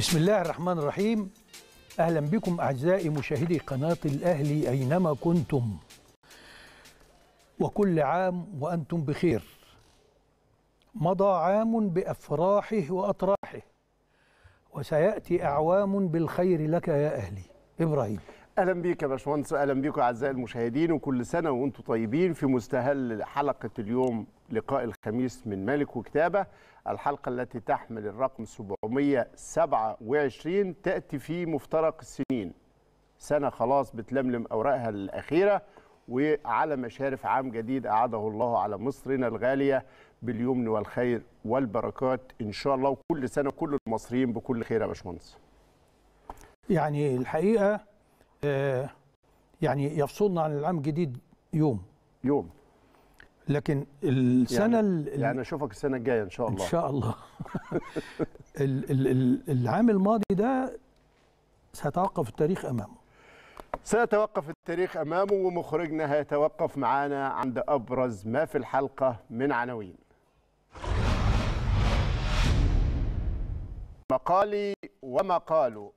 بسم الله الرحمن الرحيم اهلا بكم اعزائي مشاهدي قناه الاهلي اينما كنتم وكل عام وانتم بخير مضى عام بافراحه واطراحه وسياتي اعوام بالخير لك يا اهلي ابراهيم اهلا بيك يا باشمهندس اهلا بيكم اعزائي المشاهدين وكل سنه وانتم طيبين في مستهل حلقه اليوم لقاء الخميس من ملك وكتابه الحلقة التي تحمل الرقم 727 تأتي في مفترق السنين سنة خلاص بتلملم أوراقها الأخيرة وعلى مشارف عام جديد أعاده الله على مصرنا الغالية باليمن والخير والبركات إن شاء الله وكل سنة كل المصريين بكل خير يا باشمهندس يعني الحقيقة آه، يعني يفصلنا عن العام الجديد يوم يوم لكن السنه يعني, يعني اشوفك السنه الجايه ان شاء الله ان شاء الله العام الماضي ده سيتوقف التاريخ امامه سيتوقف التاريخ امامه ومخرجنا هيتوقف معانا عند ابرز ما في الحلقه من عناوين مقالي وما قالوا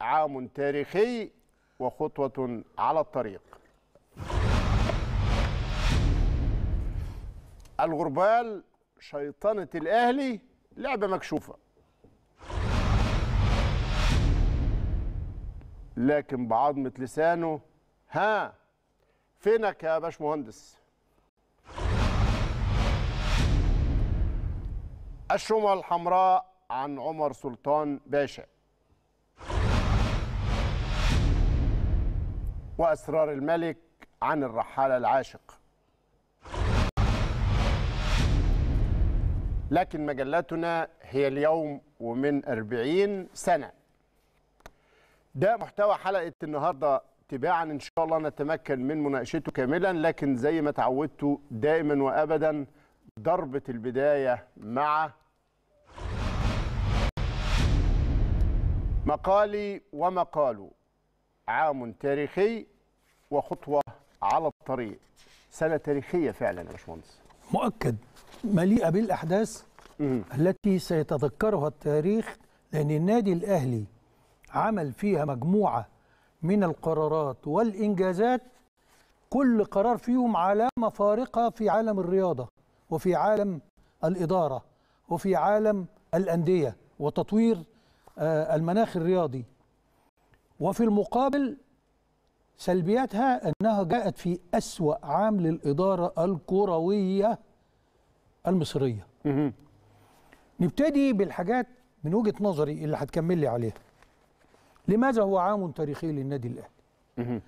عام تاريخي وخطوه على الطريق الغربال شيطنة الأهلي لعبة مكشوفة لكن بعظمة لسانه ها فينك يا باش مهندس الشمعة الحمراء عن عمر سلطان باشا وأسرار الملك عن الرحالة العاشق لكن مجلتنا هي اليوم ومن 40 سنة ده محتوى حلقة النهاردة تباعا إن شاء الله نتمكن من مناقشته كاملا لكن زي ما تعودتوا دائما وأبدا ضربة البداية مع مقالي ومقاله عام تاريخي وخطوة على الطريق سنة تاريخية فعلا يا باشمهندس مؤكد مليئه بالاحداث التي سيتذكرها التاريخ لان النادي الاهلي عمل فيها مجموعه من القرارات والانجازات كل قرار فيهم علامه فارقه في عالم الرياضه وفي عالم الاداره وفي عالم الانديه وتطوير آه، المناخ الرياضي وفي المقابل سلبياتها انها جاءت في اسوا عام للاداره الكرويه المصرية نبتدي بالحاجات من وجهة نظري اللي هتكمل لي عليها لماذا هو عام تاريخي للنادي الأهلي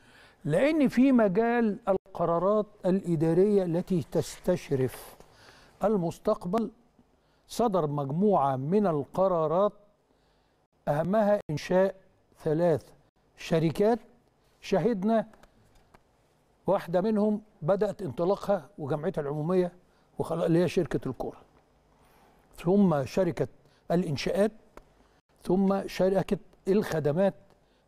لأن في مجال القرارات الإدارية التي تستشرف المستقبل صدر مجموعة من القرارات أهمها إنشاء ثلاث شركات شهدنا واحدة منهم بدأت انطلاقها وجمعيتها العمومية وخلق اللي هي شركه الكوره ثم شركه الانشاءات ثم شركه الخدمات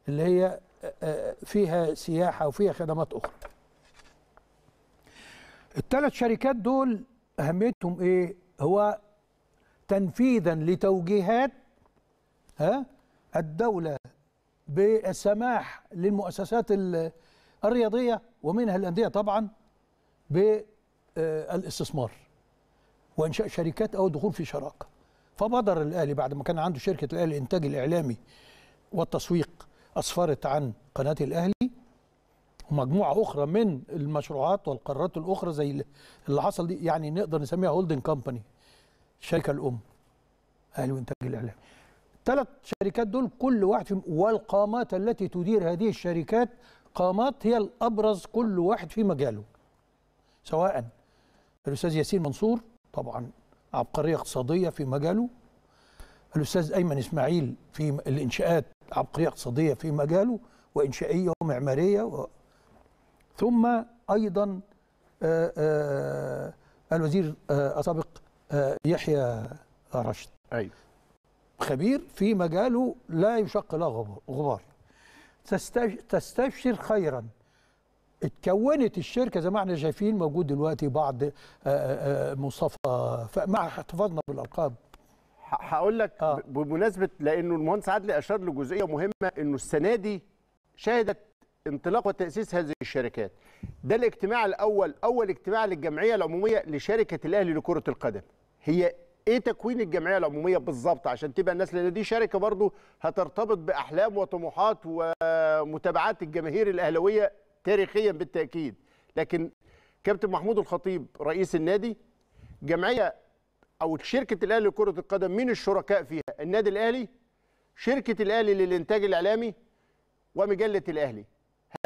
اللي هي آه، آه، فيها سياحه وفيها خدمات اخرى الثلاث شركات دول اهميتهم ايه هو تنفيذا لتوجيهات ها الدوله بالسماح للمؤسسات الرياضيه ومنها الانديه طبعا ب آه، الاستثمار وانشاء شركات او دخول في شراكه فبادر الاهلي بعد ما كان عنده شركه الاهلي الانتاج الاعلامي والتسويق اسفرت عن قناه الاهلي ومجموعه اخرى من المشروعات والقرارات الاخرى زي اللي حصل دي يعني نقدر نسميها هولدنج كومباني الشركه الام اهلي وانتاج الاعلامي ثلاث شركات دول كل واحد والقامات التي تدير هذه الشركات قامات هي الابرز كل واحد في مجاله سواء الاستاذ ياسين منصور طبعا عبقريه اقتصاديه في مجاله الاستاذ ايمن اسماعيل في الانشاءات عبقريه اقتصاديه في مجاله وانشائيه ومعماريه و... ثم ايضا آآ آآ الوزير السابق يحيى رشد أيوة. خبير في مجاله لا يشق له غبار تستبشر خيرا اتكونت الشركه زي ما احنا شايفين موجود دلوقتي بعض آه، آه، آه، مصطفى مع احتفاظنا بالالقاب هقول لك آه. بمناسبه لانه المهندس عدلي اشار لجزئيه مهمه انه السنه دي شهدت انطلاق وتاسيس هذه الشركات ده الاجتماع الاول اول اجتماع للجمعيه العموميه لشركه الاهلي لكره القدم هي ايه تكوين الجمعيه العموميه بالظبط عشان تبقى الناس لان دي شركه برضو هترتبط باحلام وطموحات ومتابعات الجماهير الاهلاويه تاريخيا بالتاكيد لكن كابتن محمود الخطيب رئيس النادي جمعيه او شركه الاهلي لكره القدم مين الشركاء فيها النادي الاهلي شركه الاهلي للانتاج الاعلامي ومجله الاهلي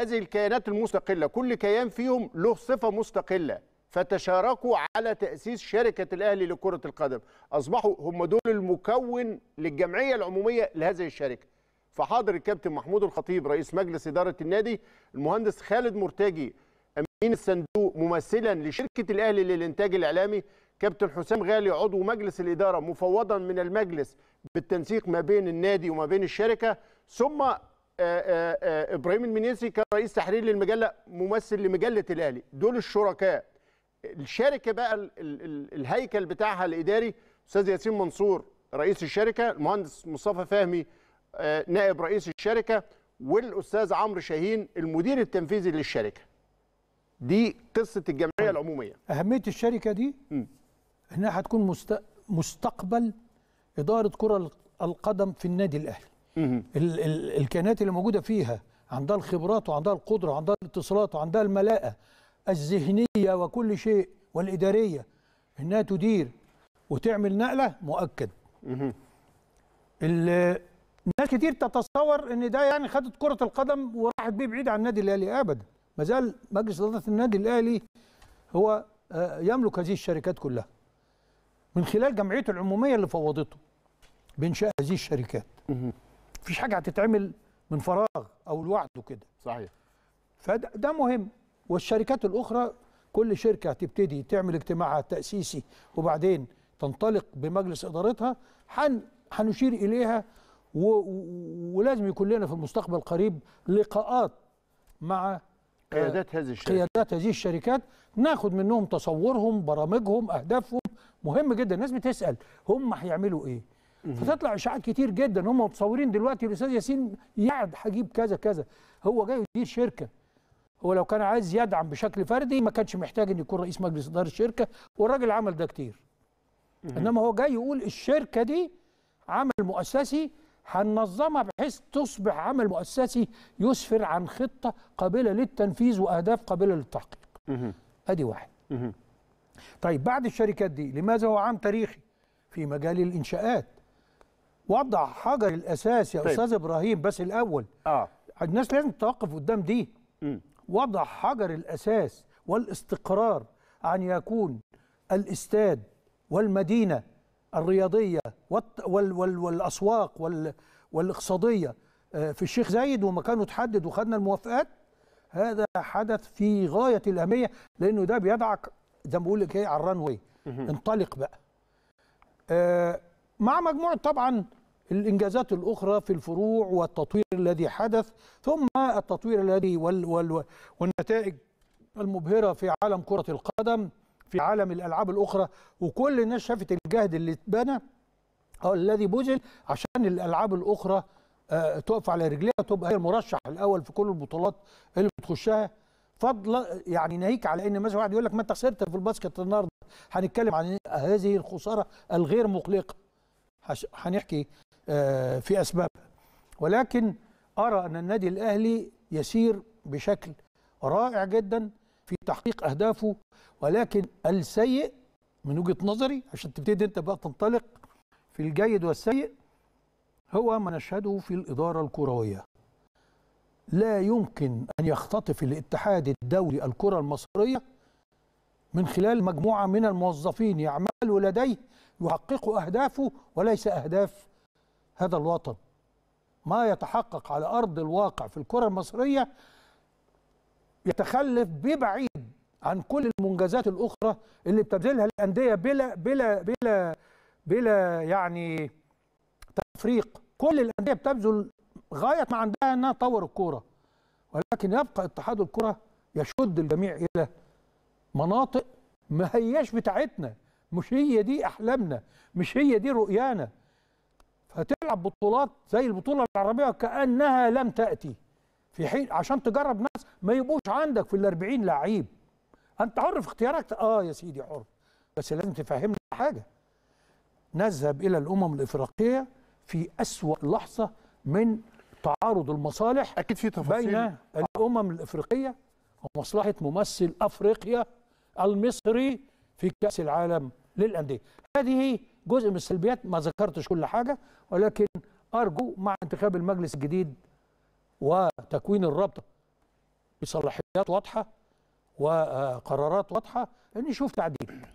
هذه الكيانات المستقله كل كيان فيهم له صفه مستقله فتشاركوا على تاسيس شركه الاهلي لكره القدم اصبحوا هم دول المكون للجمعيه العموميه لهذه الشركه فحاضر الكابتن محمود الخطيب رئيس مجلس إدارة النادي المهندس خالد مرتجي أمين الصندوق ممثلا لشركة الأهلي للإنتاج الإعلامي كابتن حسام غالي عضو مجلس الإدارة مفوضا من المجلس بالتنسيق ما بين النادي وما بين الشركة ثم آه، آه، آه، إبراهيم المنيسي كان رئيس تحرير للمجلة ممثل لمجلة الأهلي دول الشركاء الشركة بقى الـ الـ الهيكل بتاعها الإداري أستاذ ياسين منصور رئيس الشركة المهندس مصطفى فهمي آه، نائب رئيس الشركه والاستاذ عمرو شاهين المدير التنفيذي للشركه دي قصه الجمعيه طيب. العموميه اهميه الشركه دي م. انها هتكون مست... مستقبل اداره كره القدم في النادي الاهلي ال... ال... الكيانات اللي موجوده فيها عندها الخبرات وعندها القدره وعندها الاتصالات وعندها الملاءه الذهنيه وكل شيء والاداريه انها تدير وتعمل نقله مؤكد ناس كتير تتصور ان ده يعني خدت كره القدم وراحت بيه بعيد عن النادي الاهلي ابدا ما زال مجلس اداره النادي الاهلي هو آه، يملك هذه الشركات كلها من خلال جمعيته العموميه اللي فوضته بانشاء هذه الشركات مفيش حاجه هتتعمل من فراغ او لوحده كده صحيح فده مهم والشركات الاخرى كل شركه هتبتدي تعمل اجتماعها التاسيسي وبعدين تنطلق بمجلس ادارتها هنشير اليها ولازم يكون لنا في المستقبل القريب لقاءات مع آه، قيادات هذه الشركات قيادات هذه الشركات ناخد منهم تصورهم برامجهم اهدافهم مهم جدا الناس بتسال هم هيعملوا ايه فتطلع اشاعات كتير جدا هم متصورين دلوقتي الاستاذ ياسين يعد هجيب كذا كذا هو جاي يدير شركه هو لو كان عايز يدعم بشكل فردي ما كانش محتاج ان يكون رئيس مجلس اداره الشركه والراجل عمل ده كتير انما هو جاي يقول الشركه دي عمل مؤسسي هننظمها بحيث تصبح عمل مؤسسي يسفر عن خطه قابله للتنفيذ واهداف قابله للتحقيق. ادي واحد. طيب بعد الشركات دي لماذا هو عام تاريخي في مجال الانشاءات؟ وضع حجر الاساس يا طيب. استاذ ابراهيم بس الاول اه الناس لازم تتوقف قدام دي م. وضع حجر الاساس والاستقرار ان يكون الاستاد والمدينه الرياضيه والاسواق والاقتصاديه آه، في الشيخ زايد ومكانه اتحدد وخدنا الموافقات هذا حدث في غايه الاهميه لانه ده بيدعك زي ما بقول لك ايه على الران انطلق بقى آه، مع مجموعه طبعا الانجازات الاخرى في الفروع والتطوير الذي حدث ثم التطوير الذي والنتائج المبهره في عالم كره القدم في عالم الالعاب الاخرى وكل الناس شافت الجهد اللي اتبنى او آه، الذي بذل عشان الالعاب الاخرى آه، تقف على رجليها تبقى هي المرشح الاول في كل البطولات اللي بتخشها فضلا يعني ناهيك على ان مثلا واحد يقول لك ما انت خسرت في الباسكت النهارده هنتكلم عن هذه الخساره الغير مقلقه هنحكي آه، في اسبابها ولكن ارى ان النادي الاهلي يسير بشكل رائع جدا في تحقيق اهدافه ولكن السيء من وجهه نظري عشان تبتدي انت بقى تنطلق في الجيد والسيء هو ما نشهده في الاداره الكرويه لا يمكن ان يختطف الاتحاد الدولي الكره المصريه من خلال مجموعه من الموظفين يعملوا لديه يحققوا اهدافه وليس اهداف هذا الوطن ما يتحقق على ارض الواقع في الكره المصريه يتخلف ببعيد عن كل المنجزات الاخرى اللي بتبذلها الانديه بلا بلا بلا بلا يعني تفريق كل الانديه بتبذل غايه ما عندها انها تطور الكوره ولكن يبقى اتحاد الكره يشد الجميع الى مناطق ما هياش بتاعتنا مش هي دي احلامنا مش هي دي رؤيانا فتلعب بطولات زي البطوله العربيه كانها لم تاتي في حين عشان تجرب ناس ما يبقوش عندك في ال 40 لعيب انت حر في اختيارك اه يا سيدي حر بس لازم تفهمنا حاجه نذهب الى الامم الافريقيه في اسوا لحظه من تعارض المصالح اكيد في تفاصيل بين الامم الافريقيه ومصلحه ممثل افريقيا المصري في كاس العالم للانديه هذه جزء من السلبيات ما ذكرتش كل حاجه ولكن ارجو مع انتخاب المجلس الجديد وتكوين الرابطه بصلاحيات واضحه وقرارات واضحه ان يعني يشوف تعديل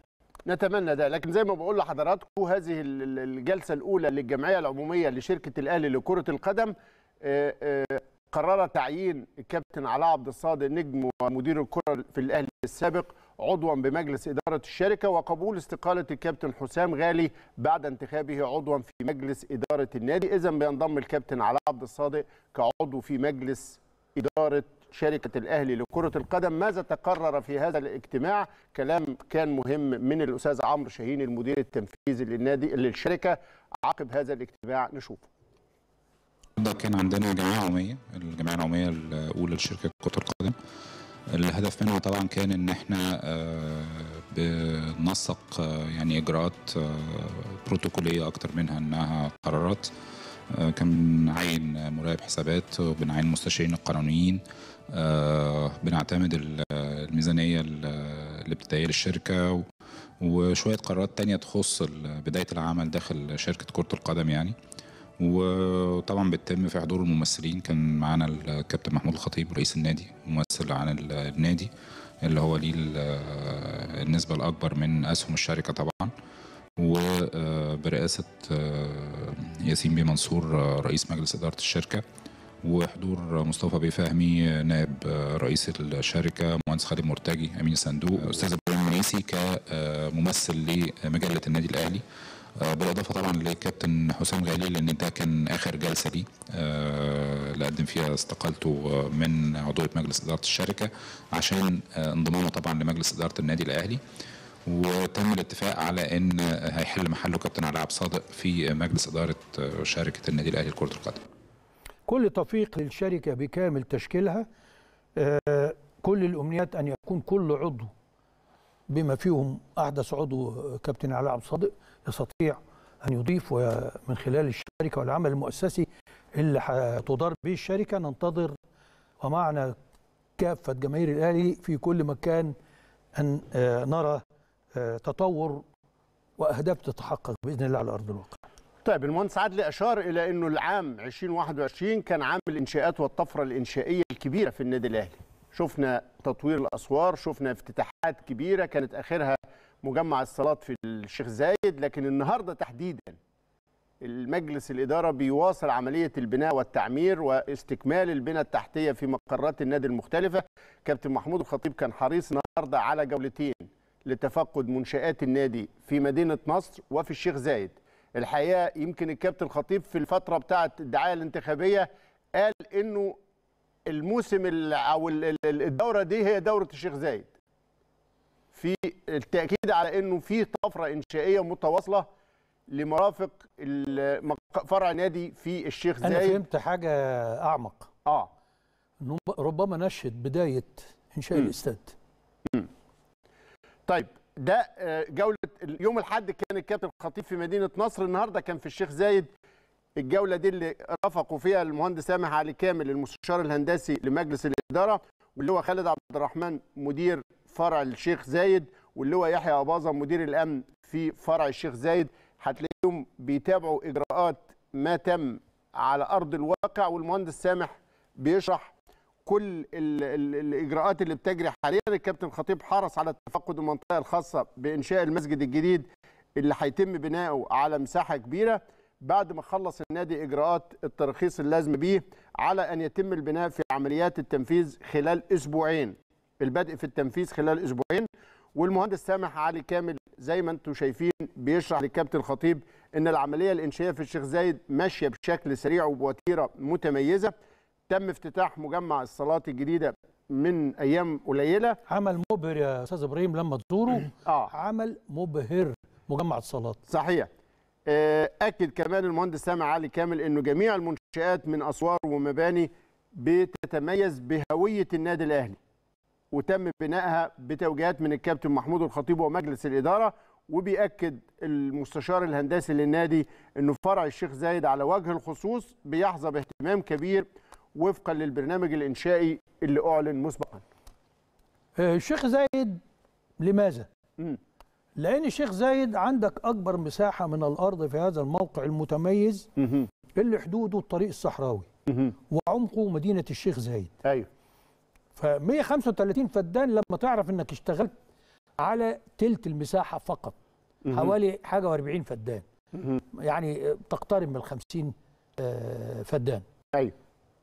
نتمنى ده لكن زي ما بقول لحضراتكم هذه الجلسه الاولى للجمعيه العموميه لشركه الاهلي لكره القدم آه، آه، قرر تعيين الكابتن علاء عبد الصادق نجم ومدير الكره في الاهلي السابق عضوا بمجلس إدارة الشركة وقبول استقالة الكابتن حسام غالي بعد انتخابه عضوا في مجلس إدارة النادي إذا بينضم الكابتن علاء عبد الصادق كعضو في مجلس إدارة شركة الأهلي لكرة القدم ماذا تقرر في هذا الاجتماع كلام كان مهم من الأستاذ عمرو شاهين المدير التنفيذي للنادي للشركة عقب هذا الاجتماع نشوفه كان عندنا جمعيه عموميه الجمعيه العموميه الاولى لشركه كره القدم الهدف منه طبعا كان ان احنا آه، بننسق آه، يعني اجراءات آه، بروتوكوليه اكتر منها انها قرارات كان بنعين مراقب حسابات وبنعين المستشارين القانونيين بنعتمد الميزانيه الابتدائيه للشركه وشويه قرارات تانية تخص بدايه العمل داخل شركه كره القدم يعني وطبعا بتتم في حضور الممثلين كان معانا الكابتن محمود الخطيب رئيس النادي ممثل عن النادي اللي هو ليه النسبة الأكبر من أسهم الشركة طبعا وبرئاسة آه، ياسين بيه منصور آه، رئيس مجلس إدارة الشركة وحضور مصطفى بيه فهمي نائب آه، رئيس الشركة مهندس خالد مرتجي أمين الصندوق أستاذ إبراهيم منيسي كممثل لمجلة النادي الأهلي آه، بالاضافه طبعا للكابتن حسام غالي لان ده كان اخر جلسه ليه اللي آه، قدم فيها استقالته آه، من عضويه مجلس اداره الشركه عشان انضمامه طبعا لمجلس اداره النادي الاهلي وتم الاتفاق على ان هيحل محله كابتن علاء عبد الصادق في مجلس اداره شركه النادي الاهلي لكره القدم. كل توفيق للشركه بكامل تشكيلها كل الامنيات ان يكون كل عضو بما فيهم احدث عضو كابتن علاء عبد الصادق يستطيع أن يضيف من خلال الشركة والعمل المؤسسي اللي هتدار به الشركة ننتظر ومعنا كافة جماهير الأهلي في كل مكان أن آه، نرى آه، تطور وأهداف تتحقق بإذن الله على أرض الواقع طيب المهندس عدلي اشار الى انه العام 2021 كان عام الانشاءات والطفره الانشائيه الكبيره في النادي الاهلي شفنا تطوير الاسوار شفنا افتتاحات كبيره كانت اخرها مجمع الصالات في الشيخ زايد لكن النهارده تحديدا المجلس الإدارة بيواصل عملية البناء والتعمير واستكمال البنى التحتية في مقرات النادي المختلفة كابتن محمود الخطيب كان حريص النهاردة على جولتين لتفقد منشآت النادي في مدينة نصر وفي الشيخ زايد الحقيقة يمكن الكابتن الخطيب في الفترة بتاعة الدعاية الانتخابية قال إنه الموسم أو الدورة دي هي دورة الشيخ زايد في التاكيد على انه في طفره انشائيه متواصله لمرافق فرع نادي في الشيخ زايد انا فهمت حاجه اعمق اه ربما نشهد بدايه انشاء م. الاستاد م. طيب ده آه، جوله يوم الاحد كان الكابتن الخطيب في مدينه نصر النهارده كان في الشيخ زايد الجوله دي اللي رافقوا فيها المهندس سامح علي كامل المستشار الهندسي لمجلس الاداره واللي هو خالد عبد الرحمن مدير فرع الشيخ زايد واللواء يحيى اباظه مدير الامن في فرع الشيخ زايد هتلاقيهم بيتابعوا اجراءات ما تم على ارض الواقع والمهندس سامح بيشرح كل الـ الـ الاجراءات اللي بتجري حاليا الكابتن خطيب حرص على تفقد المنطقه الخاصه بانشاء المسجد الجديد اللي هيتم بناؤه على مساحه كبيره بعد ما خلص النادي اجراءات الترخيص اللازم بيه على ان يتم البناء في عمليات التنفيذ خلال اسبوعين البدء في التنفيذ خلال اسبوعين والمهندس سامح علي كامل زي ما انتم شايفين بيشرح للكابتن خطيب ان العمليه الانشائيه في الشيخ زايد ماشيه بشكل سريع وبوتيره متميزه تم افتتاح مجمع الصالات الجديده من ايام قليله عمل مبهر يا استاذ ابراهيم لما تزوره آه. عمل مبهر مجمع الصالات صحيح آه، اكد كمان المهندس سامح علي كامل انه جميع المنشات من اسوار ومباني بتتميز بهويه النادي الاهلي وتم بنائها بتوجيهات من الكابتن محمود الخطيب ومجلس الإدارة وبيأكد المستشار الهندسي للنادي أنه فرع الشيخ زايد على وجه الخصوص بيحظى باهتمام كبير وفقا للبرنامج الإنشائي اللي أعلن مسبقا آه، الشيخ زايد لماذا؟ م. لأن الشيخ زايد عندك أكبر مساحة من الأرض في هذا الموقع المتميز م اللي حدوده الطريق الصحراوي وعمقه مدينة الشيخ زايد أيوه ف 135 فدان لما تعرف انك اشتغلت على تلت المساحه فقط حوالي حاجه و40 فدان يعني تقترب من ال 50 آه، فدان ايوه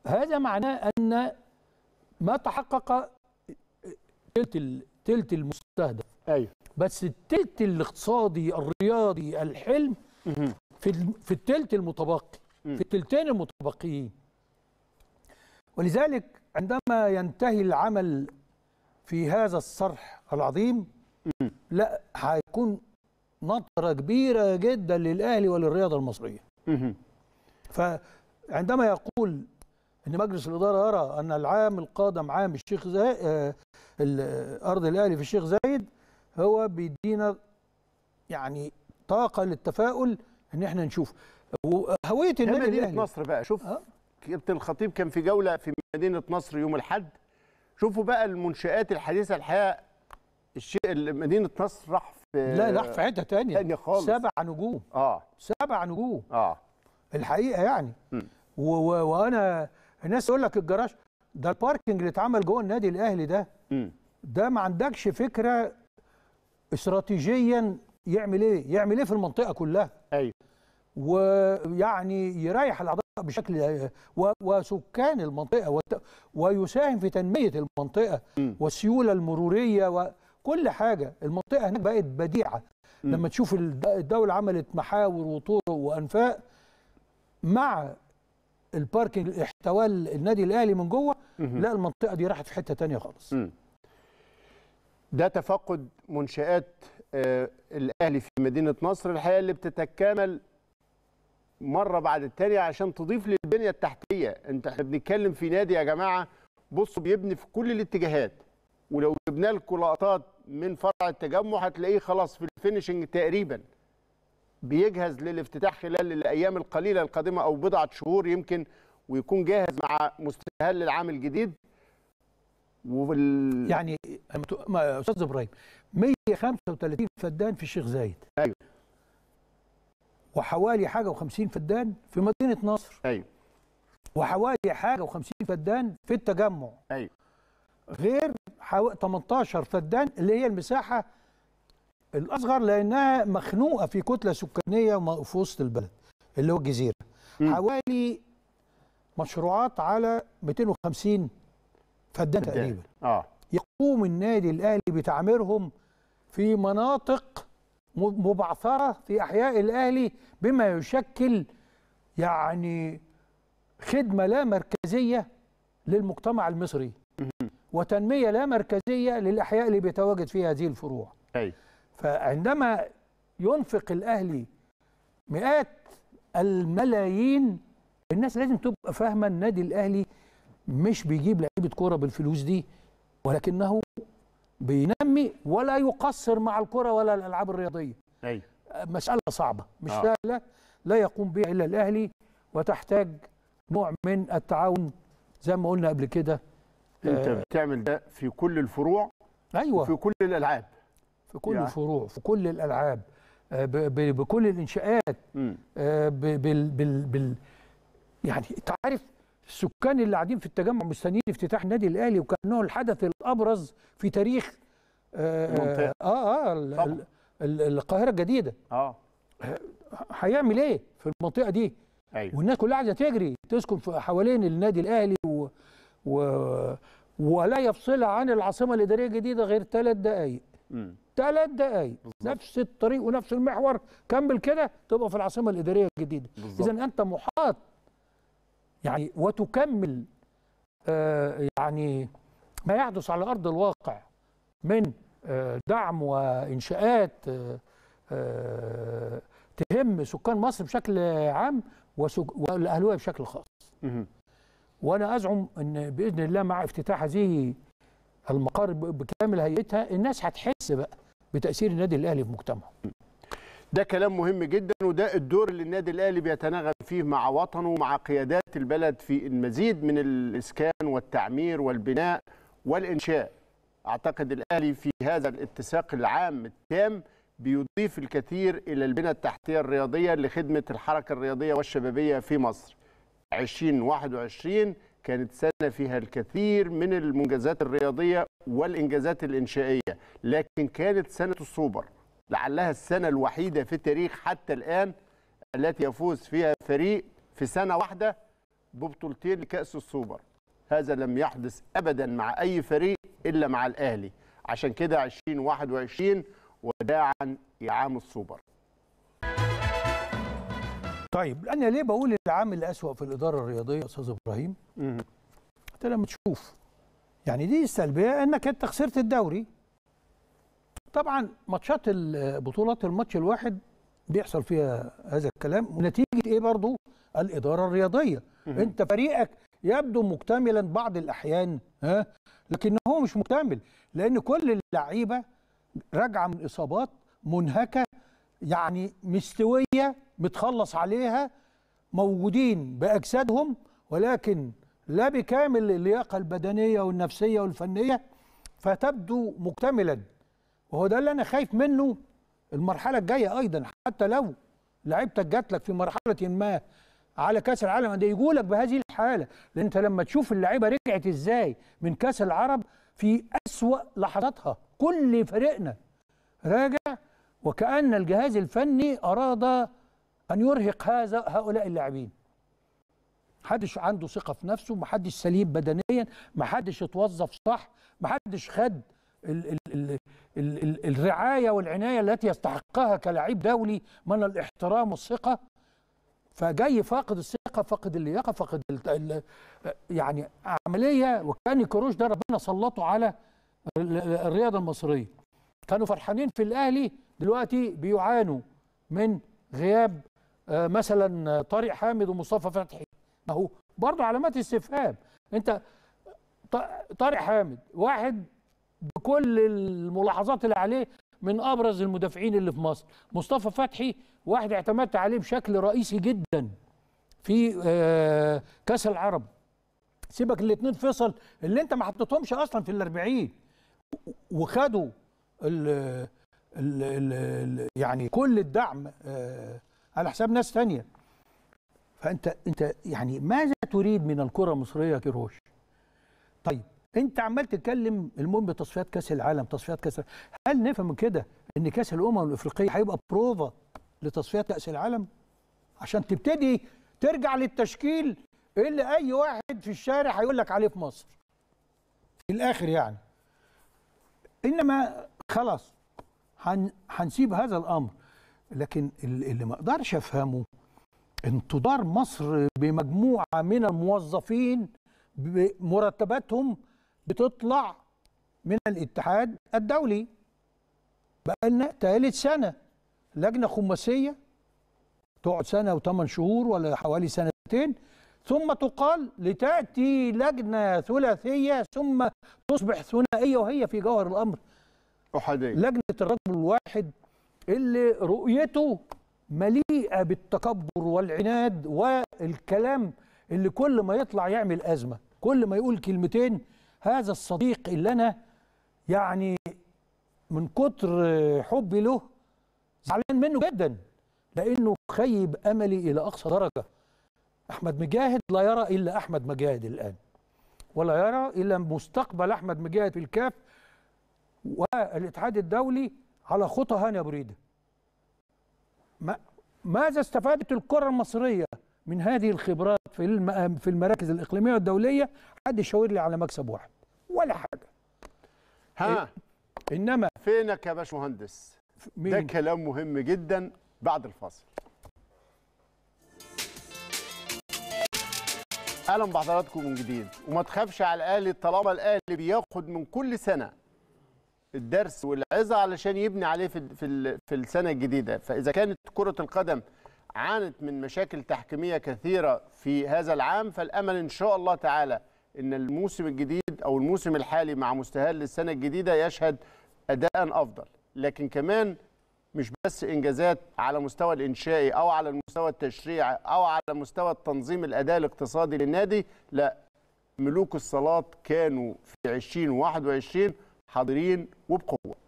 هذا معناه ان ما تحقق تلت تلت المستهدف ايوه بس التلت الاقتصادي الرياضي الحلم في في التلت المتبقي في التلتين المتبقيين ولذلك عندما ينتهي العمل في هذا الصرح العظيم لا هيكون نطره كبيره جدا للاهلي وللرياضه المصريه فعندما يقول ان مجلس الاداره يرى ان العام القادم عام الشيخ زايد آه، آه، ارض الاهلي في الشيخ زايد هو بيدينا يعني طاقه للتفاؤل ان احنا نشوف وهويه النادي الاهلي مدينه مصر بقى شوف آه؟ كابتن الخطيب كان في جوله في مدينه نصر يوم الاحد شوفوا بقى المنشآت الحديثه الحقيقه الشيء مدينه نصر راح في لا راح في حته ثانيه ثانيه خالص سبع نجوم اه سبع نجوم اه الحقيقه يعني وانا الناس تقول لك الجراج ده الباركنج اللي اتعمل جوه النادي الاهلي ده م. ده ما عندكش فكره استراتيجيا يعمل ايه؟ يعمل ايه في المنطقه كلها؟ ايوه ويعني يريح الاعضاء بشكل وسكان المنطقه ويساهم في تنميه المنطقه والسيوله المروريه وكل حاجه المنطقه هناك بقت بديعه لما تشوف الدوله عملت محاور وطرق وانفاق مع الباركنج احتوى النادي الاهلي من جوه لا المنطقه دي راحت في حته تانية خالص ده تفقد منشات آه، الاهلي في مدينه نصر الحقيقه اللي بتتكامل مره بعد الثانيه عشان تضيف للبنيه التحتيه انت احنا بنتكلم في نادي يا جماعه بصوا بيبني في كل الاتجاهات ولو جبنا لكم لقطات من فرع التجمع هتلاقيه خلاص في الفينشنج تقريبا بيجهز للافتتاح خلال الايام القليله القادمه او بضعه شهور يمكن ويكون جاهز مع مستهل العام الجديد وبال... يعني استاذ ابراهيم 135 فدان في الشيخ زايد ايوه وحوالي حاجه و50 فدان في مدينه نصر ايوه وحوالي حاجه و50 فدان في التجمع ايوه غير حو... 18 فدان اللي هي المساحه الاصغر لانها مخنوقه في كتله سكانيه في وسط البلد اللي هو الجزيره م. حوالي مشروعات على 250 فدان تقريبا اه يقوم النادي الاهلي بتعميرهم في مناطق مبعثره في احياء الاهلي بما يشكل يعني خدمه لا مركزيه للمجتمع المصري وتنميه لا مركزيه للاحياء اللي بيتواجد فيها هذه الفروع أي. فعندما ينفق الاهلي مئات الملايين الناس لازم تبقى فاهمه النادي الاهلي مش بيجيب لعيبه كوره بالفلوس دي ولكنه بينمي ولا يقصر مع الكره ولا الالعاب الرياضيه أي. مساله صعبه مش آه. سهله لا يقوم بها الا الاهلي وتحتاج نوع من التعاون زي ما قلنا قبل كده انت آه بتعمل ده في كل الفروع ايوه في كل الالعاب في كل يعني. الفروع في كل الالعاب آه، بكل الانشاءات آه، بال بال بال يعني انت عارف السكان اللي قاعدين في التجمع مستنيين افتتاح النادي الاهلي وكانه الحدث الابرز في تاريخ اه اه, آه, آه. القاهره الجديده اه هيعمل ايه في المنطقه دي أيوة. والناس كلها عايزه تجري تسكن في حوالين النادي الاهلي و... و... ولا يفصلها عن العاصمه الاداريه الجديده غير ثلاث دقائق ثلاث دقائق نفس الطريق ونفس المحور كمل كده تبقى في العاصمه الاداريه الجديده اذا انت محاط يعني وتكمل آه، يعني ما يحدث على أرض الواقع من آه، دعم وإنشاءات آه، تهم سكان مصر بشكل عام والأهلوية بشكل خاص وأنا أزعم أن بإذن الله مع افتتاح هذه المقار بكامل هيئتها الناس هتحس بقى بتأثير النادي الأهلي في مجتمعه ده كلام مهم جدا وده الدور اللي النادي الاهلي بيتناغم فيه مع وطنه ومع قيادات البلد في المزيد من الاسكان والتعمير والبناء والانشاء اعتقد الاهلي في هذا الاتساق العام التام بيضيف الكثير الى البنى التحتيه الرياضيه لخدمه الحركه الرياضيه والشبابيه في مصر 2021 كانت سنه فيها الكثير من المنجزات الرياضيه والانجازات الانشائيه لكن كانت سنه السوبر لعلها السنة الوحيدة في التاريخ حتى الآن التي يفوز فيها فريق في سنة واحدة ببطولتين لكأس السوبر هذا لم يحدث أبدا مع أي فريق إلا مع الأهلي عشان كده 2021 وداعا يا عام السوبر طيب انا ليه بقول العام الاسوا في الاداره الرياضيه يا استاذ ابراهيم انت لما تشوف يعني دي السلبيه انك انت خسرت الدوري طبعا ماتشات البطولات الماتش الواحد بيحصل فيها هذا الكلام نتيجه ايه برضو الاداره الرياضيه انت فريقك يبدو مكتملا بعض الاحيان ها لكن هو مش مكتمل لان كل اللعيبه راجعه من اصابات منهكه يعني مستويه متخلص عليها موجودين باجسادهم ولكن لا بكامل اللياقه البدنيه والنفسيه والفنيه فتبدو مكتملا وهو ده اللي انا خايف منه المرحله الجايه ايضا حتى لو لعيبتك جات لك في مرحله ما على كاس العالم ده يقولك بهذه الحاله لان انت لما تشوف اللعيبه رجعت ازاي من كاس العرب في اسوا لحظاتها كل فريقنا راجع وكأن الجهاز الفني أراد أن يرهق هذا هؤلاء اللاعبين محدش عنده ثقة في نفسه محدش سليم بدنيا محدش اتوظف صح محدش خد ال ال ال الرعايه والعنايه التي يستحقها كلاعب دولي من الاحترام والثقه فجاي فاقد الثقه فاقد اللياقه فاقد يعني عمليه وكان كروش ده ربنا سلطه على الرياضه المصريه كانوا فرحانين في الاهلي دلوقتي بيعانوا من غياب آه، مثلا طارق حامد ومصطفى فتحي اهو برضه علامات استفهام انت طارق حامد واحد بكل الملاحظات اللي عليه من ابرز المدافعين اللي في مصر مصطفى فتحي واحد اعتمدت عليه بشكل رئيسي جدا في آه، كاس العرب سيبك الاثنين فيصل اللي انت ما حطيتهمش اصلا في الاربعين وخدوا ال الـ الـ يعني كل الدعم آه، على حساب ناس ثانيه فانت انت يعني ماذا تريد من الكره المصريه كيروش طيب انت عمال تتكلم المهم تصفيات كاس العالم تصفيات كاس العالم. هل نفهم من كده ان كاس الامم الافريقيه هيبقى بروفا لتصفيات كاس العالم عشان تبتدي ترجع للتشكيل اللي اي واحد في الشارع هيقول لك عليه في مصر في الاخر يعني انما خلاص هنسيب هذا الامر لكن اللي ما اقدرش افهمه انتظار مصر بمجموعه من الموظفين بمرتباتهم بتطلع من الاتحاد الدولي بقالنا تالت سنة لجنة خماسية تقعد سنة وثمان شهور ولا حوالي سنتين ثم تقال لتأتي لجنة ثلاثية ثم تصبح ثنائية وهي في جوهر الأمر أحادية لجنة الرجل الواحد اللي رؤيته مليئة بالتكبر والعناد والكلام اللي كل ما يطلع يعمل أزمة كل ما يقول كلمتين هذا الصديق اللي أنا يعني من كتر حبي له زعلان منه جدا لأنه خيب أملي إلى أقصى درجة أحمد مجاهد لا يرى إلا أحمد مجاهد الآن ولا يرى إلا مستقبل أحمد مجاهد في الكاف والاتحاد الدولي على خطى هاني أبو ريده ماذا استفادت الكره المصريه من هذه الخبرات في في المراكز الاقليميه والدوليه حد يشاور لي على مكسب واحد ولا حاجه ها انما فينك يا باشمهندس ده كلام مهم جدا بعد الفاصل اهلا بحضراتكم من جديد وما تخافش على الاهلي طالما الاهلي بياخد من كل سنه الدرس والعظه علشان يبني عليه في في في السنه الجديده فاذا كانت كره القدم عانت من مشاكل تحكيميه كثيره في هذا العام فالامل ان شاء الله تعالى ان الموسم الجديد او الموسم الحالي مع مستهل السنه الجديده يشهد اداء افضل لكن كمان مش بس انجازات على مستوى الانشائي او على المستوى التشريعي او على مستوى التنظيم الاداء الاقتصادي للنادي لا ملوك الصالات كانوا في 2021 حاضرين وبقوه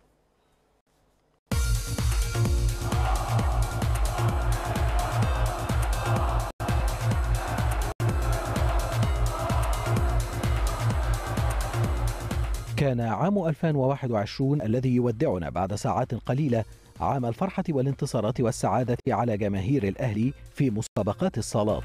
كان عام 2021 الذي يودعنا بعد ساعات قليلة عام الفرحة والانتصارات والسعادة على جماهير الأهلي في مسابقات الصالات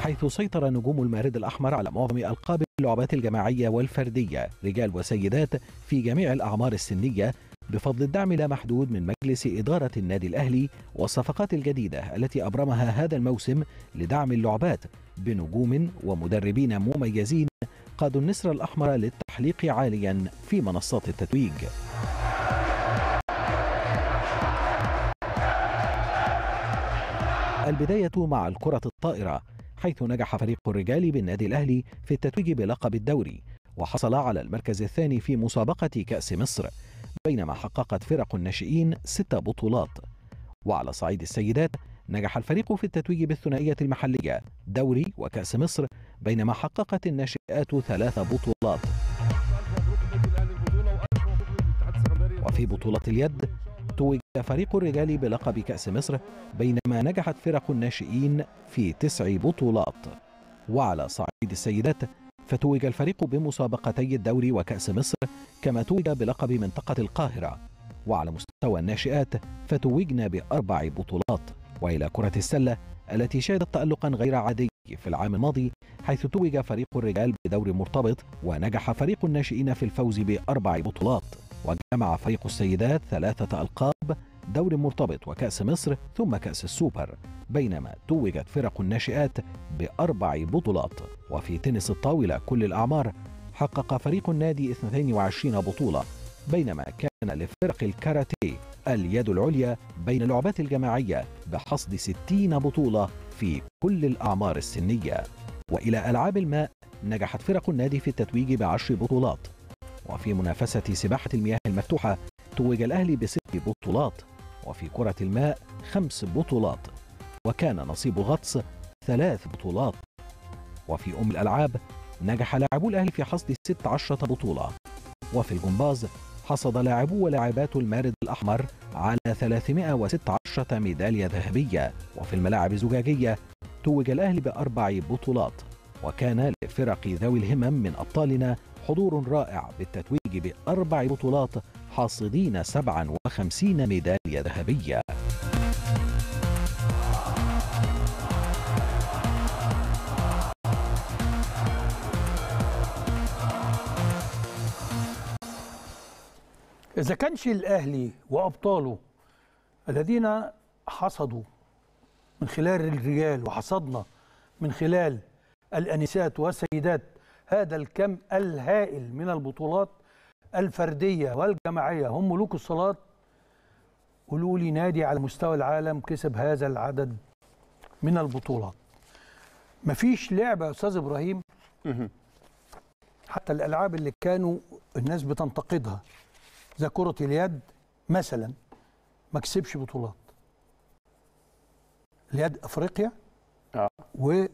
حيث سيطر نجوم المارد الأحمر على معظم ألقاب اللعبات الجماعية والفردية رجال وسيدات في جميع الأعمار السنية بفضل الدعم لا محدود من مجلس إدارة النادي الأهلي والصفقات الجديدة التي أبرمها هذا الموسم لدعم اللعبات بنجوم ومدربين مميزين قادوا النسر الأحمر للتحليق عاليا في منصات التتويج البداية مع الكرة الطائرة حيث نجح فريق الرجال بالنادي الأهلي في التتويج بلقب الدوري وحصل على المركز الثاني في مسابقة كأس مصر بينما حققت فرق الناشئين ست بطولات وعلى صعيد السيدات نجح الفريق في التتويج بالثنائية المحلية دوري وكأس مصر بينما حققت الناشئات ثلاث بطولات وفي بطولة اليد توج فريق الرجال بلقب كأس مصر بينما نجحت فرق الناشئين في تسع بطولات وعلى صعيد السيدات فتوج الفريق بمسابقتي الدوري وكأس مصر كما توج بلقب منطقة القاهرة وعلى مستوى الناشئات فتوجنا بأربع بطولات وإلى كرة السلة التي شهدت تألقا غير عادي في العام الماضي حيث توج فريق الرجال بدور مرتبط ونجح فريق الناشئين في الفوز بأربع بطولات وجمع فريق السيدات ثلاثة ألقاب دوري مرتبط وكأس مصر ثم كأس السوبر بينما توجت فرق الناشئات بأربع بطولات وفي تنس الطاولة كل الأعمار حقق فريق النادي 22 بطولة بينما كان لفرق الكاراتيه اليد العليا بين اللعبات الجماعية بحصد 60 بطولة في كل الأعمار السنية وإلى ألعاب الماء نجحت فرق النادي في التتويج بعشر بطولات وفي منافسة سباحة المياه المفتوحة توج الأهلي بست بطولات وفي كرة الماء خمس بطولات وكان نصيب غطس ثلاث بطولات وفي أم الألعاب نجح لاعبو الأهلي في حصد 16 بطولة وفي الجمباز حصد لاعبو ولاعبات المارد الأحمر على 316 ميدالية ذهبية وفي الملاعب الزجاجية توج الأهلي بأربع بطولات وكان لفرق ذوي الهمم من أبطالنا حضور رائع بالتتويج بأربع بطولات حاصدين 57 ميدالية ذهبية إذا كانش الأهلي وأبطاله الذين حصدوا من خلال الرجال وحصدنا من خلال الأنسات والسيدات هذا الكم الهائل من البطولات الفردية والجماعية هم ملوك الصلاة قولوا لي نادي على مستوى العالم كسب هذا العدد من البطولات مفيش لعبة يا أستاذ إبراهيم حتى الألعاب اللي كانوا الناس بتنتقدها زي كرة اليد مثلا ما كسبش بطولات اليد أفريقيا آه. و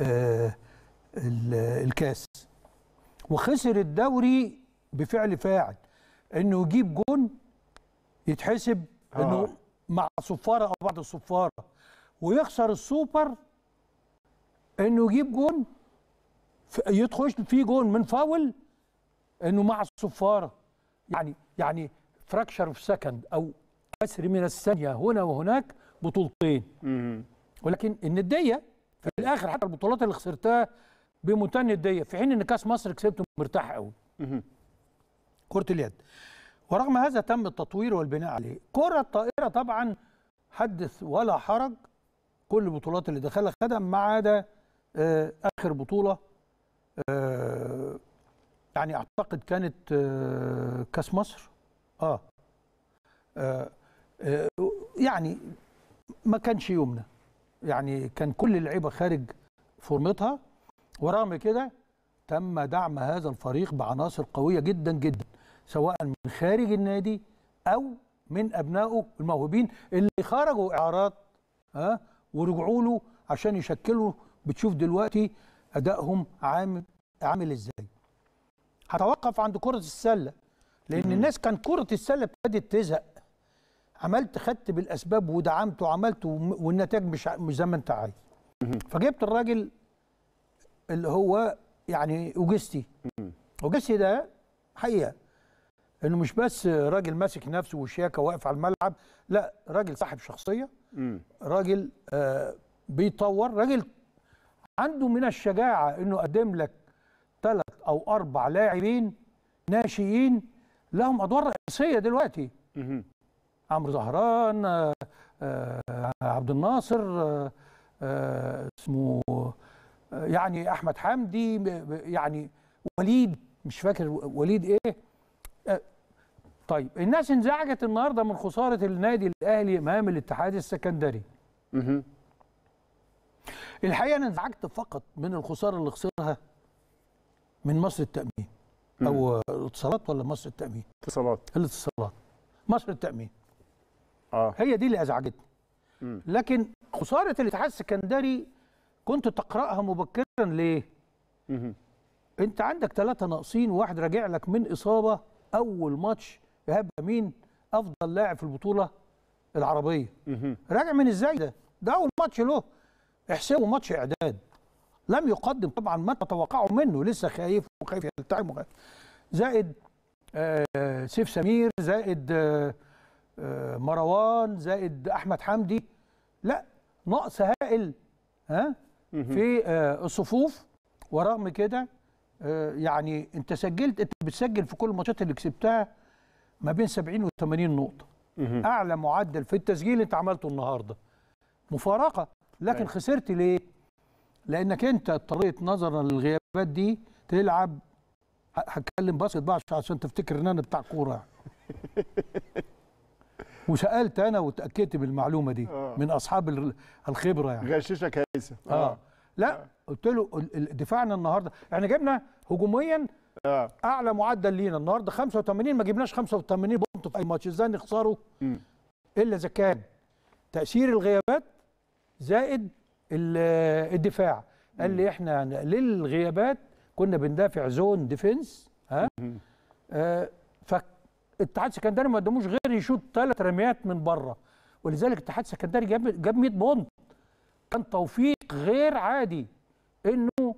آه، الكاس وخسر الدوري بفعل فاعل انه يجيب جون يتحسب آه. انه مع صفاره او بعد الصفاره ويخسر السوبر انه يجيب جون يدخل في جون من فاول انه مع الصفاره يعني يعني فراكشر في سكند او كسر من الثانيه هنا وهناك بطولتين ولكن النديه في الاخر حتى البطولات اللي خسرتها بمنتهى النديه في حين ان كاس مصر كسبته مرتاح قوي كرة اليد ورغم هذا تم التطوير والبناء عليه كرة الطائرة طبعا حدث ولا حرج كل البطولات اللي دخلها خدم ما عدا آه، آخر بطولة آه، يعني أعتقد كانت آه، كاس مصر آه, آه, آه يعني ما كانش يومنا يعني كان كل اللعيبه خارج فورمتها ورغم كده تم دعم هذا الفريق بعناصر قويه جدا جدا سواء من خارج النادي أو من أبنائه الموهوبين اللي خرجوا إعارات ها آه، ورجعوا له عشان يشكلوا بتشوف دلوقتي أدائهم عامل عامل إزاي هتوقف عند كرة السلة لأن الناس كان كرة السلة ابتدت تزهق عملت خدت بالأسباب ودعمت وعملت والنتائج مش مش زي ما أنت عايز فجبت الراجل اللي هو يعني أوجستي أوجستي ده حقيقة انه مش بس راجل ماسك نفسه وشياكه واقف على الملعب لا راجل صاحب شخصيه م. راجل آه بيطور راجل عنده من الشجاعه انه قدم لك ثلاث او اربع لاعبين ناشئين لهم ادوار رئيسيه دلوقتي عمرو زهران آه آه عبد الناصر آه, آه، اسمه يعني احمد حمدي يعني وليد مش فاكر وليد ايه آه، طيب الناس انزعجت النهارده من خساره النادي الاهلي امام الاتحاد السكندري اها. الحقيقه انا انزعجت فقط من الخساره اللي خسرها من مصر التامين او اتصالات ولا مصر التامين اتصالات الاتصالات مصر التامين اه هي دي اللي ازعجتني لكن خساره الاتحاد السكندري كنت تقراها مبكرا ليه مه. انت عندك ثلاثه ناقصين وواحد راجع لك من اصابه اول ماتش ايهاب امين افضل لاعب في البطوله العربيه راجع من ازاي ده ده اول ماتش له احسبه ماتش اعداد لم يقدم طبعا ما تتوقعه منه لسه خايف وخايف يلتعب زائد آه سيف سمير زائد آه،, آه مروان زائد احمد حمدي لا نقص هائل ها في آه، الصفوف ورغم كده آه، يعني انت سجلت انت بتسجل في كل الماتشات اللي كسبتها ما بين 70 و80 نقطه اعلى معدل في التسجيل انت عملته النهارده مفارقه لكن أيوة. خسرت ليه لانك انت اضطريت نظرا للغيابات دي تلعب هتكلم باسكت بقى عشان تفتكر ان انا بتاع كوره يعني. وسالت انا واتاكدت بالمعلومه دي آه. من اصحاب الخبره يعني غششك هيثم آه. اه لا آه. قلت له دفاعنا النهارده احنا جبنا هجوميا آه. اعلى معدل لينا النهارده 85 ما جبناش 85 بونت في طيب، اي ماتش ازاي نخسره م. الا اذا كان تاثير الغيابات زائد الدفاع قال لي احنا للغيابات كنا بندافع زون ديفنس ها آه فالاتحاد السكندري ما قدموش غير يشوط ثلاث رميات من بره ولذلك الاتحاد السكندري جاب جاب 100 بونت كان توفيق غير عادي انه آآ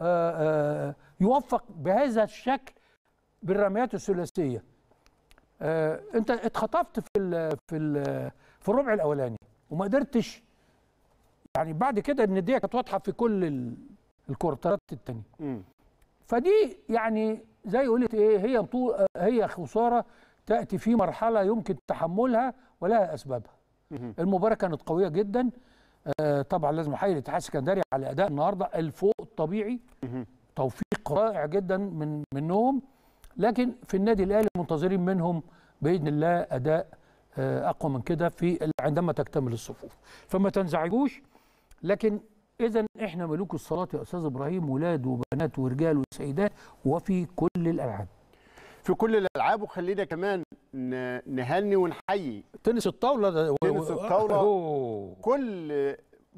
آه، آآ آه، يوفق بهذا الشكل بالرميات الثلاثيه آه انت اتخطفت في ال في ال في الربع الاولاني وما قدرتش يعني بعد كده النديه كانت واضحه في كل الكورترات الثانيه فدي يعني زي قلت ايه هي هي خساره تاتي في مرحله يمكن تحملها ولها اسبابها المباراه كانت قويه جدا آه طبعا لازم احيي الاتحاد السكندري على اداء النهارده الفوق الطبيعي توفيق رائع جدا من منهم لكن في النادي الاهلي منتظرين منهم باذن الله اداء آه، اقوى من كده في عندما تكتمل الصفوف فما تنزعجوش لكن اذا احنا ملوك الصلاه يا استاذ ابراهيم ولاد وبنات ورجال وسيدات وفي كل الالعاب في كل الالعاب وخلينا كمان نهني ونحيي تنس الطاوله تنس الطاوله كل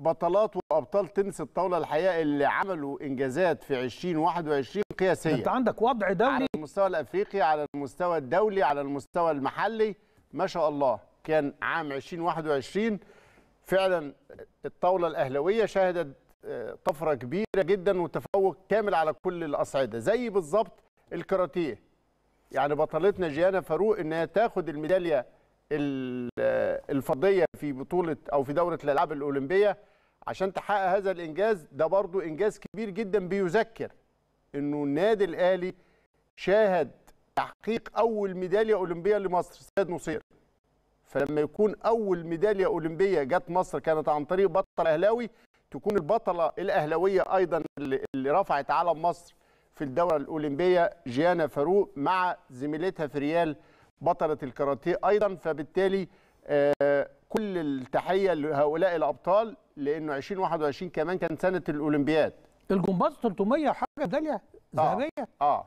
بطلات وابطال تنس الطاوله الحقيقه اللي عملوا انجازات في 2021 قياسيه انت عندك وضع دولي على المستوى الافريقي على المستوى الدولي على المستوى المحلي ما شاء الله كان عام 2021 فعلا الطاوله الاهلاويه شهدت آه، طفره كبيره جدا وتفوق كامل على كل الاصعده زي بالظبط الكاراتيه يعني بطلتنا جيانا فاروق انها تاخد الميداليه الفضيه في بطوله او في دوره الالعاب الاولمبيه عشان تحقق هذا الانجاز ده برضو انجاز كبير جدا بيذكر انه النادي الاهلي شاهد تحقيق اول ميداليه اولمبيه لمصر سيد نصير فلما يكون اول ميداليه اولمبيه جت مصر كانت عن طريق بطل اهلاوي تكون البطله الاهلاويه ايضا اللي رفعت علم مصر في الدوره الاولمبيه جيانا فاروق مع زميلتها في ريال بطله الكاراتيه ايضا فبالتالي آه، كل التحيه لهؤلاء الابطال لانه 2021 كمان كان سنه الاولمبياد الجمباز 300 حاجه ميداليه آه، ذهبيه اه, آه.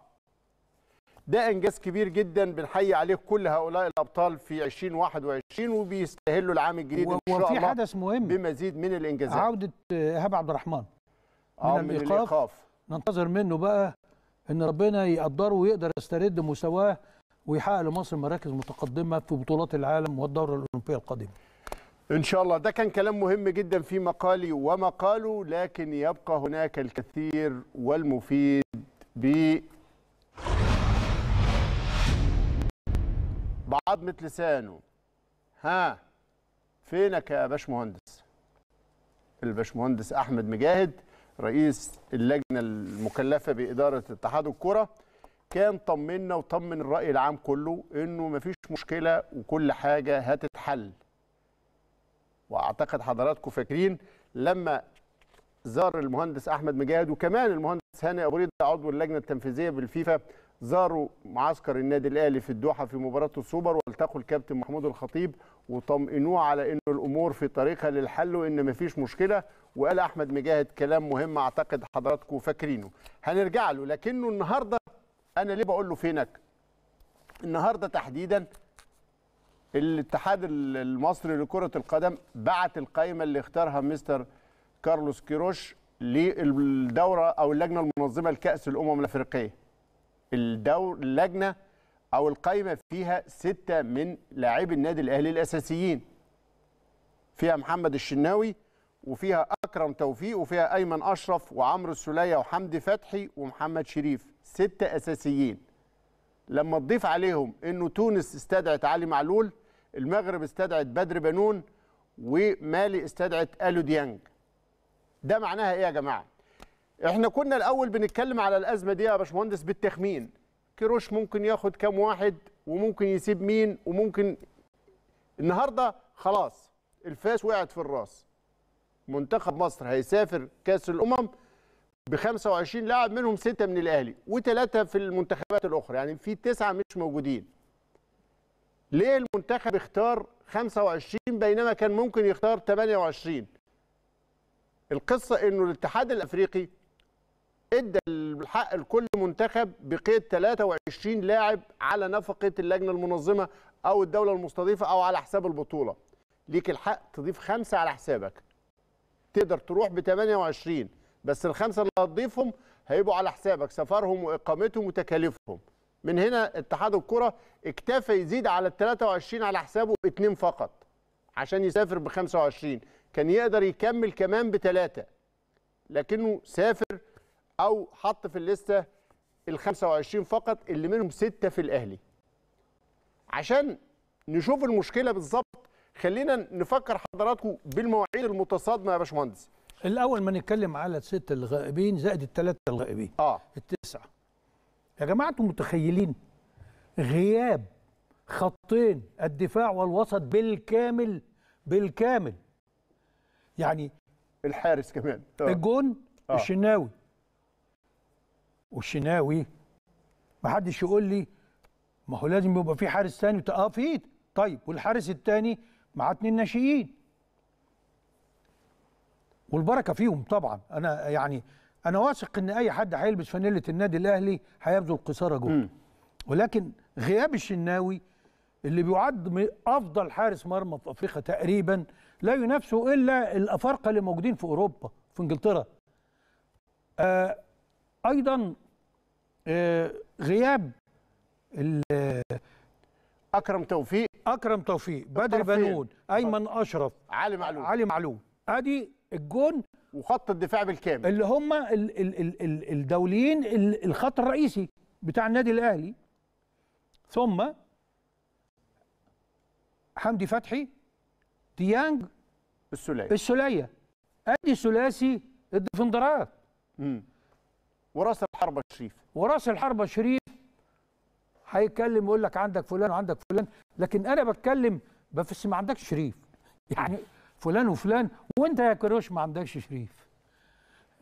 ده انجاز كبير جدا بنحيي عليه كل هؤلاء الابطال في 2021 وبيستاهلوا العام الجديد ان شاء الله وفي حدث مهم بمزيد من الانجازات عوده ايهاب آه، عبد الرحمن من, آه من الإيقاف. الإيقاف ننتظر منه بقى ان ربنا يقدره ويقدر يسترد مستواه ويحقق لمصر مراكز متقدمه في بطولات العالم والدوره الاولمبيه القادمه. ان شاء الله ده كان كلام مهم جدا في مقالي وما قالوا لكن يبقى هناك الكثير والمفيد ب بعضمة لسانه ها فينك يا باشمهندس الباشمهندس احمد مجاهد رئيس اللجنه المكلفه باداره اتحاد الكره كان طمنا وطمن الراي العام كله انه مفيش مشكله وكل حاجه هتتحل واعتقد حضراتكم فاكرين لما زار المهندس احمد مجاهد وكمان المهندس هاني ابو ريد عضو اللجنه التنفيذيه بالفيفا زاروا معسكر النادي الاهلي في الدوحه في مباراه السوبر والتقوا الكابتن محمود الخطيب وطمئنوه على ان الامور في طريقها للحل وان مفيش مشكله وقال احمد مجاهد كلام مهم اعتقد حضراتكم فاكرينه هنرجع له لكنه النهارده انا ليه بقول له فينك النهارده تحديدا الاتحاد المصري لكره القدم بعت القائمه اللي اختارها مستر كارلوس كيروش للدوره او اللجنه المنظمه لكاس الامم الافريقيه الدور اللجنه او القائمه فيها سته من لاعبي النادي الاهلي الاساسيين فيها محمد الشناوي وفيها اكرم توفيق وفيها ايمن اشرف وعمرو السوليه وحمدي فتحي ومحمد شريف ستة أساسيين لما تضيف عليهم أنه تونس استدعت علي معلول المغرب استدعت بدر بنون ومالي استدعت ألو ديانج ده معناها إيه يا جماعة؟ احنا كنا الأول بنتكلم على الأزمة دي يا باشمهندس بالتخمين كيروش ممكن ياخد كام واحد وممكن يسيب مين وممكن النهاردة خلاص الفاس وقعت في الراس منتخب مصر هيسافر كاس الأمم ب 25 لاعب منهم سته من الاهلي وثلاثه في المنتخبات الاخرى يعني في تسعه مش موجودين ليه المنتخب اختار 25 بينما كان ممكن يختار 28 القصه انه الاتحاد الافريقي ادى الحق لكل منتخب بقيد 23 لاعب على نفقه اللجنه المنظمه او الدوله المستضيفه او على حساب البطوله ليك الحق تضيف خمسه على حسابك تقدر تروح ب 28 بس الخمسه اللي هتضيفهم هيبقوا على حسابك سفرهم واقامتهم وتكاليفهم من هنا اتحاد الكره اكتفى يزيد على ال 23 على حسابه اثنين فقط عشان يسافر ب 25 كان يقدر يكمل كمان بثلاثه لكنه سافر او حط في الليسته ال 25 فقط اللي منهم سته في الاهلي عشان نشوف المشكله بالظبط خلينا نفكر حضراتكم بالمواعيد المتصادمه يا باشمهندس الاول ما نتكلم على الست الغائبين زائد الثلاثه الغائبين اه التسعه يا جماعه انتم متخيلين غياب خطين الدفاع والوسط بالكامل بالكامل يعني الحارس كمان آه. الجون آه. الشناوي والشناوي ما حدش يقول لي ما هو لازم يبقى في حارس ثاني اه في طيب والحارس الثاني مع اثنين ناشئين والبركه فيهم طبعا انا يعني انا واثق ان اي حد هيلبس فانيله النادي الاهلي هيبذل قصارى جهد ولكن غياب الشناوي اللي بيعد افضل حارس مرمى في افريقيا تقريبا لا ينافسه الا الافارقه اللي موجودين في اوروبا في انجلترا آه ايضا آه غياب اكرم توفيق اكرم توفيق بدر بنون ايمن اشرف علي معلول علي معلول ادي الجون وخط الدفاع بالكامل اللي هم ال ال ال الدوليين الخط الرئيسي بتاع النادي الاهلي ثم حمدي فتحي تيانج السلية السلية ادي ثلاثي الدفندرات وراس الحربة الشريف وراس الحربة الشريف هيتكلم يقول لك عندك فلان وعندك فلان لكن انا بتكلم بس ما عندكش شريف يعني فلان وفلان وانت يا كروش ما عندكش شريف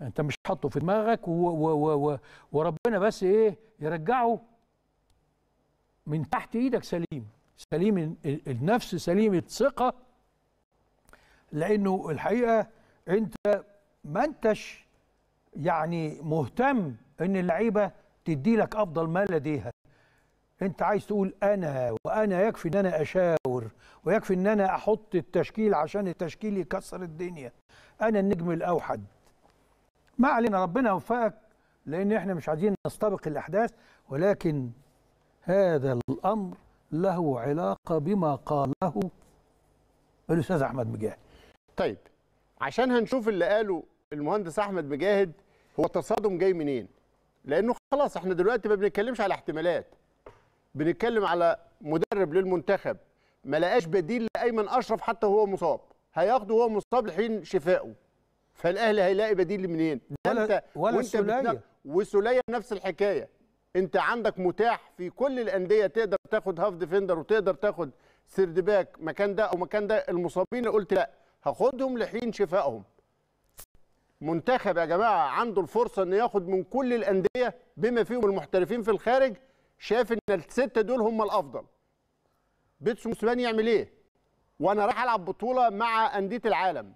انت مش حاطه في دماغك و و و و وربنا بس ايه يرجعه من تحت ايدك سليم سليم النفس سليم الثقه لانه الحقيقه انت ما انتش يعني مهتم ان اللعيبه تدي لك افضل ما لديها انت عايز تقول انا وانا يكفي ان انا اشاور ويكفي ان انا احط التشكيل عشان التشكيل يكسر الدنيا انا النجم الاوحد ما علينا ربنا يوفقك لان احنا مش عايزين نستبق الاحداث ولكن هذا الامر له علاقه بما قاله الاستاذ احمد مجاهد طيب عشان هنشوف اللي قاله المهندس احمد مجاهد هو التصادم جاي منين لانه خلاص احنا دلوقتي ما بنتكلمش على احتمالات بنتكلم على مدرب للمنتخب ما لقاش بديل لايمن اشرف حتى هو مصاب هياخده وهو مصاب لحين شفائه فالاهلي هيلاقي بديل منين ده ولا انت ولا وانت بتنا... نفس الحكايه انت عندك متاح في كل الانديه تقدر تاخد هاف ديفندر وتقدر تاخد سيرد باك مكان ده او مكان ده المصابين اللي قلت لا هاخدهم لحين شفائهم منتخب يا جماعه عنده الفرصه انه ياخد من كل الانديه بما فيهم المحترفين في الخارج شاف ان السته دول هم الافضل بيتسو موسيماني يعمل ايه وانا رايح العب بطوله مع انديه العالم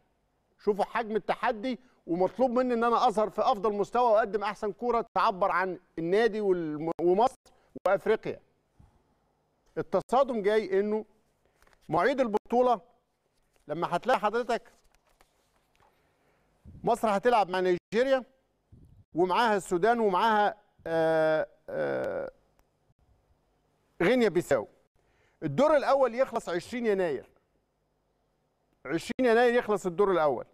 شوفوا حجم التحدي ومطلوب مني ان انا اظهر في افضل مستوى واقدم احسن كوره تعبر عن النادي ومصر وافريقيا التصادم جاي انه مواعيد البطوله لما هتلاقي حضرتك مصر هتلعب مع نيجيريا ومعاها السودان ومعاها آآ آه، آآ آه، غينيا بيساو الدور الاول يخلص 20 يناير 20 يناير يخلص الدور الاول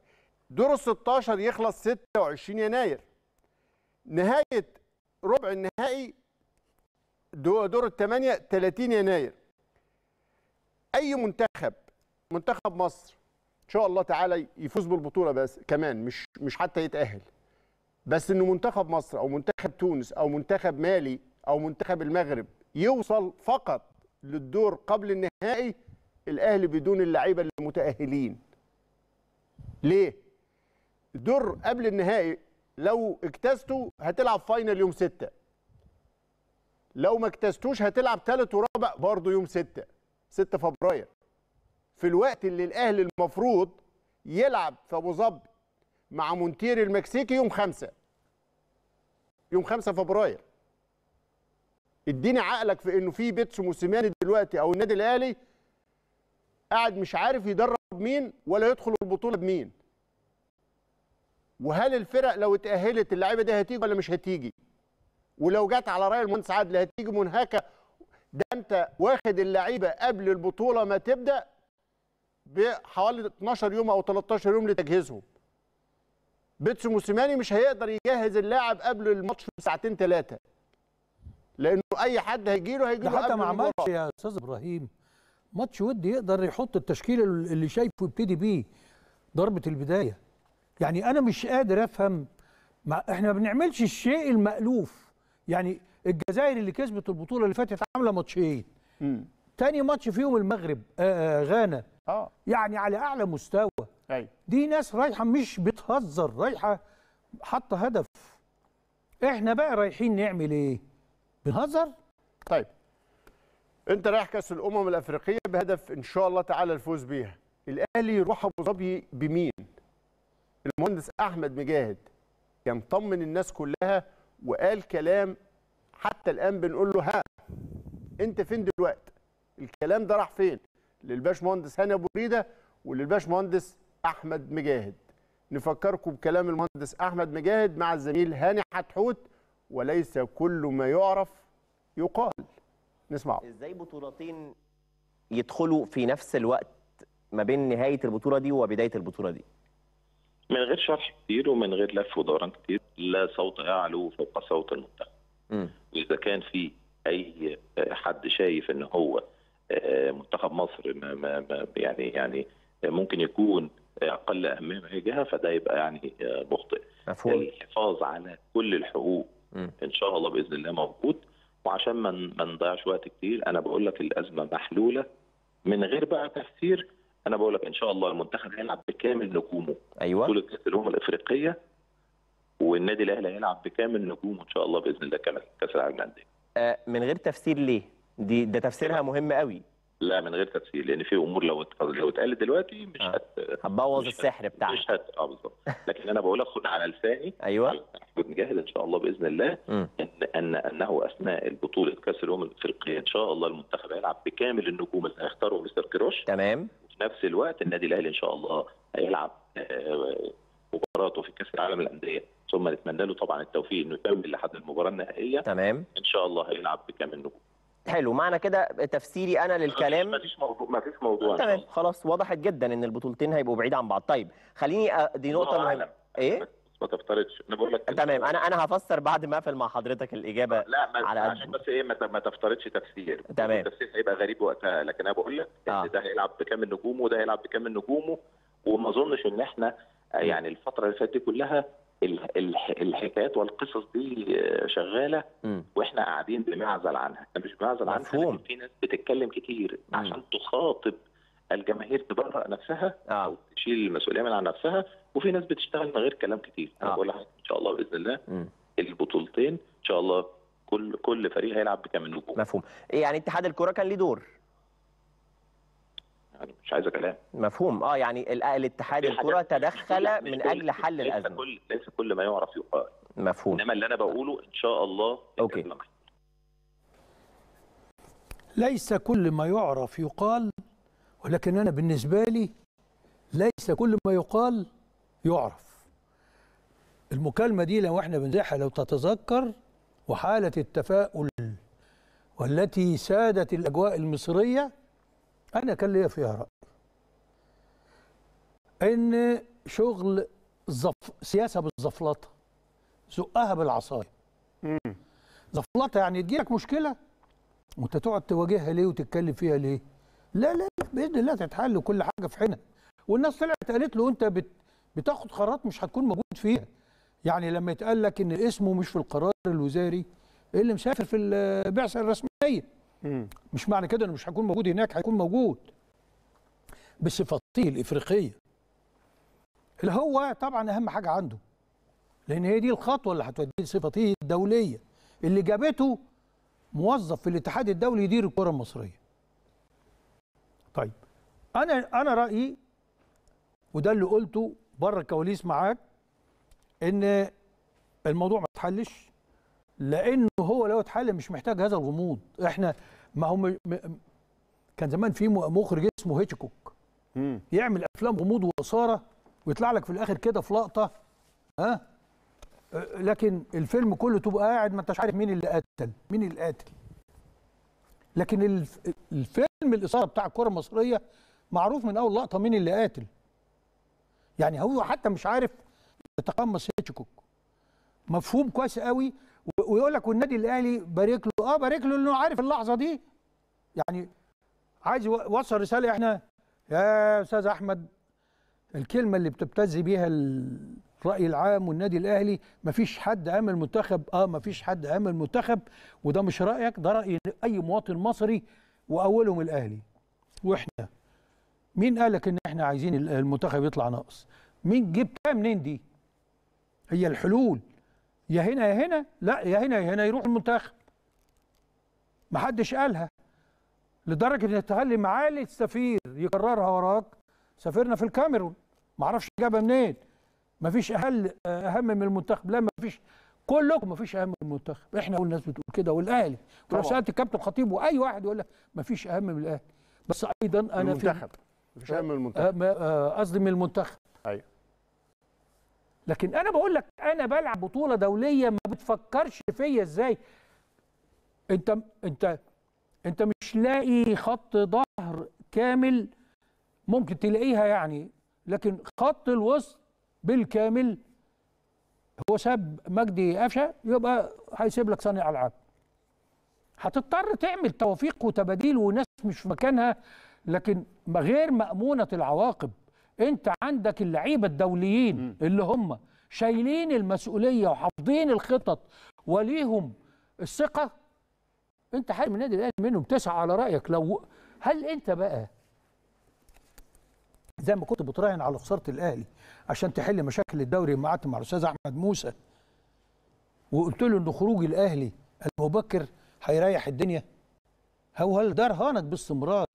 دور ال 16 يخلص 26 يناير نهايه ربع النهائي دور الثمانيه 30 يناير اي منتخب منتخب مصر ان شاء الله تعالى يفوز بالبطوله بس كمان مش مش حتى يتاهل بس انه منتخب مصر او منتخب تونس او منتخب مالي او منتخب المغرب يوصل فقط للدور قبل النهائي الاهلي بدون اللعيبه المتاهلين ليه دور قبل النهائي لو اجتزته هتلعب فاينل يوم 6 لو ما اجتزتوش هتلعب ثالث ورابع برضه يوم 6 6 فبراير في الوقت اللي الاهلي المفروض يلعب في ابو ظبي مع مونتير المكسيكي يوم 5 يوم 5 فبراير اديني عقلك في انه في بيتسو موسيماني دلوقتي او النادي الاهلي قاعد مش عارف يدرب مين ولا يدخل البطوله بمين وهل الفرق لو اتاهلت اللعيبه دي هتيجي ولا مش هتيجي ولو جت على راي المهندس عادل هتيجي منهكه ده انت واخد اللعيبه قبل البطوله ما تبدا بحوالي 12 يوم او 13 يوم لتجهيزهم بيتسو موسيماني مش هيقدر يجهز اللاعب قبل الماتش بساعتين ثلاثه لانه اي حد هيجي له هيجي له حتى ما عملش يا استاذ ابراهيم ماتش ودي يقدر يحط التشكيل اللي شايفه يبتدي بيه ضربه البدايه يعني انا مش قادر افهم ما احنا ما بنعملش الشيء المالوف يعني الجزائر اللي كسبت البطوله اللي فاتت عامله ماتشين تاني ماتش فيهم المغرب آه،, آه غانا اه يعني على اعلى مستوى أي. أيوة. دي ناس رايحه مش بتهزر رايحه حاطه هدف احنا بقى رايحين نعمل ايه بنهزر طيب انت رايح كاس الامم الافريقيه بهدف ان شاء الله تعالى الفوز بيها الاهلي يروح ابو ظبي بمين المهندس احمد مجاهد كان طمن الناس كلها وقال كلام حتى الان بنقول له ها انت فين دلوقتي الكلام ده راح فين للباش مهندس هاني ابو ريده وللباش مهندس احمد مجاهد نفكركم بكلام المهندس احمد مجاهد مع الزميل هاني حتحوت وليس كل ما يعرف يقال نسمع ازاي بطولتين يدخلوا في نفس الوقت ما بين نهايه البطوله دي وبدايه البطوله دي من غير شرح كتير ومن غير لف ودوران كتير لا صوت يعلو فوق صوت المنتخب واذا كان في اي حد شايف ان هو آه، منتخب مصر ما ما يعني يعني ممكن يكون اقل اهميه من اي جهه فده يبقى يعني مخطئ آه، مفهوم الحفاظ على كل الحقوق ان شاء الله باذن الله موجود وعشان ما ما نضيعش وقت كتير انا بقول لك الازمه محلوله من غير بقى تفسير انا بقول لك ان شاء الله المنتخب هيلعب بكامل نجومه ايوه بطوله كاس الامم الافريقيه والنادي الاهلي هيلعب بكامل نجومه ان شاء الله باذن الله كمان كاس العالم للانديه آه، من غير تفسير ليه؟ دي ده تفسيرها مهم قوي لا من غير تفسير لان في امور لو لو اتقالت دلوقتي مش آه. هت هتبوظ السحر بتاعك مش هت اه بالظبط لكن انا بقول خد على لساني ايوه بنجاهد ان شاء الله باذن الله ان ان انه اثناء البطوله كاس الامم الافريقيه ان شاء الله المنتخب هيلعب بكامل النجوم اللي هيختاروا مستر كروش تمام وفي نفس الوقت النادي الاهلي ان شاء الله هيلعب آه، مباراته في كاس العالم الانديه ثم نتمنى له طبعا التوفيق انه يكمل لحد المباراه النهائيه تمام ان شاء الله هيلعب بكامل النجوم حلو معنى كده تفسيري انا للكلام مفيش موضوع مفيش موضوع تمام خلاص وضحت جدا ان البطولتين هيبقوا بعيد عن بعض طيب خليني دي نقطه مهمه ايه ما تفترضش انا بقول لك تمام انا انا هفسر بعد ما اقفل مع حضرتك الاجابه لا ما على عشان بس ايه ما تفترضش تفسير تمام التفسير هيبقى غريب وقتها لكن انا بقول لك آه. ده هيلعب بكام نجومه وده هيلعب بكام نجومه وما اظنش ان احنا يعني الفتره اللي فاتت دي كلها الحكايات والقصص دي شغاله واحنا قاعدين بنعزل عنها مش بنعزل عنها مفهوم. في ناس بتتكلم كتير عشان تخاطب الجماهير تبرأ نفسها آه. او تشيل المسؤوليه من على نفسها وفي ناس بتشتغل من غير كلام كتير آه. انا بقول ان شاء الله باذن الله م. البطولتين ان شاء الله كل كل فريق هيلعب بكام نجوم مفهوم يعني اتحاد الكره كان ليه دور انا مش عايزه كلام مفهوم اه يعني الاتحاد الكره تدخل من اجل حل الازمه ليس كل ليس كل ما يعرف يقال مفهوم انما اللي انا بقوله ان شاء الله اوكي ليس كل ما يعرف يقال ولكن انا بالنسبه لي ليس كل ما يقال يعرف المكالمه دي لو احنا بنذاعها لو تتذكر وحاله التفاؤل والتي سادت الاجواء المصريه أنا كان ليا فيها رأي إن شغل زف... سياسة بالزفلطة زقها بالعصاية زفلطة يعني تجيلك مشكلة وأنت تقعد تواجهها ليه وتتكلم فيها ليه لا لا بإذن الله تتحل وكل حاجة في حينها والناس طلعت قالت له أنت بت... بتاخد قرارات مش هتكون موجود فيها يعني لما يتقال لك إن اسمه مش في القرار الوزاري اللي مسافر في البعثة الرسمية مش معنى كده انه مش هيكون موجود هناك هيكون موجود بصفته الافريقيه اللي هو طبعا اهم حاجه عنده لان هي دي الخطوه اللي هتوديه لصفته الدوليه اللي جابته موظف في الاتحاد الدولي يدير الكره المصريه طيب انا انا رايي وده اللي قلته بره الكواليس معاك ان الموضوع ما اتحلش لانه هو لو اتحل مش محتاج هذا الغموض احنا ما هم كان زمان في مخرج اسمه هيتشكوك يعمل افلام غموض واثاره ويطلع لك في الاخر كده في لقطه ها لكن الفيلم كله تبقى قاعد ما انتش عارف مين اللي قتل مين اللي قاتل لكن الفيلم الاثاره بتاع الكره المصريه معروف من اول لقطه مين اللي قاتل يعني هو حتى مش عارف يتقمص هيتشكوك مفهوم كويس قوي ويقول لك والنادي الاهلي بارك له اه بارك له لانه عارف اللحظه دي يعني عايز يوصل رساله احنا يا استاذ احمد الكلمه اللي بتبتز بيها الراي العام والنادي الاهلي مفيش حد عامل منتخب اه مفيش حد عامل منتخب وده مش رايك ده راي اي مواطن مصري واولهم الاهلي واحنا مين قال لك ان احنا عايزين المنتخب يطلع ناقص مين جبتها منين دي هي الحلول يا هنا يا هنا لا يا هنا يا هنا يروح المنتخب ما حدش قالها لدرجه ان تخلي معالي السفير يكررها وراك سافرنا في الكاميرون ما اعرفش جابها منين ما فيش اهل اهم من المنتخب لا ما فيش كلكم ما فيش اهم من المنتخب احنا ناس بتقول كده والاهلي ولو سالت الكابتن خطيب واي واحد يقول لك ما فيش اهم من الاهلي بس ايضا انا المنتخب مفيش اهم من المنتخب آه، آه، قصدي من المنتخب ايوه لكن انا بقول لك انا بلعب بطوله دوليه ما بتفكرش فيا ازاي انت انت انت مش لاقي خط ظهر كامل ممكن تلاقيها يعني لكن خط الوسط بالكامل هو ساب مجدي قفشه يبقى هيسيب لك صانع العاب هتضطر تعمل توافيق وتباديل وناس مش في مكانها لكن غير مامونه العواقب انت عندك اللعيبه الدوليين م. اللي هم شايلين المسؤوليه وحافظين الخطط وليهم الثقه انت حارم النادي الاهلي منهم تسعه على رايك لو هل انت بقى زي ما كنت بتراهن على خساره الاهلي عشان تحل مشاكل الدوري قعدت مع الاستاذ احمد موسى وقلت له ان خروج الاهلي المبكر هيريح الدنيا هو هل ده رهانك باستمرار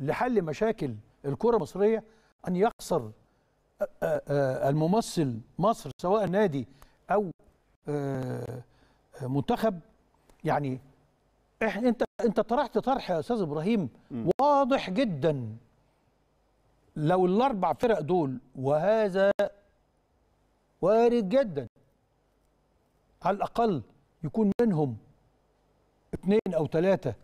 لحل مشاكل الكره المصريه أن يخسر الممثل مصر سواء نادي أو آه، منتخب يعني احنا انت انت طرحت طرح يا استاذ ابراهيم واضح جدا لو الاربع فرق دول وهذا وارد جدا على الاقل يكون منهم اثنين او ثلاثه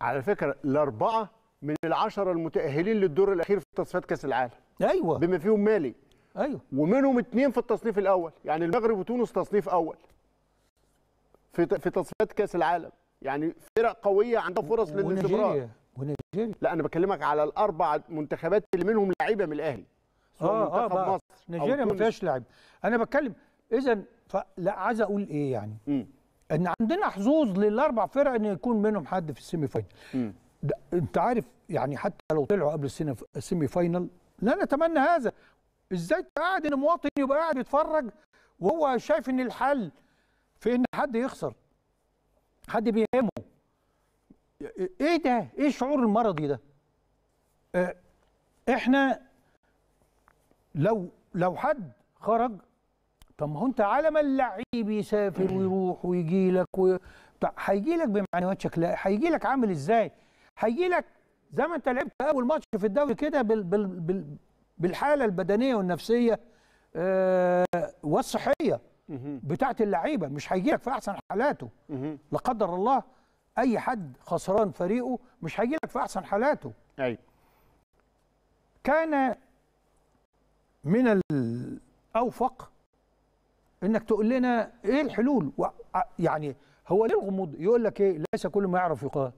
على فكره الاربعه من العشرة المتأهلين للدور الأخير في تصفيات كأس العالم أيوة بما فيهم مالي أيوة ومنهم اثنين في التصنيف الأول يعني المغرب وتونس تصنيف أول في في تصفيات كأس العالم يعني فرق قوية عندها فرص للاستمرار ونيجيريا لا أنا بكلمك على الأربع منتخبات اللي منهم لعيبة من الأهلي اه اه مصر نيجيريا ما فيهاش لعيبة أنا بتكلم إذا لا عايز أقول إيه يعني؟ م. ان عندنا حظوظ للاربع فرق ان يكون منهم حد في السيمي فاينل ده انت عارف يعني حتى لو طلعوا قبل السيمي فاينل لا نتمنى هذا ازاي قاعد ان مواطن يبقى قاعد يتفرج وهو شايف ان الحل في ان حد يخسر حد بيهمه ايه ده ايه الشعور المرضي ده اه احنا لو لو حد خرج طب ما هو انت على ما اللعيب يسافر ويروح ويجي لك هيجي لك بمعنويات شكلها هيجي لك عامل ازاي هيجي لك زي ما انت لعبت اول ماتش في الدوري كده بال بال بال بالحاله البدنيه والنفسيه آه والصحيه بتاعه اللعيبه مش هيجي لك في احسن حالاته لا قدر الله اي حد خسران فريقه مش هيجي لك في احسن حالاته ايوه كان من الاوفق انك تقول لنا ايه الحلول يعني هو ليه الغموض يقول لك ايه ليس كل ما يعرف يقال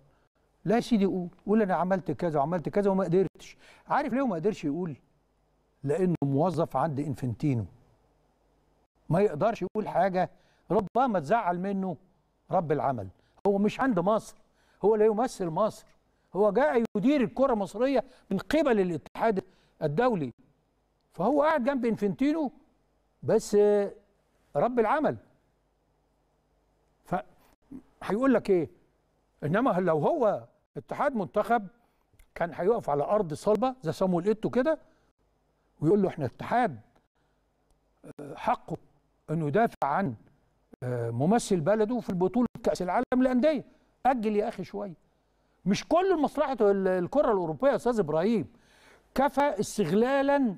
لا يا سيدي قول قول انا عملت كذا وعملت كذا وما قدرتش عارف ليه ما قدرش يقول لانه موظف عند انفنتينو ما يقدرش يقول حاجه ربما تزعل منه رب العمل هو مش عند مصر هو لا يمثل مصر هو جاء يدير الكره المصريه من قبل الاتحاد الدولي فهو قاعد جنب انفنتينو بس رب العمل ف هيقول لك ايه انما لو هو اتحاد منتخب كان هيقف على ارض صلبه زي صامويل ايتو كده ويقول له احنا اتحاد آه، حقه انه يدافع عن آه، ممثل بلده في البطوله كاس العالم للانديه اجل يا اخي شويه مش كل مصلحه الكره الاوروبيه يا استاذ ابراهيم كفى استغلالا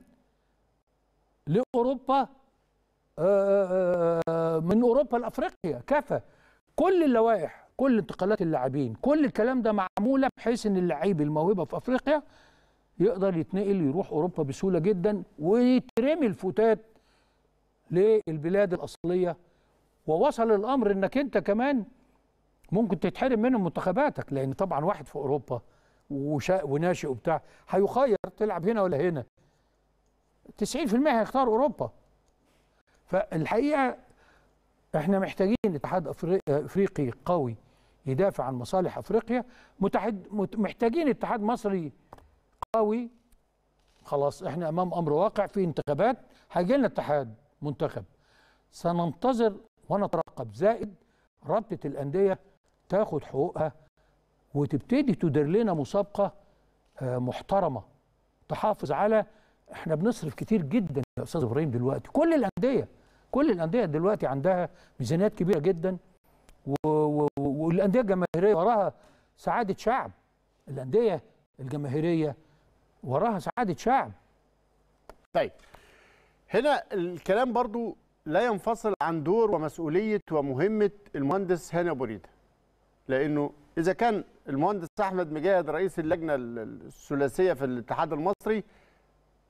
لاوروبا آه، من اوروبا لافريقيا كفى كل اللوائح كل انتقالات اللاعبين كل الكلام ده معموله بحيث ان اللعيب الموهبه في افريقيا يقدر يتنقل يروح اوروبا بسهوله جدا ويترمي الفتات للبلاد الاصليه ووصل الامر انك انت كمان ممكن تتحرم منهم منتخباتك لان طبعا واحد في اوروبا وناشئ وبتاع هيخير تلعب هنا ولا هنا 90% هيختار اوروبا فالحقيقه احنا محتاجين اتحاد افريقي قوي يدافع عن مصالح افريقيا متحد محتاجين اتحاد مصري قوي خلاص احنا امام امر واقع في انتخابات هيجي لنا اتحاد منتخب سننتظر ونترقب زائد رابطه الانديه تاخد حقوقها وتبتدي تدير لنا مسابقه آه، محترمه تحافظ على احنا بنصرف كتير جدا يا استاذ ابراهيم دلوقتي كل الانديه كل الانديه دلوقتي عندها ميزانيات كبيره جدا والانديه الجماهيريه وراها سعاده شعب الانديه الجماهيريه وراها سعاده شعب طيب هنا الكلام برضو لا ينفصل عن دور ومسؤوليه ومهمه المهندس هاني ابو ريده لانه اذا كان المهندس احمد مجاهد رئيس اللجنه الثلاثيه في الاتحاد المصري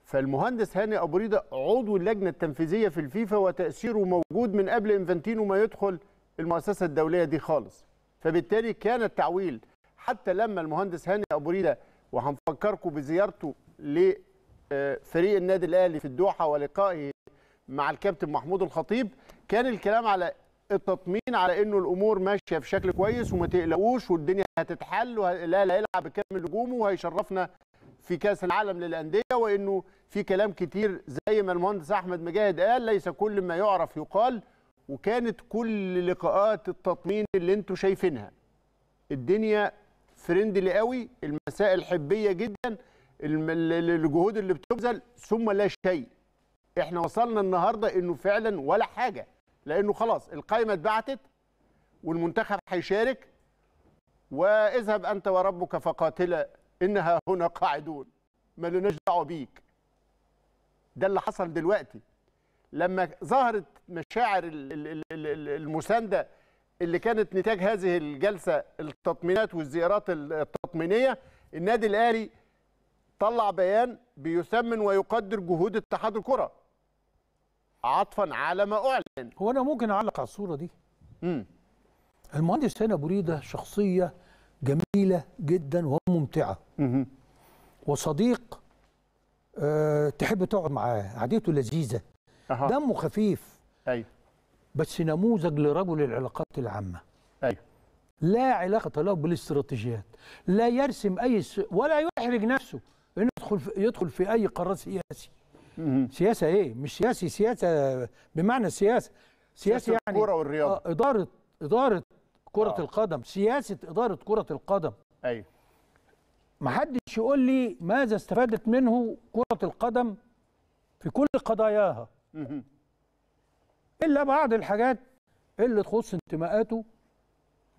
فالمهندس هاني ابو ريده عضو اللجنه التنفيذيه في الفيفا وتاثيره موجود من قبل انفانتينو ما يدخل المؤسسه الدوليه دي خالص فبالتالي كان التعويل حتى لما المهندس هاني ابو ريده وهنفكركم بزيارته لفريق آه، النادي الاهلي في الدوحه ولقائه مع الكابتن محمود الخطيب كان الكلام على التطمين على انه الامور ماشيه بشكل كويس وما تقلقوش والدنيا هتتحل والاهلي هيلعب بكامل نجومه وهيشرفنا في كاس العالم للانديه وانه في كلام كتير زي ما المهندس احمد مجاهد قال ليس كل ما يعرف يقال وكانت كل لقاءات التطمين اللي انتوا شايفينها الدنيا فريندلي قوي المسائل حبيه جدا الجهود اللي بتبذل ثم لا شيء احنا وصلنا النهارده انه فعلا ولا حاجه لانه خلاص القائمه اتبعتت والمنتخب هيشارك واذهب انت وربك فقاتلا انها هنا قاعدون ما لناش دعوه بيك ده اللي حصل دلوقتي لما ظهرت مشاعر المسانده اللي كانت نتاج هذه الجلسه التطمينات والزيارات التطمينيه النادي الاهلي طلع بيان بيثمن ويقدر جهود اتحاد الكره عطفا على ما اعلن هو انا ممكن اعلق على الصوره دي مم. المهندس هاني ابو ريده شخصيه جميله جدا وممتعه مم. وصديق أه تحب تقعد معاه عاديته لذيذه أه. دمه خفيف ايوه بس نموذج لرجل العلاقات العامه ايوه لا علاقه له بالاستراتيجيات لا يرسم اي س... ولا يحرج نفسه انه يدخل في... يدخل في اي قرار سياسي سياسه ايه مش سياسي سياسه بمعنى السياسه سياسه, سياسة يعني الكوره والرياضه آه اداره اداره كره آه. القدم سياسه اداره كره القدم ايوه ما حدش يقول لي ماذا استفادت منه كره القدم في كل قضاياها الا بعض الحاجات اللي تخص انتماءاته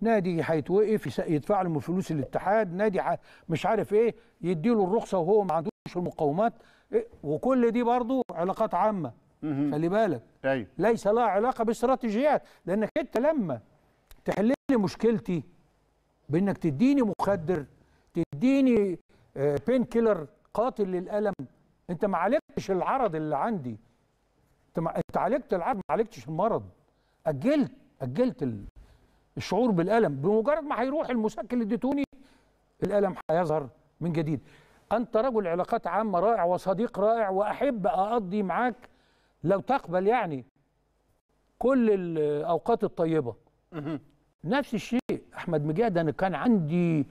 نادي هيتوقف يدفع له من فلوس الاتحاد نادي مش عارف ايه يديله الرخصه وهو ما عندوش المقومات إيه وكل دي برضو علاقات عامه خلي بالك أيوه. ليس لها علاقه باستراتيجيات لانك انت لما تحل لي مشكلتي بانك تديني مخدر تديني بين آه، كيلر قاتل للالم انت ما عالجتش العرض اللي عندي انت عالجت العرض ما عالجتش المرض اجلت اجلت الشعور بالالم بمجرد ما هيروح المسكن اللي اديتوني الالم هيظهر من جديد انت رجل علاقات عامه رائع وصديق رائع واحب اقضي معاك لو تقبل يعني كل الاوقات الطيبه نفس الشيء احمد مجاهد انا كان عندي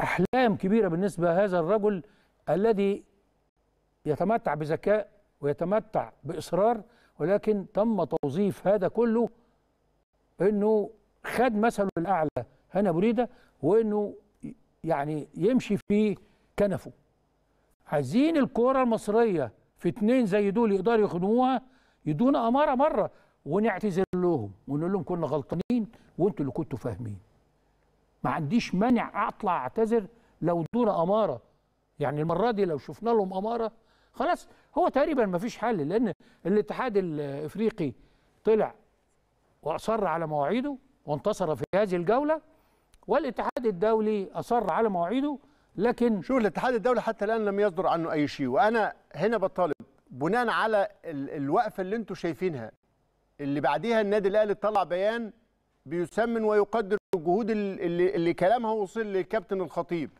احلام كبيره بالنسبه لهذا الرجل الذي يتمتع بذكاء ويتمتع باصرار ولكن تم توظيف هذا كله انه خد مثله الاعلى هنا بريده وانه يعني يمشي في كنفه عايزين الكره المصريه في اتنين زي دول يقدروا يخدموها يدونا اماره مره ونعتذر لهم ونقول لهم كنا غلطانين وانتوا اللي كنتوا فاهمين ما عنديش مانع اطلع اعتذر لو ادونا اماره يعني المره دي لو شفنا لهم اماره خلاص هو تقريبا ما فيش حل لان الاتحاد الافريقي طلع واصر على مواعيده وانتصر في هذه الجوله والاتحاد الدولي اصر على مواعيده لكن شوف الاتحاد الدولي حتى الان لم يصدر عنه اي شيء وانا هنا بطالب بناء على ال الوقفه اللي انتم شايفينها اللي بعديها النادي الاهلي طلع بيان بيسمن ويقدر الجهود اللي, اللي كلامها وصل للكابتن الخطيب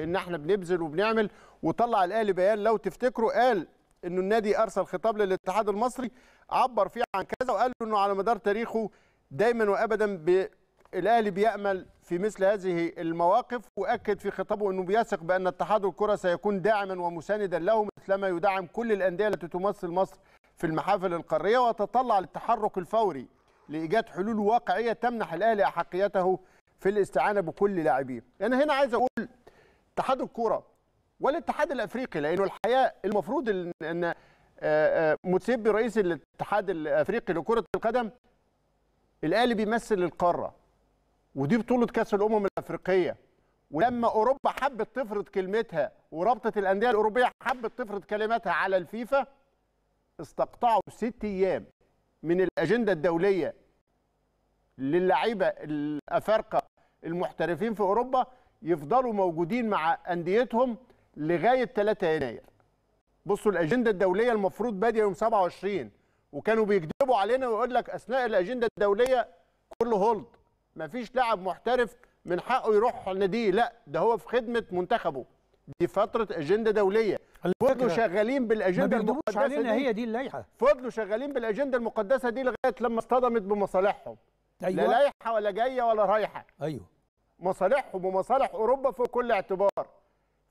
ان احنا بنبذل وبنعمل وطلع الاهلي بيان لو تفتكروا قال انه النادي ارسل خطاب للاتحاد المصري عبر فيه عن كذا وقال له انه على مدار تاريخه دايما وابدا ب... الاهلي بيامل في مثل هذه المواقف واكد في خطابه انه بيثق بان اتحاد الكره سيكون داعما ومساندا له مثلما يدعم كل الانديه التي تمثل مصر في المحافل القاريه وتطلع للتحرك الفوري لايجاد حلول واقعيه تمنح الاهلي احقيته في الاستعانه بكل لاعبيه انا هنا عايز اقول اتحاد الكره والاتحاد الافريقي لانه الحقيقه المفروض ان آه، آه، موتسيبي رئيس الاتحاد الافريقي لكره القدم الاهلي بيمثل القاره ودي بطوله كاس الامم الافريقيه ولما اوروبا حبت تفرض كلمتها ورابطه الانديه الاوروبيه حبت تفرض كلمتها على الفيفا استقطعوا ست ايام من الاجنده الدوليه للعيبه الافارقه المحترفين في اوروبا يفضلوا موجودين مع انديتهم لغايه 3 يناير بصوا الاجنده الدوليه المفروض باديه يوم 27 وكانوا بيكذبوا علينا ويقول لك اثناء الاجنده الدوليه كله هولد مفيش لاعب محترف من حقه يروح ناديه لا ده هو في خدمه منتخبه دي فتره اجنده دوليه فضلوا شغالين بالاجنده المقدسه علينا دي هي دي اللائحه فضلوا شغالين بالاجنده المقدسه دي لغايه لما اصطدمت بمصالحهم أيوة. لا لايحه ولا جايه ولا رايحه ايوه مصالحهم ومصالح اوروبا في كل اعتبار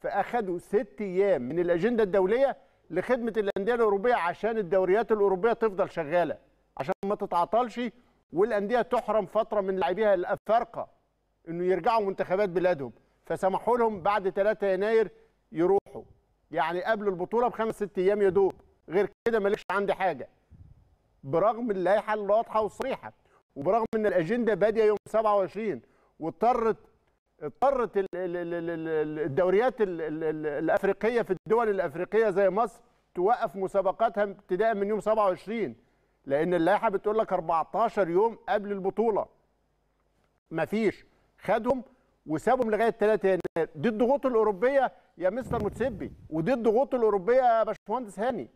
فاخدوا ست ايام من الاجنده الدوليه لخدمه الانديه الاوروبيه عشان الدوريات الاوروبيه تفضل شغاله عشان ما تتعطلش والانديه تحرم فتره من لاعبيها الافارقه انه يرجعوا منتخبات بلادهم فسمحوا لهم بعد 3 يناير يروحوا يعني قبل البطوله بخمس ست ايام يا دوب غير كده مالكش عندي حاجه برغم اللائحه الواضحه والصريحه وبرغم ان الاجنده باديه يوم 27 واضطرت اضطرت الدوريات الافريقيه في الدول الافريقيه زي مصر توقف مسابقاتها ابتداء من يوم 27 لان اللائحه بتقول لك 14 يوم قبل البطوله مفيش خدهم وسابهم لغايه 3 يناير دي الضغوط الاوروبيه يا مستر متسبي ودي الضغوط الاوروبيه يا باشمهندس هاني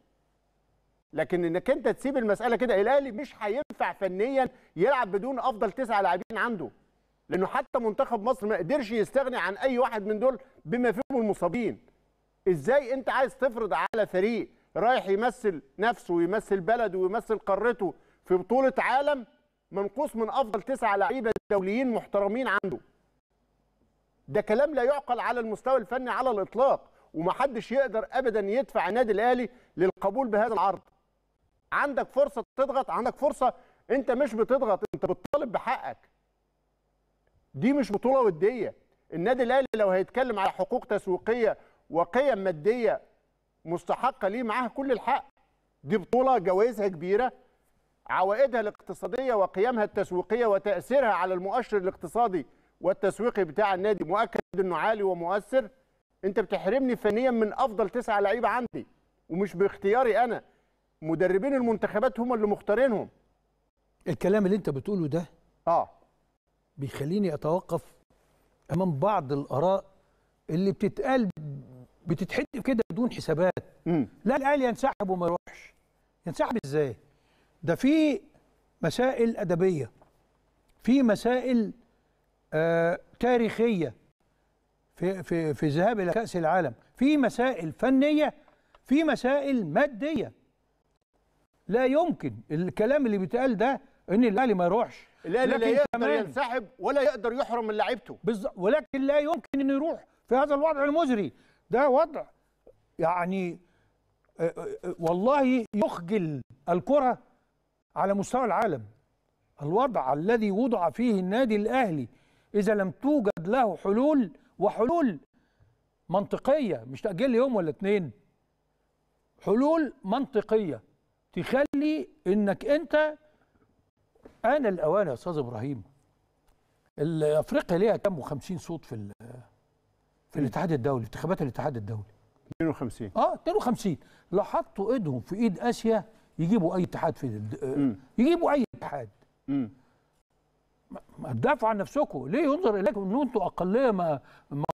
لكن انك انت تسيب المساله كده الاهلي مش هينفع فنيا يلعب بدون افضل تسعه لاعبين عنده لانه حتى منتخب مصر ما قدرش يستغني عن اي واحد من دول بما فيهم المصابين ازاي انت عايز تفرض على فريق رايح يمثل نفسه ويمثل بلده ويمثل قارته في بطوله عالم منقوص من افضل تسعه لعيبه دوليين محترمين عنده ده كلام لا يعقل على المستوى الفني على الاطلاق ومحدش يقدر ابدا يدفع النادي الاهلي للقبول بهذا العرض عندك فرصه تضغط عندك فرصه انت مش بتضغط انت بتطالب بحقك دي مش بطوله وديه النادي الاهلي لو هيتكلم على حقوق تسويقيه وقيم ماديه مستحقه ليه معاها كل الحق دي بطوله جوائزها كبيره عوائدها الاقتصاديه وقيمها التسويقيه وتاثيرها على المؤشر الاقتصادي والتسويقي بتاع النادي مؤكد انه عالي ومؤثر انت بتحرمني فنيا من افضل تسعه لعيبه عندي ومش باختياري انا مدربين المنتخبات هم اللي مختارينهم الكلام اللي انت بتقوله ده اه بيخليني اتوقف امام بعض الاراء اللي بتتقال بتتحدف كده بدون حسابات مم. لا الاهلي ينسحب وما يروحش ينسحب ازاي ده في مسائل ادبيه في مسائل آه تاريخيه في في في الذهاب الى كاس العالم في مسائل فنيه في مسائل ماديه لا يمكن الكلام اللي بيتقال ده ان الاهلي ما يروحش لا لا, لا يقدر ينسحب ولا يقدر يحرم من لعيبته بالظبط ولكن لا يمكن انه يروح في هذا الوضع المزري ده وضع يعني آه، آه، آه، والله يخجل الكره على مستوى العالم الوضع الذي وضع فيه النادي الاهلي اذا لم توجد له حلول وحلول منطقيه مش تاجيل يوم ولا اتنين حلول منطقيه تخلي انك انت آن الأوان يا أستاذ إبراهيم أفريقيا ليها كام و50 صوت في في الاتحاد الدولي انتخابات الاتحاد الدولي 52 اه 52 لو حطوا ايدهم في ايد اسيا يجيبوا اي اتحاد في الد... يجيبوا اي اتحاد امم دافعوا عن نفسكم ليه ينظر اليكم ان انتم اقليه ما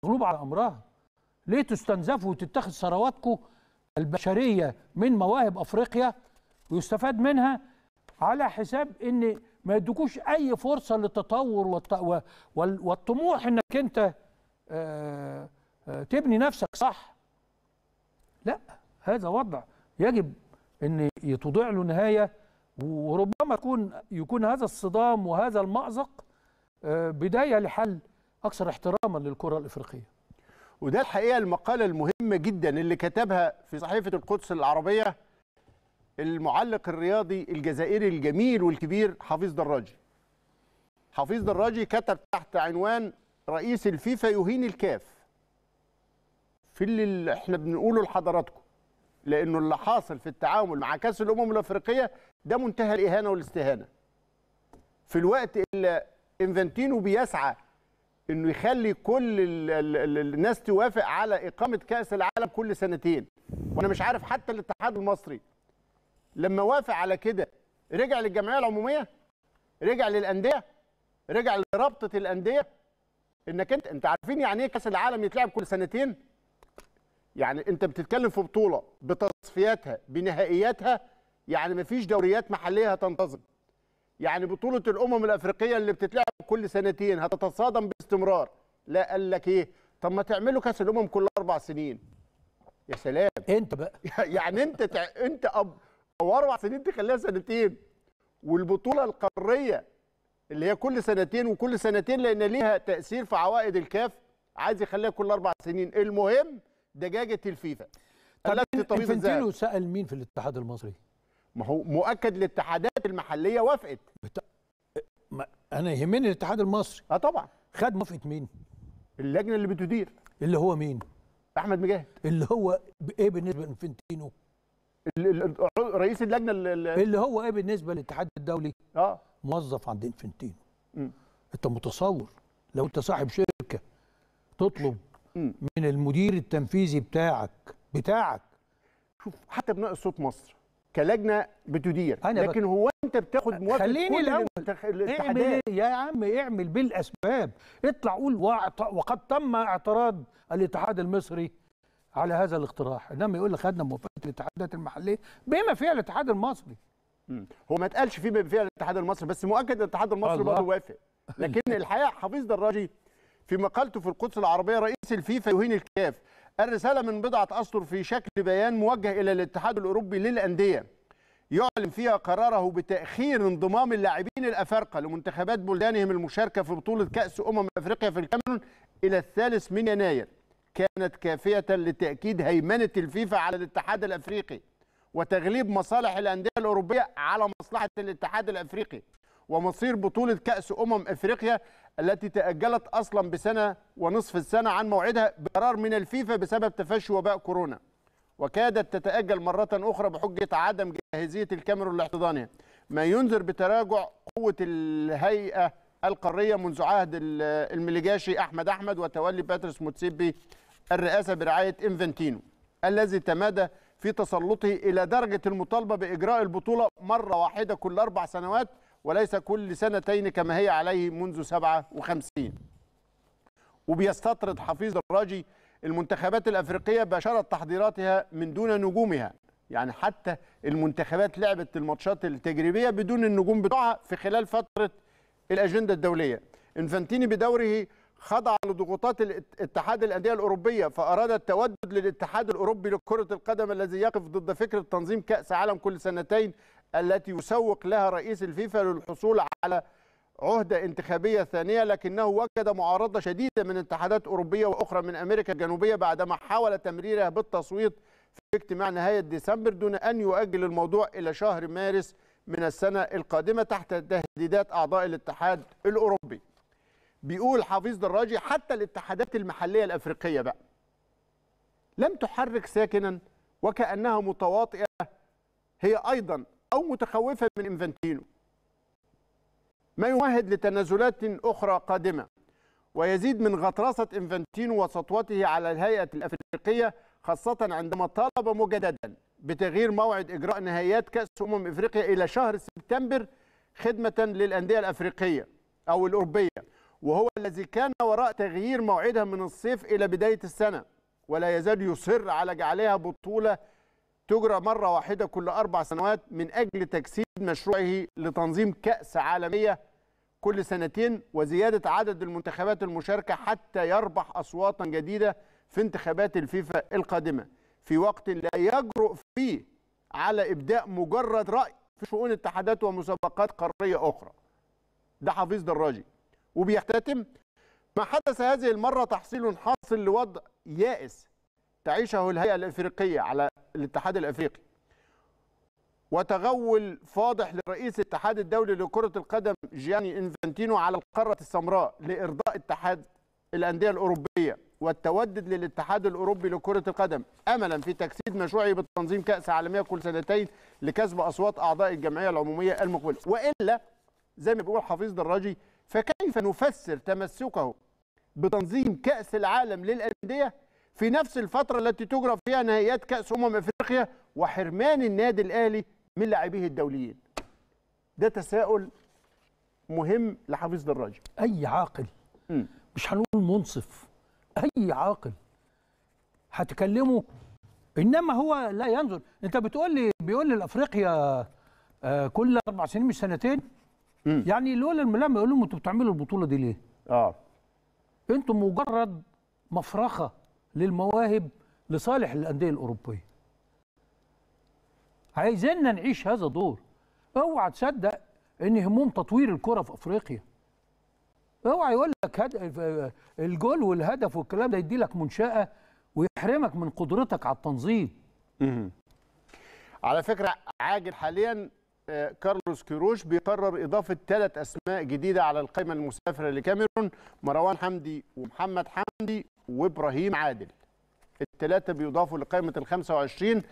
مغلوب على امرها ليه تستنزفوا وتتخذ ثرواتكم البشريه من مواهب افريقيا ويستفاد منها على حساب ان ما يدوكوش اي فرصه للتطور والطموح انك انت آه، آه، تبني نفسك صح لا هذا وضع يجب ان يتضيع له نهايه وربما تكون يكون هذا الصدام وهذا المأزق آه، بدايه لحل اكثر احتراما للكره الافريقيه وده الحقيقه المقاله المهمه جدا اللي كتبها في صحيفه القدس العربيه المعلق الرياضي الجزائري الجميل والكبير حفيظ دراجي حفيظ دراجي كتب تحت عنوان رئيس الفيفا يهين الكاف في اللي احنا بنقوله لحضراتكم لانه اللي حاصل في التعامل مع كاس الامم الافريقيه ده منتهى الاهانه والاستهانه في الوقت اللي انفنتينو بيسعى انه يخلي كل الناس توافق على اقامه كاس العالم كل سنتين وانا مش عارف حتى الاتحاد المصري لما وافق على كده رجع للجمعيه العموميه رجع للانديه رجع لرابطه الانديه انك انت انت عارفين يعني ايه كاس العالم يتلعب كل سنتين يعني انت بتتكلم في بطوله بتصفياتها بنهائياتها يعني مفيش دوريات محليه هتنتظم يعني بطوله الامم الافريقيه اللي بتتلعب كل سنتين هتتصادم باستمرار لا قال لك ايه طب ما تعملوا كاس الامم كل اربع سنين يا سلام انت بقى يعني انت تع... انت اب اربع سنين تخليها سنتين والبطوله القاريه اللي هي كل سنتين وكل سنتين لان ليها تاثير في عوائد الكاف عايز يخليها كل اربع سنين المهم دجاجه الفيفا انفنتينو سال مين في الاتحاد المصري ما هو مؤكد الاتحادات المحليه وافقت بتا... ما انا يهمني الاتحاد المصري اه طبعا خد موافقه مين اللجنه اللي بتدير اللي هو مين احمد مجاهد اللي هو ايه بالنسبه لانفنتينو رئيس اللجنه اللي اللي هو ايه بالنسبه للاتحاد الدولي اه موظف عند انفنتينو انت متصور لو انت صاحب شركه تطلب م. من المدير التنفيذي بتاعك بتاعك شوف حتى بناء صوت مصر كلجنه بتدير أنا لكن بك... هو انت بتاخد موافقه خليني الاول التخ... اعمل ايه يا عم اعمل بالاسباب اطلع قول وقد تم اعتراض الاتحاد المصري على هذا الاقتراح انما يقول لك خدنا موافقه الاتحادات المحليه بما فيها الاتحاد المصري هو ما اتقالش فيه بما فيها الاتحاد المصري بس مؤكد الاتحاد المصري برضه وافق لكن الحقيقه حفيظ دراجي في مقالته في القدس العربيه رئيس الفيفا يهين الكاف الرساله من بضعه اسطر في شكل بيان موجه الى الاتحاد الاوروبي للانديه يعلن فيها قراره بتاخير انضمام اللاعبين الافارقه لمنتخبات بلدانهم المشاركه في بطوله كاس امم افريقيا في الكاميرون الى الثالث من يناير كانت كافية لتأكيد هيمنة الفيفا على الاتحاد الأفريقي وتغليب مصالح الأندية الأوروبية على مصلحة الاتحاد الأفريقي ومصير بطولة كأس أمم أفريقيا التي تأجلت أصلا بسنة ونصف السنة عن موعدها بقرار من الفيفا بسبب تفشي وباء كورونا وكادت تتأجل مرة أخرى بحجة عدم جاهزية الكاميرون لاحتضانها ما ينذر بتراجع قوة الهيئة القارية منذ عهد المليجاشي أحمد أحمد وتولي باترس موتسيبي الرئاسة برعاية إنفنتينو الذي تمادى في تسلطه إلى درجة المطالبة بإجراء البطولة مرة واحدة كل أربع سنوات وليس كل سنتين كما هي عليه منذ 57 وبيستطرد حفيظ الراجي المنتخبات الأفريقية بشرة تحضيراتها من دون نجومها يعني حتى المنتخبات لعبت الماتشات التجريبية بدون النجوم بتوعها في خلال فترة الأجندة الدولية انفانتيني بدوره خضع لضغوطات اتحاد الانديه الاوروبيه فاراد التودد للاتحاد الاوروبي لكره القدم الذي يقف ضد فكره تنظيم كاس عالم كل سنتين التي يسوق لها رئيس الفيفا للحصول على عهده انتخابيه ثانيه لكنه وجد معارضه شديده من اتحادات اوروبيه واخرى من امريكا الجنوبيه بعدما حاول تمريرها بالتصويت في اجتماع نهايه ديسمبر دون ان يؤجل الموضوع الى شهر مارس من السنه القادمه تحت تهديدات اعضاء الاتحاد الاوروبي بيقول حفيظ دراجي حتى الاتحادات المحلية الأفريقية بقى لم تحرك ساكنا وكأنها متواطئة هي أيضا أو متخوفة من إنفانتينو ما يمهد لتنازلات أخرى قادمة ويزيد من غطرسة إنفانتينو وسطوته على الهيئة الأفريقية خاصة عندما طالب مجددا بتغيير موعد إجراء نهائيات كأس أمم إفريقيا إلى شهر سبتمبر خدمة للأندية الأفريقية أو الأوروبية وهو الذي كان وراء تغيير موعدها من الصيف إلى بداية السنة ولا يزال يصر على جعلها بطولة تجرى مرة واحدة كل أربع سنوات من أجل تجسيد مشروعه لتنظيم كأس عالمية كل سنتين وزيادة عدد المنتخبات المشاركة حتى يربح أصواتا جديدة في انتخابات الفيفا القادمة في وقت لا يجرؤ فيه على إبداء مجرد رأي في شؤون اتحادات ومسابقات قارية أخرى ده حفيظ دراجي وبيختتم ما حدث هذه المرة تحصيل حاصل لوضع يائس تعيشه الهيئة الإفريقية على الاتحاد الأفريقي وتغول فاضح لرئيس الاتحاد الدولي لكرة القدم جياني إنفنتينو على القارة السمراء لإرضاء اتحاد الأندية الأوروبية والتودد للاتحاد الأوروبي لكرة القدم أملا في تجسيد مشروعه بتنظيم كأس عالمية كل سنتين لكسب أصوات أعضاء الجمعية العمومية المقبلة وإلا زي ما بيقول حفيظ دراجي فكيف نفسر تمسكه بتنظيم كأس العالم للأندية في نفس الفترة التي تجرى فيها نهائيات كأس أمم أفريقيا وحرمان النادي الأهلي من لاعبيه الدوليين ده تساؤل مهم لحفيظ دراجة أي عاقل م. مش هنقول منصف أي عاقل هتكلمه انما هو لا ينظر انت بتقول لي بيقول لي الافريقيا آه، كل اربع سنين مش سنتين يعني لولا الملام يقول لهم انتوا بتعملوا البطوله دي ليه؟ اه انتوا مجرد مفرخه للمواهب لصالح الانديه الاوروبيه. عايزيننا نعيش هذا الدور. اوعى تصدق ان هموم تطوير الكره في افريقيا. اوعى يقول لك هدف الجول والهدف والكلام ده يديلك منشاه ويحرمك من قدرتك على التنظيم. على فكره عاجل حاليا كارلوس كيروش بيقرر إضافة ثلاث أسماء جديدة على القائمة المسافرة لكاميرون مروان حمدي ومحمد حمدي وإبراهيم عادل الثلاثة بيضافوا لقائمة ال 25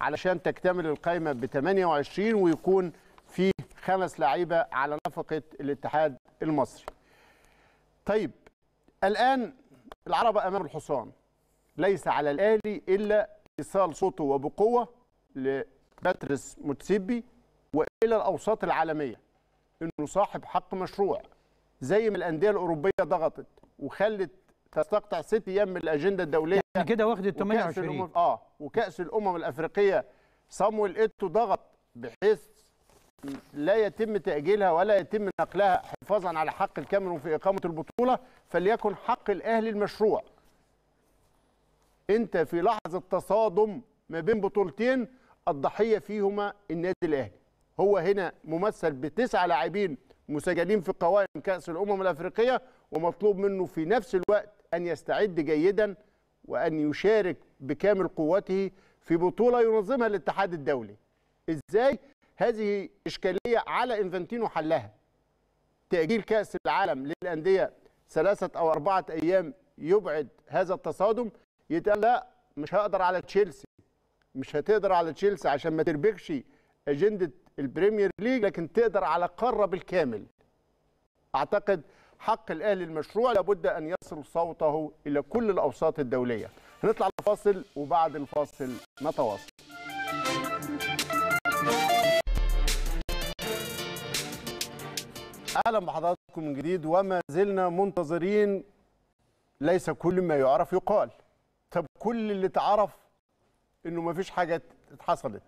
علشان تكتمل القائمة ب 28 ويكون في خمس لعيبة على نفقة الاتحاد المصري طيب الآن العرب أمام الحصان ليس على الآلي إلا إيصال صوته وبقوة لباتريس موتسيبي والى الاوساط العالميه انه صاحب حق مشروع زي ما الانديه الاوروبيه ضغطت وخلت تستقطع ست ايام من الاجنده الدوليه يعني كده واخد ال 28 اه وكاس الامم الافريقيه صامويل ايتو ضغط بحيث لا يتم تاجيلها ولا يتم نقلها حفاظا على حق الكاميرون في اقامه البطوله فليكن حق الاهلي المشروع انت في لحظه تصادم ما بين بطولتين الضحيه فيهما النادي الاهلي هو هنا ممثل بتسعة لاعبين مسجلين في قوائم كأس الأمم الأفريقية ومطلوب منه في نفس الوقت أن يستعد جيدا وأن يشارك بكامل قوته في بطولة ينظمها الاتحاد الدولي إزاي هذه إشكالية على إنفانتينو حلها تأجيل كأس العالم للأندية ثلاثة أو أربعة أيام يبعد هذا التصادم يتقال لا مش هقدر على تشيلسي مش هتقدر على تشيلسي عشان ما تربكش اجنده البريمير ليج لكن تقدر على قاره بالكامل اعتقد حق الاهلي المشروع لابد ان يصل صوته الى كل الاوساط الدوليه هنطلع لفاصل وبعد الفاصل نتواصل اهلا بحضراتكم من جديد وما زلنا منتظرين ليس كل ما يعرف يقال طب كل اللي اتعرف انه ما فيش حاجه اتحصلت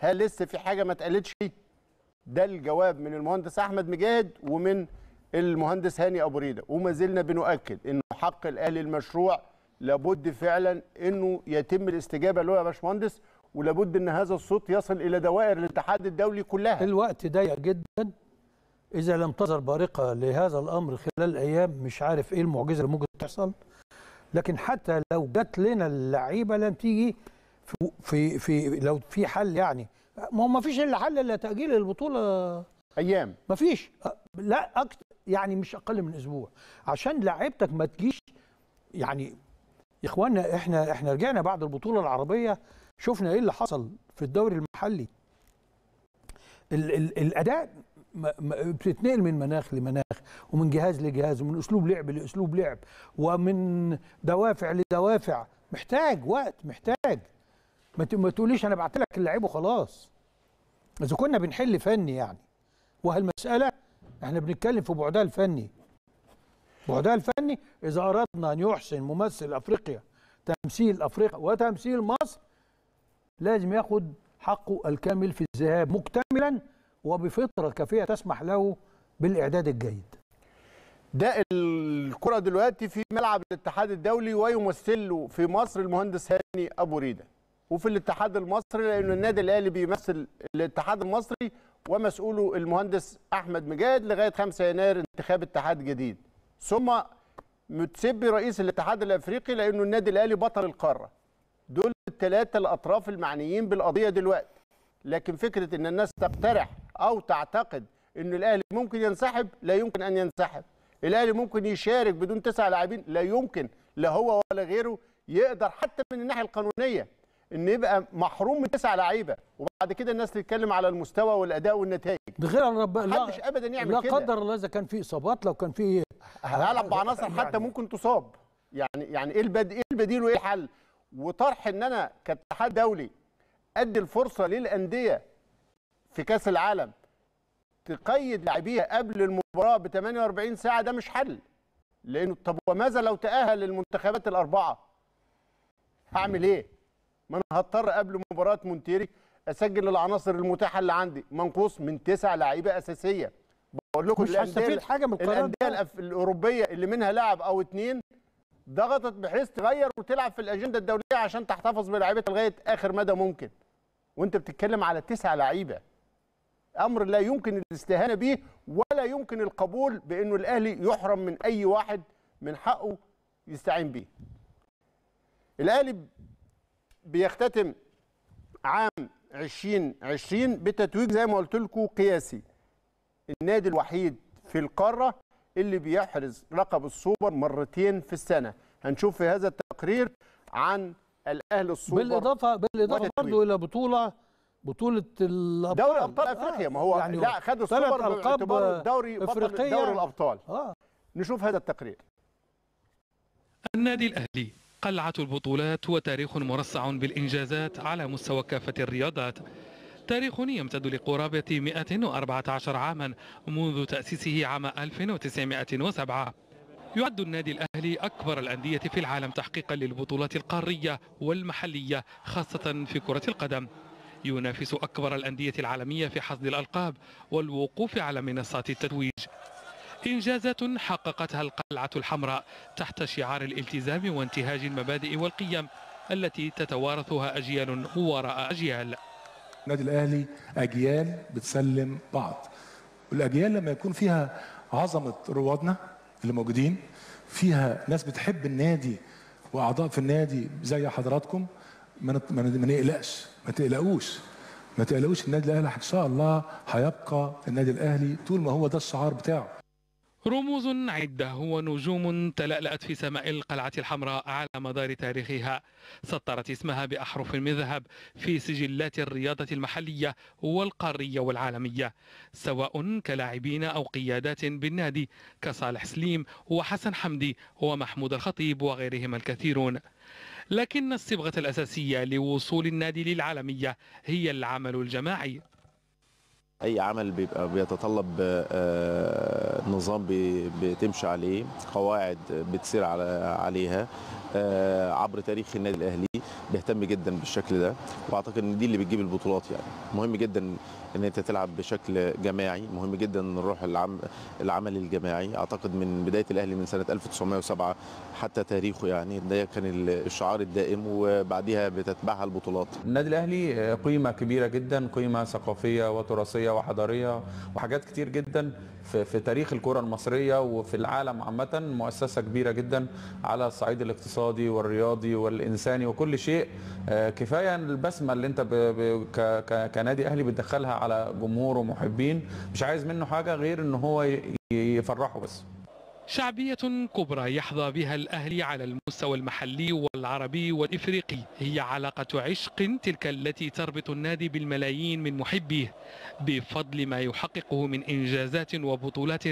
هل لسه في حاجه ما اتقالتش ده الجواب من المهندس احمد مجاهد ومن المهندس هاني ابو ريده وما زلنا بنؤكد انه حق الاهلي المشروع لابد فعلا انه يتم الاستجابه له يا باشمهندس ولابد ان هذا الصوت يصل الى دوائر الاتحاد الدولي كلها الوقت ضيق جدا اذا لم تظهر بارقه لهذا الامر خلال ايام مش عارف ايه المعجزه اللي ممكن تحصل لكن حتى لو جت لنا اللعيبه لن تيجي في في لو في حل يعني ما هو ما فيش الا حل الا تاجيل البطوله ايام ما فيش لا اكتر يعني مش اقل من اسبوع عشان لعيبتك ما تجيش يعني يا اخوانا احنا احنا رجعنا بعد البطوله العربيه شفنا ايه اللي حصل في الدوري المحلي ال ال الاداء بتتنقل من مناخ لمناخ ومن جهاز لجهاز ومن اسلوب لعب لاسلوب لعب ومن دوافع لدوافع محتاج وقت محتاج ما تقوليش انا بعت لك اللعيب وخلاص اذا كنا بنحل فني يعني وهالمساله احنا بنتكلم في بعدها الفني بعدها الفني اذا اردنا ان يحسن ممثل افريقيا تمثيل افريقيا وتمثيل مصر لازم ياخد حقه الكامل في الذهاب مكتملا وبفطره كافيه تسمح له بالاعداد الجيد ده الكره دلوقتي في ملعب الاتحاد الدولي ويمثله في مصر المهندس هاني ابو ريده وفي الاتحاد المصري لأن النادي الأهلي بيمثل الاتحاد المصري ومسؤوله المهندس أحمد مجاد لغاية 5 يناير انتخاب اتحاد جديد ثم متسبي رئيس الاتحاد الأفريقي لأنه النادي الأهلي بطل القارة دول الثلاثة الأطراف المعنيين بالقضية دلوقتي لكن فكرة أن الناس تقترح أو تعتقد أن الأهلي ممكن ينسحب لا يمكن أن ينسحب الاهلي ممكن يشارك بدون تسع لاعبين لا يمكن لا هو ولا غيره يقدر حتى من الناحيه القانونيه ان يبقى محروم من تسع لعيبه وبعد كده الناس تتكلم على المستوى والاداء والنتائج ده غير رب... ربنا محدش ابدا يعمل كده لا قدر الله اذا كان في اصابات لو كان في هلعب بعناصر يعني حتى ممكن تصاب يعني يعني ايه البديل ايه البديل وايه الحل وطرح ان انا كاتحاد دولي ادي الفرصه للانديه في كاس العالم تقيد لاعبيها قبل المباراه ب 48 ساعه ده مش حل لانه طب وماذا لو تاهل المنتخبات الاربعه هعمل ايه ما انا هضطر قبل مباراه مونتيري اسجل العناصر المتاحه اللي عندي منقوص من تسع لعيبه اساسيه بقول لكم مش هستفيد حاجه من القرار الانديه الاوروبيه اللي منها لاعب او اتنين ضغطت بحيث تغير وتلعب في الاجنده الدوليه عشان تحتفظ بلاعيبتها لغايه اخر مدى ممكن وانت بتتكلم على تسع لعيبه امر لا يمكن الاستهانه به ولا يمكن القبول بانه الاهلي يحرم من اي واحد من حقه يستعين به الاهلي بيختتم عام 2020 بتتويج زي ما قلت لكم قياسي النادي الوحيد في القاره اللي بيحرز لقب السوبر مرتين في السنه هنشوف في هذا التقرير عن الاهلي السوبر بالاضافه بالاضافه برضه الى بطوله بطوله الابطال دوري ابطال آه افريقيا ما هو يعني لا خد السوبر باعتباره دوري افريقيا دوري الابطال آه نشوف هذا التقرير النادي الاهلي قلعة البطولات وتاريخ مرصع بالإنجازات على مستوى كافة الرياضات تاريخ يمتد لقرابة 114 عاما منذ تأسيسه عام 1907 يعد النادي الأهلي أكبر الأندية في العالم تحقيقا للبطولات القارية والمحلية خاصة في كرة القدم ينافس أكبر الأندية العالمية في حصد الألقاب والوقوف على منصات التتويج إنجازات حققتها القلعة الحمراء تحت شعار الالتزام وانتهاج المبادئ والقيم التي تتوارثها أجيال وراء أجيال النادي الأهلي أجيال بتسلم بعض والأجيال لما يكون فيها عظمة روادنا اللي موجودين فيها ناس بتحب النادي وأعضاء في النادي زي حضراتكم ما نقلقش ما تقلقوش ما تقلقوش النادي الاهلي ان شاء الله هيبقى النادي الاهلي طول ما هو ده الشعار بتاعه رموز عدة ونجوم تلألأت في سماء القلعة الحمراء على مدار تاريخها سطرت اسمها بأحرف من ذهب في سجلات الرياضة المحلية والقارية والعالمية سواء كلاعبين أو قيادات بالنادي كصالح سليم وحسن حمدي ومحمود الخطيب وغيرهم الكثيرون لكن الصبغة الأساسية لوصول النادي للعالمية هي العمل الجماعي اي عمل بيبقى بيتطلب آه، آه، نظام بتمشي عليه قواعد بتسير عليها آه، عبر تاريخ النادي الاهلي بيهتم جدا بالشكل ده واعتقد ان دي اللي بتجيب البطولات يعني مهم جدا ان انت تلعب بشكل جماعي مهم جدا الروح العم... العمل الجماعي اعتقد من بدايه الاهلي من سنه 1907 حتى تاريخه يعني ده كان الشعار الدائم وبعديها بتتبعها البطولات النادي الاهلي آه، قيمه كبيره جدا قيمه ثقافيه وتراثيه وحضاريه وحاجات كتير جدا في, في تاريخ الكرة المصرية وفي العالم عامة مؤسسة كبيرة جدا على الصعيد الاقتصادي والرياضي والإنساني وكل شيء آه، كفاية البسمة اللي انت ب ب ك كنادي أهلي بتدخلها على جمهور ومحبين مش عايز منه حاجة غير ان هو يفرحه بس شعبية كبرى يحظى بها الأهلي على المستوى المحلي والعربي والإفريقي هي علاقة عشق تلك التي تربط النادي بالملايين من محبيه بفضل ما يحققه من إنجازات وبطولات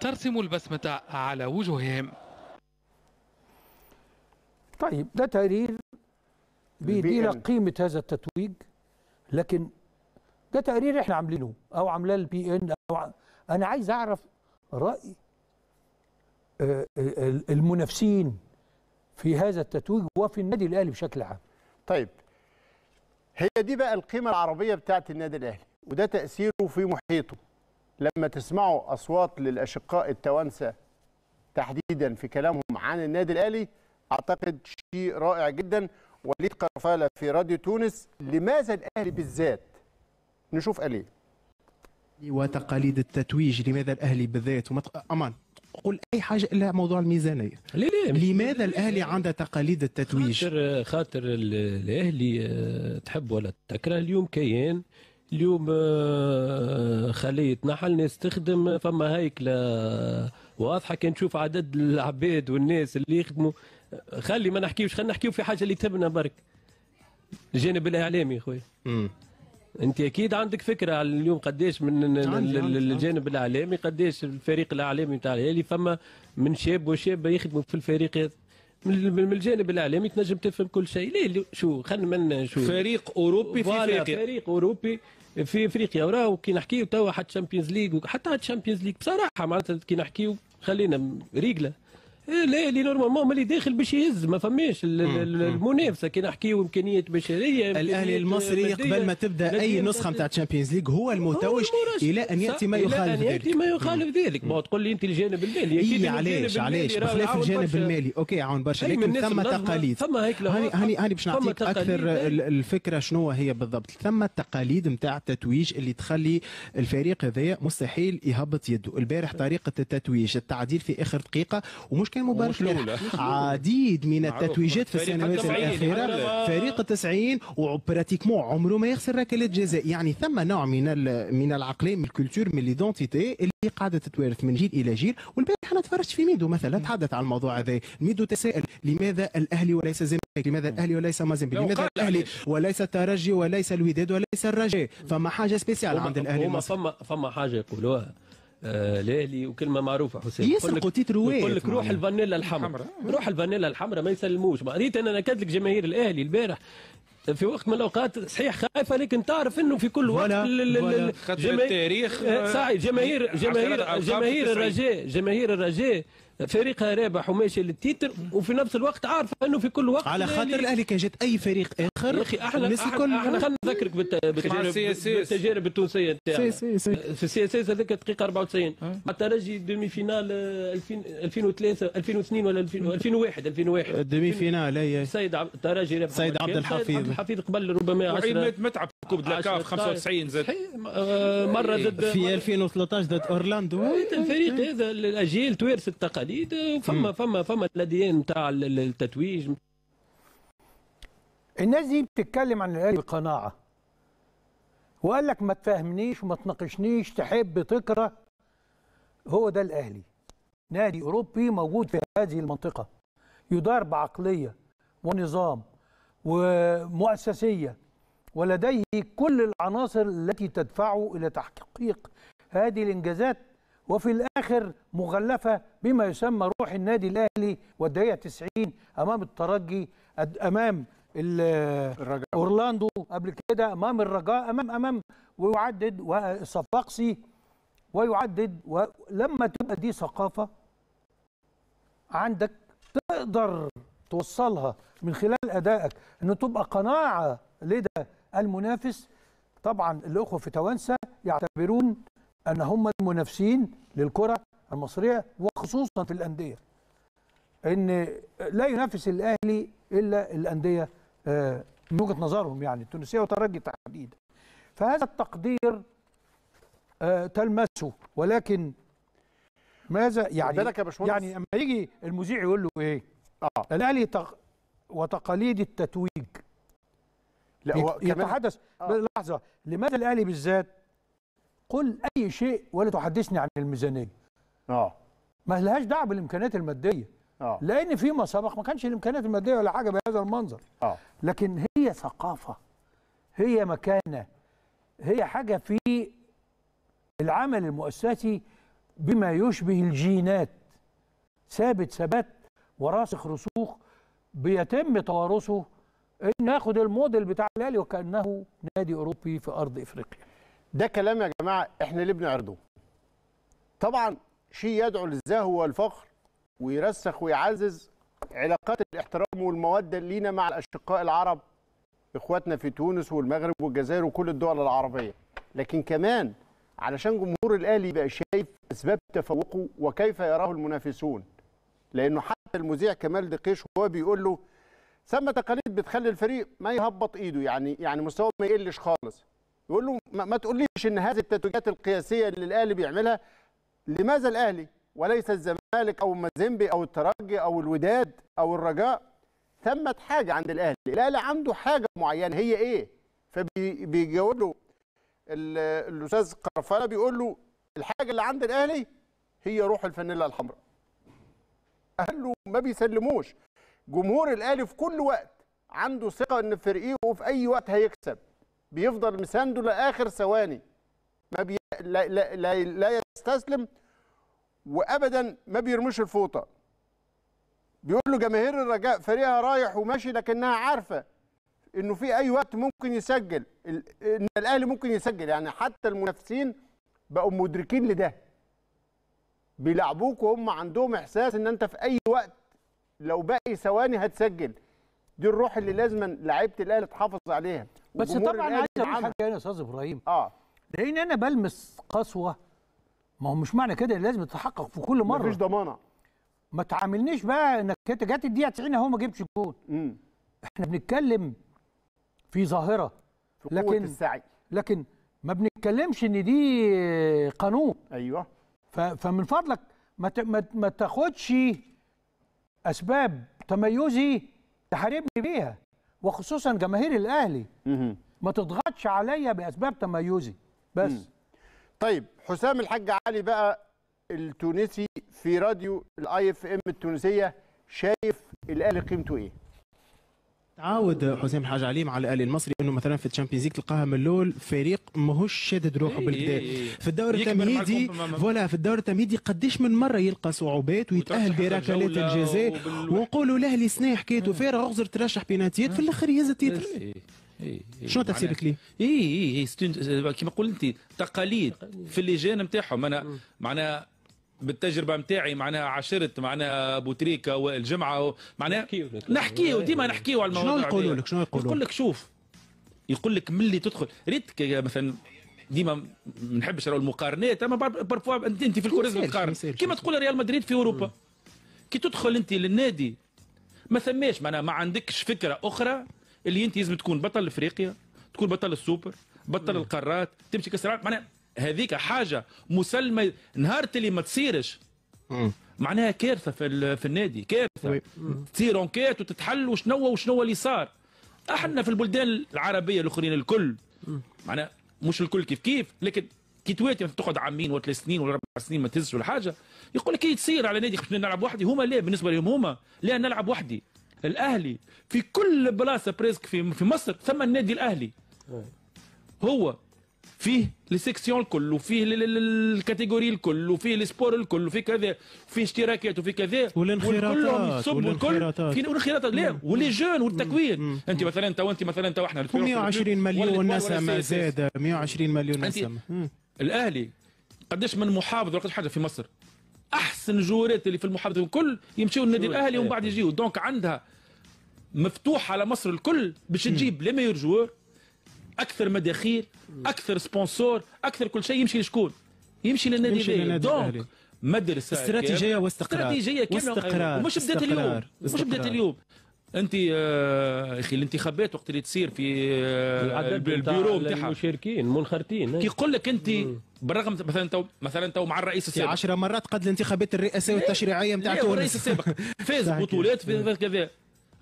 ترسم البسمة على وجوههم طيب ده تقرير لك قيمة هذا التتويج لكن ده تقرير احنا عاملينه او عاملاه البي ان او ع... انا عايز اعرف راي آه، آه، آه، المنافسين في هذا التتويج وفي النادي الاهلي بشكل عام طيب هي دي بقى القيمه العربيه بتاعت النادي الاهلي وده تاثيره في محيطه لما تسمعوا اصوات للاشقاء التوانسه تحديدا في كلامهم عن النادي الاهلي اعتقد شيء رائع جدا وليد قرفاله في راديو تونس لماذا الاهلي بالذات نشوف ليه وتقاليد التتويج لماذا الاهلي بالذات ومت... امان قل اي حاجه الا موضوع الميزانيه لا لا لماذا الاهلي عنده تقاليد التتويج خاطر خاطر الاهلي آه، تحب ولا تكره اليوم كيان اليوم آه، خلية نحل ناس تخدم فما هيكلة واضحة كان تشوف عدد العباد والناس اللي يخدموا خلي ما نحكيوش خلينا نحكيو في حاجة اللي تبنا برك الجانب الإعلامي خويا انت اكيد عندك فكره على اليوم قديش من الجانب الاعلامي قديش الفريق الاعلامي نتاع الهلال فما من شاب وشابه يخدموا في الفريق هذا من الجانب الاعلامي تنجم تفهم كل شيء لا شو خلينا من شو فريق اوروبي في افريقيا فريق اوروبي في افريقيا وراه كي نحكيو توا حتى تشامبيونز ليج حتى تشامبيونز ليج بصراحه معناتها كي نحكيو خلينا ريقله إيه، لا اللي يعني نورمالمون اللي داخل باش يهز ما فماش المنافسه كي نحكيو امكانيه بشريه الاهلي المصري قبل ما تبدا اي نسخه نتاع تشامبيونز ليغ هو المتوج الى ان ياتي ما يخالف ذلك ياتي ما يخالف ذلك ما تقول لي انت الجانب المالي اكيد علاش علاش بخلاف الجانب المالي اوكي عاون برشا لكن ثم تقاليد ثم هيك هاني هاني هاني باش نعطيك اكثر الفكره شنو هي بالضبط ثم التقاليد نتاع التتويج اللي تخلي الفريق هذايا مستحيل يهبط يده البارح طريقه التتويج التعديل في اخر دقيقه ومش كان مبارك عديد من التتويجات في السنوات الاخيره فريق التسعين وبراتيكمون عمره ما يخسر ركلات جزاء يعني ثم نوع من من العقليه من الكولتور من ليدونتيتي اللي قاعده تتوارث من جيل الى جيل والبارح انا تفرجت في ميدو مثلا تحدث عن الموضوع هذا ميدو تسائل لماذا الاهلي وليس زمالك لماذا الاهلي وليس مازنبي لماذا الاهلي يعني- وليس الترجي وليس الوداد وليس الرجاء فما حاجه سبيسيال عند الاهلي هما فما فما حاجه يقولوها الاهلي آه، وكلمه معروفه حسين يسرقوا تيتروات يقول لك روح الفانيلا الحمراء روح الفانيلا الحمراء ما يسلموش ريت انا نكد لك جماهير الاهلي البارح في وقت من الاوقات صحيح خايفه لكن تعرف انه في كل وقت التاريخ آه، صحيح جماهير جماهير جماهير الرجاء جماهير الرجاء فريقها رابح وماشي للتيتر وفي نفس الوقت عارف انه في كل وقت على خاطر الاهلي جات اي فريق اخر يا اخي احنا احنا خلينا نذكرك بالتجارب التونسيه نتاعنا في السي اس اس هذاك الدقيقه 94 الترجي دومي فينال 2003 2002 ولا 2001 2001 دومي فينال اي سيد الترجي رابح سيد عبد الحفيظ عبد الحفيظ قبل ربما 10 متعب كوب دلاكاف 95 زاد آه، مره ضد في 2013 ضد اورلاندو الفريق إيه، إيه. هذا الاجيال توارث التقاليد جديد فما فما فما الاديان نتاع التتويج الناس دي بتتكلم عن الاهلي بقناعه وقال لك ما تفهمنيش وما تناقشنيش تحب تكره هو ده الاهلي نادي اوروبي موجود في هذه المنطقه يدار بعقليه ونظام ومؤسسيه ولديه كل العناصر التي تدفعه الى تحقيق هذه الانجازات وفي الآخر مغلفة بما يسمى روح النادي الأهلي والدقيقة 90 أمام الترجي أمام الرجاء اورلاندو قبل كده امام الرجاء امام امام ويعدد وصفاقسي ويعدد ولما تبقى دي ثقافه عندك تقدر توصلها من خلال ادائك أن تبقى قناعه لدى المنافس طبعا الاخوه في توانسه يعتبرون أن هم المنافسين للكرة المصرية وخصوصا في الأندية أن لا ينافس الأهلي إلا الأندية آه، من وجهة نظرهم يعني التونسية وترجي تحديدا فهذا التقدير آه، تلمسه ولكن ماذا يعني يعني لما يجي المذيع يقول له ايه اه الاهلي تق... وتقاليد التتويج لا هو يتحدث آه. لحظه لماذا الاهلي بالذات قل اي شيء ولا تحدثني عن الميزانيه اه ما لهاش دعوه بالامكانيات الماديه اه لان فيما سبق ما كانش الامكانيات الماديه ولا حاجه بهذا المنظر اه لكن هي ثقافه هي مكانه هي حاجه في العمل المؤسسي بما يشبه الجينات ثابت ثبات وراسخ رسوخ بيتم توارثه ناخد الموديل بتاع الاهلي وكانه نادي اوروبي في ارض افريقيا ده كلام يا جماعه احنا ليه بنعرضه؟ طبعا شيء يدعو للزهو والفخر ويرسخ ويعزز علاقات الاحترام والموده لينا مع الاشقاء العرب اخواتنا في تونس والمغرب والجزائر وكل الدول العربيه لكن كمان علشان جمهور الاهلي يبقى شايف اسباب تفوقه وكيف يراه المنافسون لانه حتى المذيع كمال دقيش وهو بيقول له ثم تقاليد بتخلي الفريق ما يهبط ايده يعني يعني مستواه ما يقلش خالص يقول له ما تقوليش ان هذه التتويجات القياسيه اللي الاهلي بيعملها لماذا الاهلي وليس الزمالك او مازيمبي او الترجي او الوداد او الرجاء ثمت حاجه عند الاهلي الاهلي عنده حاجه معينه هي ايه فبيجاوب له الاستاذ قرفانه بيقول له الحاجه اللي عند الاهلي هي روح الفانيلا الحمراء قال له ما بيسلموش جمهور الاهلي في كل وقت عنده ثقه ان فريقه في اي وقت هيكسب بيفضل مسانده لاخر ثواني ما بي... لا, لا, لا, لا يستسلم وابدا ما بيرمش الفوطه بيقول له جماهير الرجاء فريقها رايح وماشي لكنها عارفه انه في اي وقت ممكن يسجل ان الاهلي ممكن يسجل يعني حتى المنافسين بقوا مدركين لده بيلعبوك وهم عندهم احساس ان انت في اي وقت لو باقي ثواني هتسجل دي الروح اللي لازما لعيبه الاهلي تحافظ عليها بس طبعا عايز اقول حاجه هنا يعني يا استاذ ابراهيم اه لان انا بلمس قسوه ما هو مش معنى كده لازم تتحقق في كل مره مفيش ضمانه ما تعاملنيش بقى انك انت جت الدقيقه 90 اهو ما جبتش جول احنا بنتكلم في ظاهره في لكن قوة السعي لكن ما بنتكلمش ان دي قانون ايوه فمن فضلك ما ما تاخدش اسباب تميزي تحاربني بيها وخصوصا جماهير الاهلي ما تضغطش عليا باسباب تميزي بس طيب حسام الحاج علي بقى التونسي في راديو الاي اف ام التونسيه شايف الاهلي قيمته ايه تعاود حسام حاج علي مع الاهلي المصري انه مثلا في الشامبيونز ليج تلقاها من الاول فريق ماهوش شادد روحه إيه، بالكدا إيه، إيه. في الدور التمهيدي فوالا في الدور التمهيدي قديش من مره يلقى صعوبات ويتاهل بركلات الجزاء ونقولوا الاهلي سنه حكايته فارغ غزر ترشح بيناتيات في الاخر يهز التيتر شنو تفسيرك ليه؟ اي اي اي كيما قلت انت تقاليد في اللجان نتاعهم انا معناها بالتجربه نتاعي معناها عشرت معناها بوتريكا والجمعه معناها نحكيو ديما نحكيو على الموضوع شنو يقولوا لك شنو يقولوا يقول لك شوف يقول لك ملي تدخل ريت مثلا ديما ما نحبش المقارنات اما بارفوا انت في الكوريزم تقارن كيما تقول ريال مدريد في اوروبا كي تدخل انت للنادي ما ثماش معناها ما عندكش فكره اخرى اللي انت لازم تكون بطل افريقيا تكون بطل السوبر بطل القارات تمشي كاس العالم معناها هذيك حاجه مسلمه نهار اللي ما تصيرش معناها كارثه في, في النادي كارثه تصير انكات وتتحل وشنو وشنو اللي صار احنا في البلدان العربيه الاخرين الكل معناها مش الكل كيف كيف لكن كي تواتي يعني تقعد عامين ولا ثلاث سنين ولا اربع سنين ما تهزش ولا حاجه يقول لك إيه تصير على نادي نلعب وحدي هما لا بالنسبه لهم هما لا نلعب وحدي الاهلي في كل بلاصه بريسك في مصر ثم النادي الاهلي هو فيه لسيكسيون الكل وفيه الكاتيجوري الكل وفيه السبور الكل وفيه كذا وفيه اشتراكات وفيه كذا والانخراطات يصب الكل والانخراطات لا ولي جون والتكوين انت مثلا تو انت مثلا تو احنا 120 مليون نسمه زاد 120 مليون نسمه الاهلي قداش من محافظ ولا حاجه في مصر احسن جوارات اللي في المحافظه الكل يمشيوا للنادي الاهلي ومن إيه. بعد يجيو دونك عندها مفتوح على مصر الكل باش تجيب لي ميور جوار اكثر مداخيل اكثر سبونسور اكثر كل شيء يمشي لشكون يمشي للنادي الاهلي دونك مدرسه استراتيجيه واستقرار استراتيجيه كامله واستقرار ومش بدات اليوم مش بدات اليوم انت آه، يا اخي الانتخابات وقت اللي تصير في آه، البيرو نتاعها المشاركين منخرطين كي يقول لك انت بالرغم مثلا تو مثلا تو مع الرئيس السابق 10 مرات قد الانتخابات الرئاسيه والتشريعيه نتاع تونس الرئيس السابق فاز بطولات فاز كذا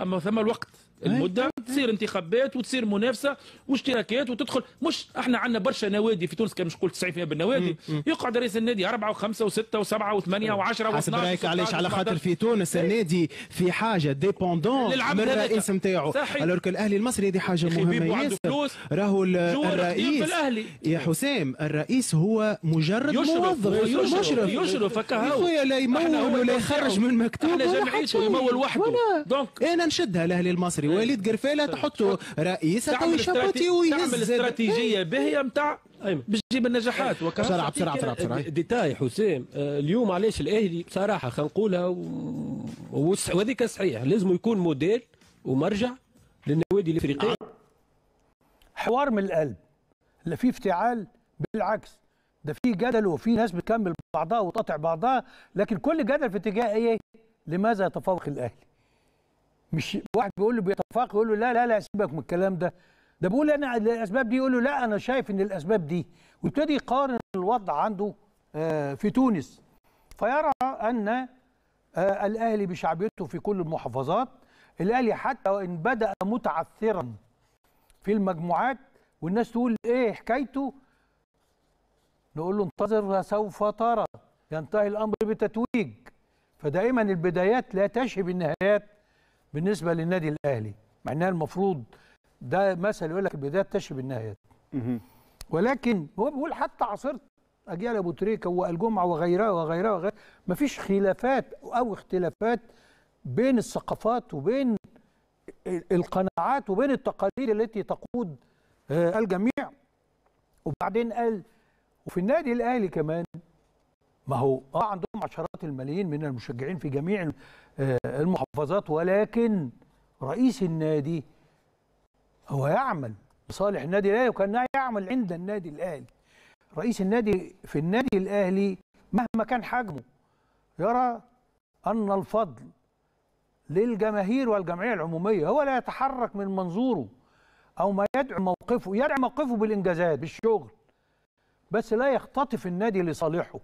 اما ثم الوقت المده تصير انتخابات وتصير منافسه واشتراكات وتدخل مش احنا عندنا برشا نوادي في تونس كان مش قلت 90% بالنوادي يقعد رئيس النادي اربعه وخمسه وسته وسبعه وثمانيه وعشره و12 حسب رايك علاش على خاطر في تونس إيه؟ النادي في حاجه ديبوندون من الرئيس نتاعو الوغ الاهلي المصري هذه حاجه مهمه ياسر راهو الرئيس يا حسام الرئيس هو مجرد موظف يشرف يشرف كهو لا يمول ولا يخرج من مكتوبه احنا جمعيته يمول وحده دونك انا نشدها الاهلي المصري وليد قرفاله تحطه رئيس توي شبوتي ويهز تعمل استراتيجيه باهيه نتاع باش النجاحات إيه. بسرعه بسرعه بسرعه بسرعه ديتاي حسام آه، اليوم علاش الاهلي بصراحه خلينا نقولها وهذيك صحيح لازم يكون موديل ومرجع للنوادي الافريقيه حوار من القلب لا في افتعال بالعكس ده في جدل وفي ناس بتكمل بعضها وتقطع بعضها لكن كل جدل في اتجاه ايه لماذا يتفوق الاهلي مش واحد بيقول له بيتفاق يقول له لا لا لا سيبك من الكلام ده ده بيقول انا الاسباب دي يقول له لا انا شايف ان الاسباب دي ويبتدي يقارن الوضع عنده آه، في تونس فيرى ان آه، الاهلي بشعبيته في كل المحافظات الاهلي حتى وان بدا متعثرا في المجموعات والناس تقول ايه حكايته نقول له انتظر سوف ترى ينتهي الامر بتتويج فدائما البدايات لا تشهي بالنهايات بالنسبه للنادي الاهلي مع انها المفروض ده مثل يقول لك البدايه تشبه النهايه ولكن هو بيقول حتى عاصرت اجيال ابو تريكه والجمعه وغيرها وغيرها وغيرها مفيش خلافات او اختلافات بين الثقافات وبين القناعات وبين التقاليد التي تقود آه، الجميع وبعدين قال وفي النادي الاهلي كمان ما هو اه عندهم عشرات الملايين من المشجعين في جميع آه، المحافظات ولكن رئيس النادي هو يعمل لصالح النادي الاهلي وكان يعمل عند النادي الاهلي رئيس النادي في النادي الاهلي مهما كان حجمه يرى ان الفضل للجماهير والجمعيه العموميه هو لا يتحرك من منظوره او ما يدعم موقفه يدعم موقفه بالانجازات بالشغل بس لا يختطف النادي لصالحه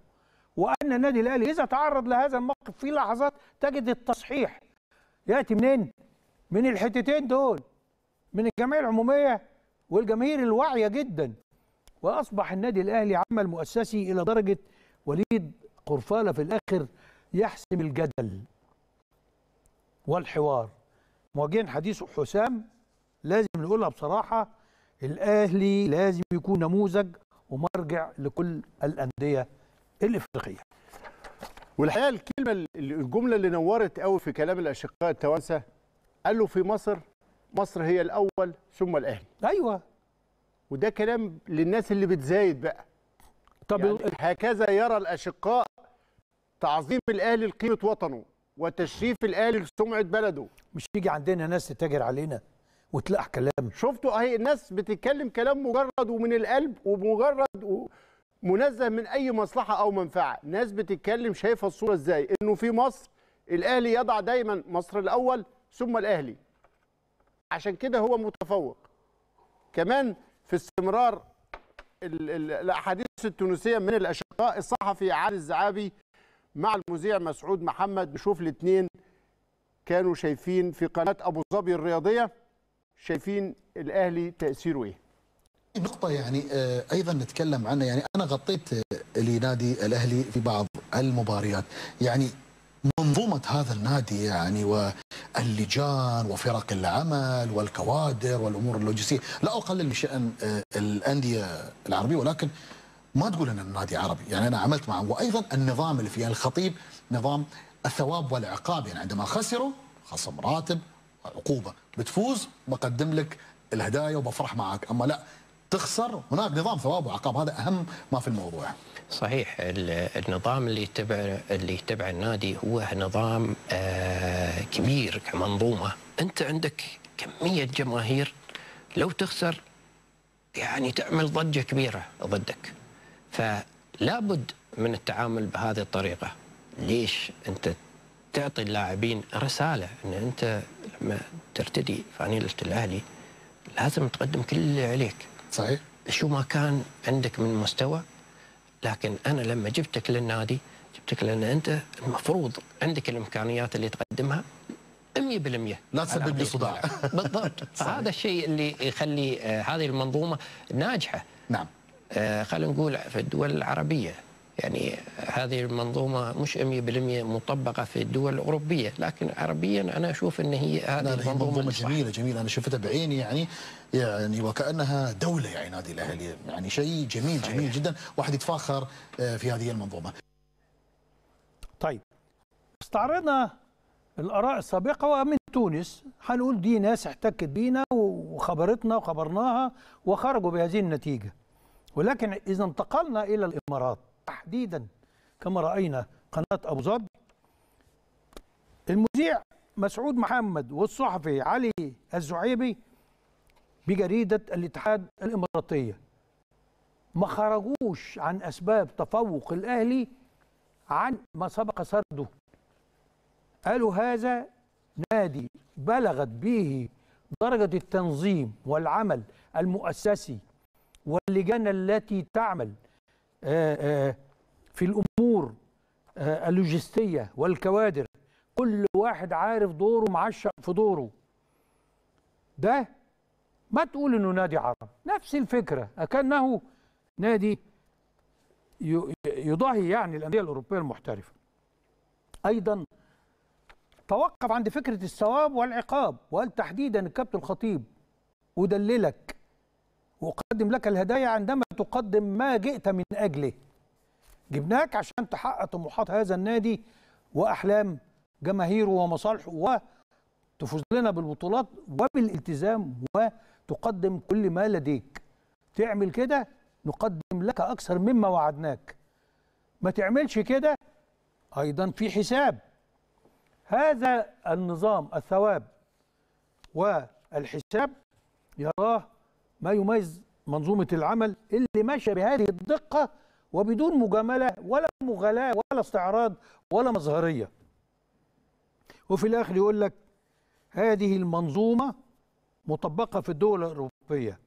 وان النادي الاهلي اذا تعرض لهذا الموقف في لحظات تجد التصحيح ياتي منين؟ من الحتتين دول من الجمعيه العموميه والجماهير الواعيه جدا واصبح النادي الاهلي عمل مؤسسي الى درجه وليد قرفاله في الاخر يحسم الجدل والحوار مواجهين حديث حسام لازم نقولها بصراحه الاهلي لازم يكون نموذج ومرجع لكل الانديه الافريقيه والحقيقه الكلمه الجمله اللي نورت قوي في كلام الاشقاء التوانسه قال له في مصر مصر هي الاول ثم الاهلي ايوه وده كلام للناس اللي بتزايد بقى طب يعني هكذا يرى الاشقاء تعظيم الاهلي لقيمه وطنه وتشريف الاهلي لسمعه بلده مش تيجي عندنا ناس تتاجر علينا وتلاقح كلام شفتوا اهي الناس بتتكلم كلام مجرد ومن القلب ومجرد و... منزه من اي مصلحه او منفعه ناس بتتكلم شايفه الصوره ازاي انه في مصر الاهلي يضع دايما مصر الاول ثم الاهلي عشان كده هو متفوق كمان في استمرار الاحاديث التونسيه من الاشقاء الصحفي علي الزعابي مع المذيع مسعود محمد بشوف الاثنين كانوا شايفين في قناه ابو ظبي الرياضيه شايفين الاهلي تاثيره ايه نقطة يعني آه، أيضا نتكلم عنها يعني أنا غطيت آه، لنادي الأهلي في بعض المباريات يعني منظومة هذا النادي يعني واللجان وفرق العمل والكوادر والأمور اللوجستية لا أقلل من شأن آه، الأندية العربية ولكن ما تقول أن النادي عربي يعني أنا عملت معه وأيضا النظام اللي فيه الخطيب نظام الثواب والعقاب يعني عندما خسروا خصم راتب وعقوبة بتفوز بقدم لك الهدايا وبفرح معك أما لا تخسر هناك نظام ثواب وعقاب هذا اهم ما في الموضوع صحيح النظام اللي يتبع اللي يتبع النادي هو نظام آه، كبير كمنظومه انت عندك كميه جماهير لو تخسر يعني تعمل ضجه كبيره ضدك فلابد من التعامل بهذه الطريقه ليش انت تعطي اللاعبين رساله ان انت لما ترتدي فانيله الاهلي لازم تقدم كل اللي عليك صحيح شو ما كان عندك من مستوى لكن انا لما جبتك للنادي جبتك لان انت المفروض عندك الامكانيات اللي تقدمها 100% لا تسبب لي صداع بالضبط هذا الشيء اللي يخلي آه، هذه المنظومه ناجحه نعم آه، خلينا نقول في الدول العربيه يعني آه، هذه المنظومة مش 100% مطبقة في الدول الأوروبية لكن عربيا أنا أشوف أن هي هذه المنظومة, المنظومة جميلة جميلة أنا شفتها بعيني يعني يعني وكأنها دولة يعني نادي الأهلي يعني شيء جميل جميل جدا واحد يتفاخر آه، في هذه المنظومة طيب استعرضنا الآراء السابقة ومن تونس هنقول دي ناس احتكت بينا وخبرتنا وخبرناها وخرجوا بهذه النتيجة ولكن إذا انتقلنا إلى الإمارات تحديدا كما رأينا قناة أبو ظبي المذيع مسعود محمد والصحفي علي الزعيبي بجريدة الاتحاد الإماراتية ما خرجوش عن أسباب تفوق الأهلي عن ما سبق سرده قالوا هذا نادي بلغت به درجة التنظيم والعمل المؤسسي واللجان التي تعمل آه، آه، في الأمور آه، اللوجستية والكوادر كل واحد عارف دوره معشق في دوره ده ما تقول انه نادي عرب نفس الفكره اكنه نادي يضاهي يعني الانديه الاوروبيه المحترفه ايضا توقف عند فكره الثواب والعقاب وقال تحديدا الكابتن الخطيب ادللك واقدم لك الهدايا عندما تقدم ما جئت من اجله جبناك عشان تحقق طموحات هذا النادي واحلام جماهيره ومصالحه وتفوز لنا بالبطولات وبالالتزام و تقدم كل ما لديك تعمل كده نقدم لك أكثر مما وعدناك ما تعملش كده أيضا في حساب هذا النظام الثواب والحساب يراه ما يميز منظومة العمل اللي ماشي بهذه الدقة وبدون مجاملة ولا مغالاة ولا استعراض ولا مظهرية وفي الآخر يقول لك هذه المنظومة مطبقة في الدول الأوروبية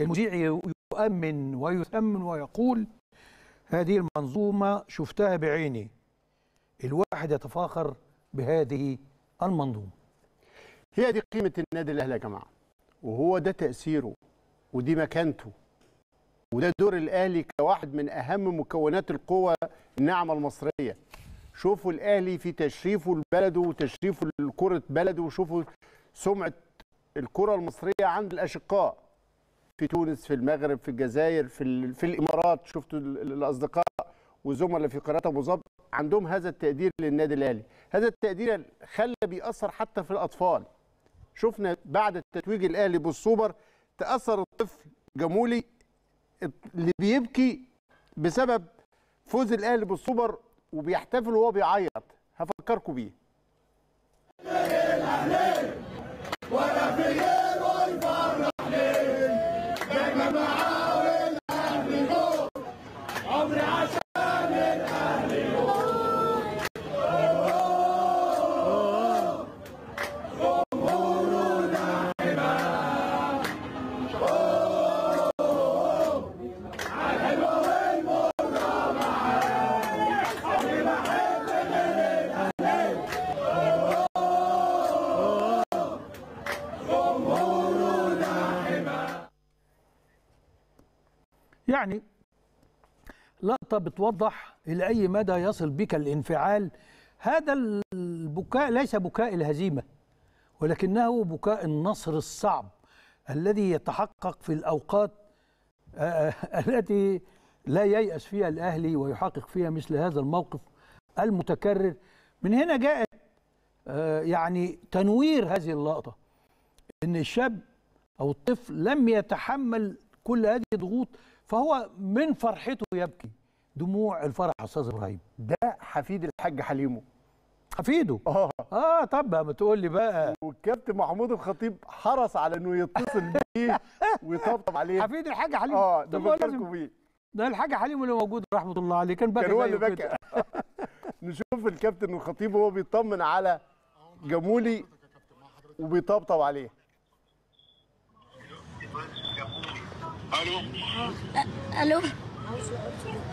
المذيع يؤمن ويثمن ويقول هذه المنظومة شفتها بعيني الواحد يتفاخر بهذه المنظومة هي دي قيمة النادي الأهلي يا جماعة وهو ده تأثيره ودي مكانته وده دور الأهلي كواحد من أهم مكونات القوة الناعمة المصرية شوفوا الأهلي في تشريفه لبلده وتشريفه لكرة بلده وشوفوا سمعة الكره المصريه عند الاشقاء في تونس في المغرب في الجزائر في في الامارات شفتوا الاصدقاء وزملاء في قناه ابو ظبي عندهم هذا التقدير للنادي الاهلي هذا التقدير خلى بيأثر حتى في الاطفال شفنا بعد التتويج الاهلي بالسوبر تاثر الطفل جمولي اللي بيبكي بسبب فوز الاهلي بالسوبر وبيحتفل وهو بيعيط هفكركم بيه Bora, filho. يعني لقطة بتوضح إلى أي مدى يصل بك الانفعال هذا البكاء ليس بكاء الهزيمة ولكنه بكاء النصر الصعب الذي يتحقق في الأوقات آه، آه، التي لا ييأس فيها الأهلي ويحقق فيها مثل هذا الموقف المتكرر من هنا جاءت آه، يعني تنوير هذه اللقطة إن الشاب أو الطفل لم يتحمل كل هذه الضغوط فهو من فرحته يبكي دموع الفرح استاذ ابراهيم ده حفيد الحاج حليمه حفيده اه اه طب ما تقول لي بقى والكابتن محمود الخطيب حرص على انه يتصل بيه ويطبطب عليه حفيد الحاج حليمه اه ده بفكركم بيه ده الحاج حليمه اللي موجود رحمه الله عليه كان بكى كان هو اللي بكى نشوف الكابتن الخطيب وهو بيطمن على جمولي وبيطبطب عليه الو الو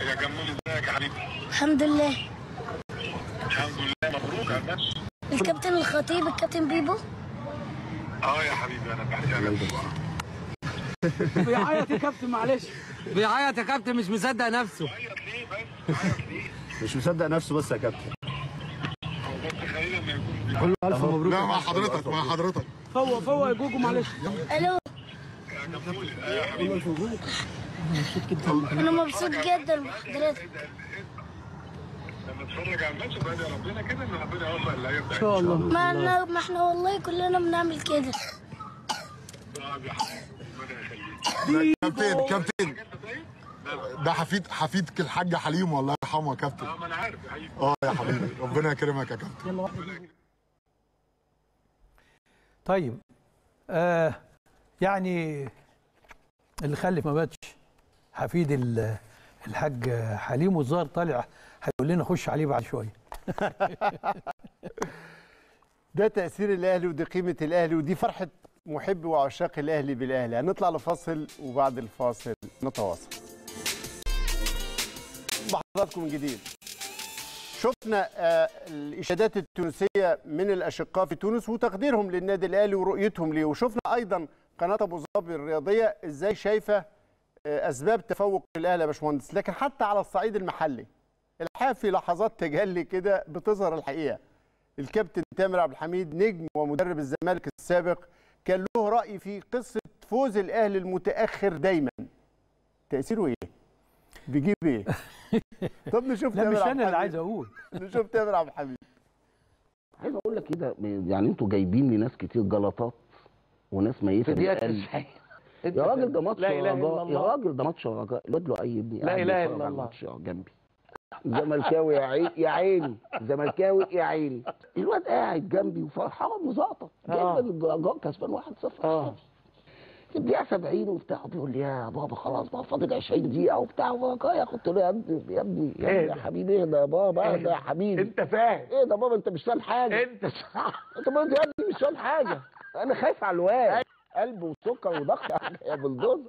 يا جمال ازيك يا حبيبي الحمد لله الحمد لله مبروك يا الماتش الكابتن الخطيب الكابتن بيبو اه يا حبيبي انا بحكي على بيعيط يا كابتن معلش بيعيط يا كابتن مش مصدق نفسه بيعيط ليه بس مش مصدق نفسه بس يا كابتن كله الف مبروك لا مع حضرتك مع حضرتك فوق فوق يا جوجو معلش الو انا مبسوط جدا بحضرتك لما اتفرج على الماتش وبعد ربنا كده ان ربنا يوفق اللعيبه ان شاء الله ما احنا والله كلنا بنعمل كده كابتن كابتن ده حفيد حفيدك الحاج حليم والله يرحمه يا كابتن اه ما انا عارف اه يا حبيبي ربنا يكرمك يا كابتن طيب آه يعني اللي خلف ما ماتش حفيد الحاج حليم والظاهر طالع هيقول لنا خش عليه بعد شويه ده تاثير الاهلي ودي قيمه الاهلي ودي فرحه محب وعشاق الاهلي بالاهلي هنطلع لفاصل وبعد الفاصل نتواصل بحضراتكم من جديد شفنا آه، الاشادات التونسيه من الاشقاء في تونس وتقديرهم للنادي الاهلي ورؤيتهم ليه وشفنا ايضا قناه ابو ظبي الرياضيه ازاي شايفه آه، اسباب تفوق الاهلي يا باشمهندس لكن حتى على الصعيد المحلي الحقيقه في لحظات تجلي كده بتظهر الحقيقه الكابتن تامر عبد الحميد نجم ومدرب الزمالك السابق كان له راي في قصه فوز الاهلي المتاخر دايما تاثيره ايه بيجيب ايه طب نشوف تامر مش انا اللي عايز اقول نشوف تامر عبد الحميد عايز اقول لك كده يعني انتوا جايبين لناس كتير جلطات وناس ميته في دقيقه 90 يا راجل ده ماتش يا راجل ده ماتش رجاء الواد له اي ابني لا اله الا الله جنبي زملكاوي يا عيني يا عيني زملكاوي يا عيني الواد قاعد جنبي وفرحان مزقطط جايب آه. الجار كسبان 1-0 آه. الدقيقة 70 وبتاع بيقول لي يا بابا خلاص بقى فاضل 20 دقيقة وبتاع وكايا قلت له يا ابني يا ابني يا إيه حبيبي اهدى يا بابا اهدى يا إيه حبيبي انت فاهم ايه ده بابا انت مش فاهم حاجة انت انت مش فاهم حاجة انا خايف على الواد قلب وسكر وضغط يا بلدوز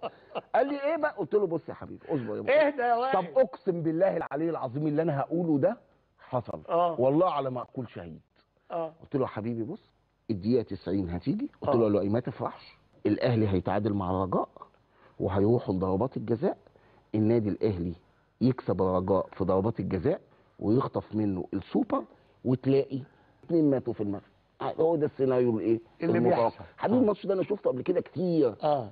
قال لي ايه بقى قلت له بص يا حبيبي اصبر يا بلدوز اهدى يا واد طب اقسم بالله العلي العظيم اللي انا هقوله ده حصل أوه. والله على ما اقول شهيد أوه. قلت له يا حبيبي بص الدقيقه 90 هتيجي قلت آه. له لو ما تفرحش الاهلي هيتعادل مع الرجاء وهيروحوا لضربات الجزاء النادي الاهلي يكسب الرجاء في ضربات الجزاء ويخطف منه السوبر وتلاقي اثنين ماتوا في المغرب آه، هو ده السيناريو الايه اللي بيحصل حبيب الماتش آه. ده انا شفته قبل كده كتير اه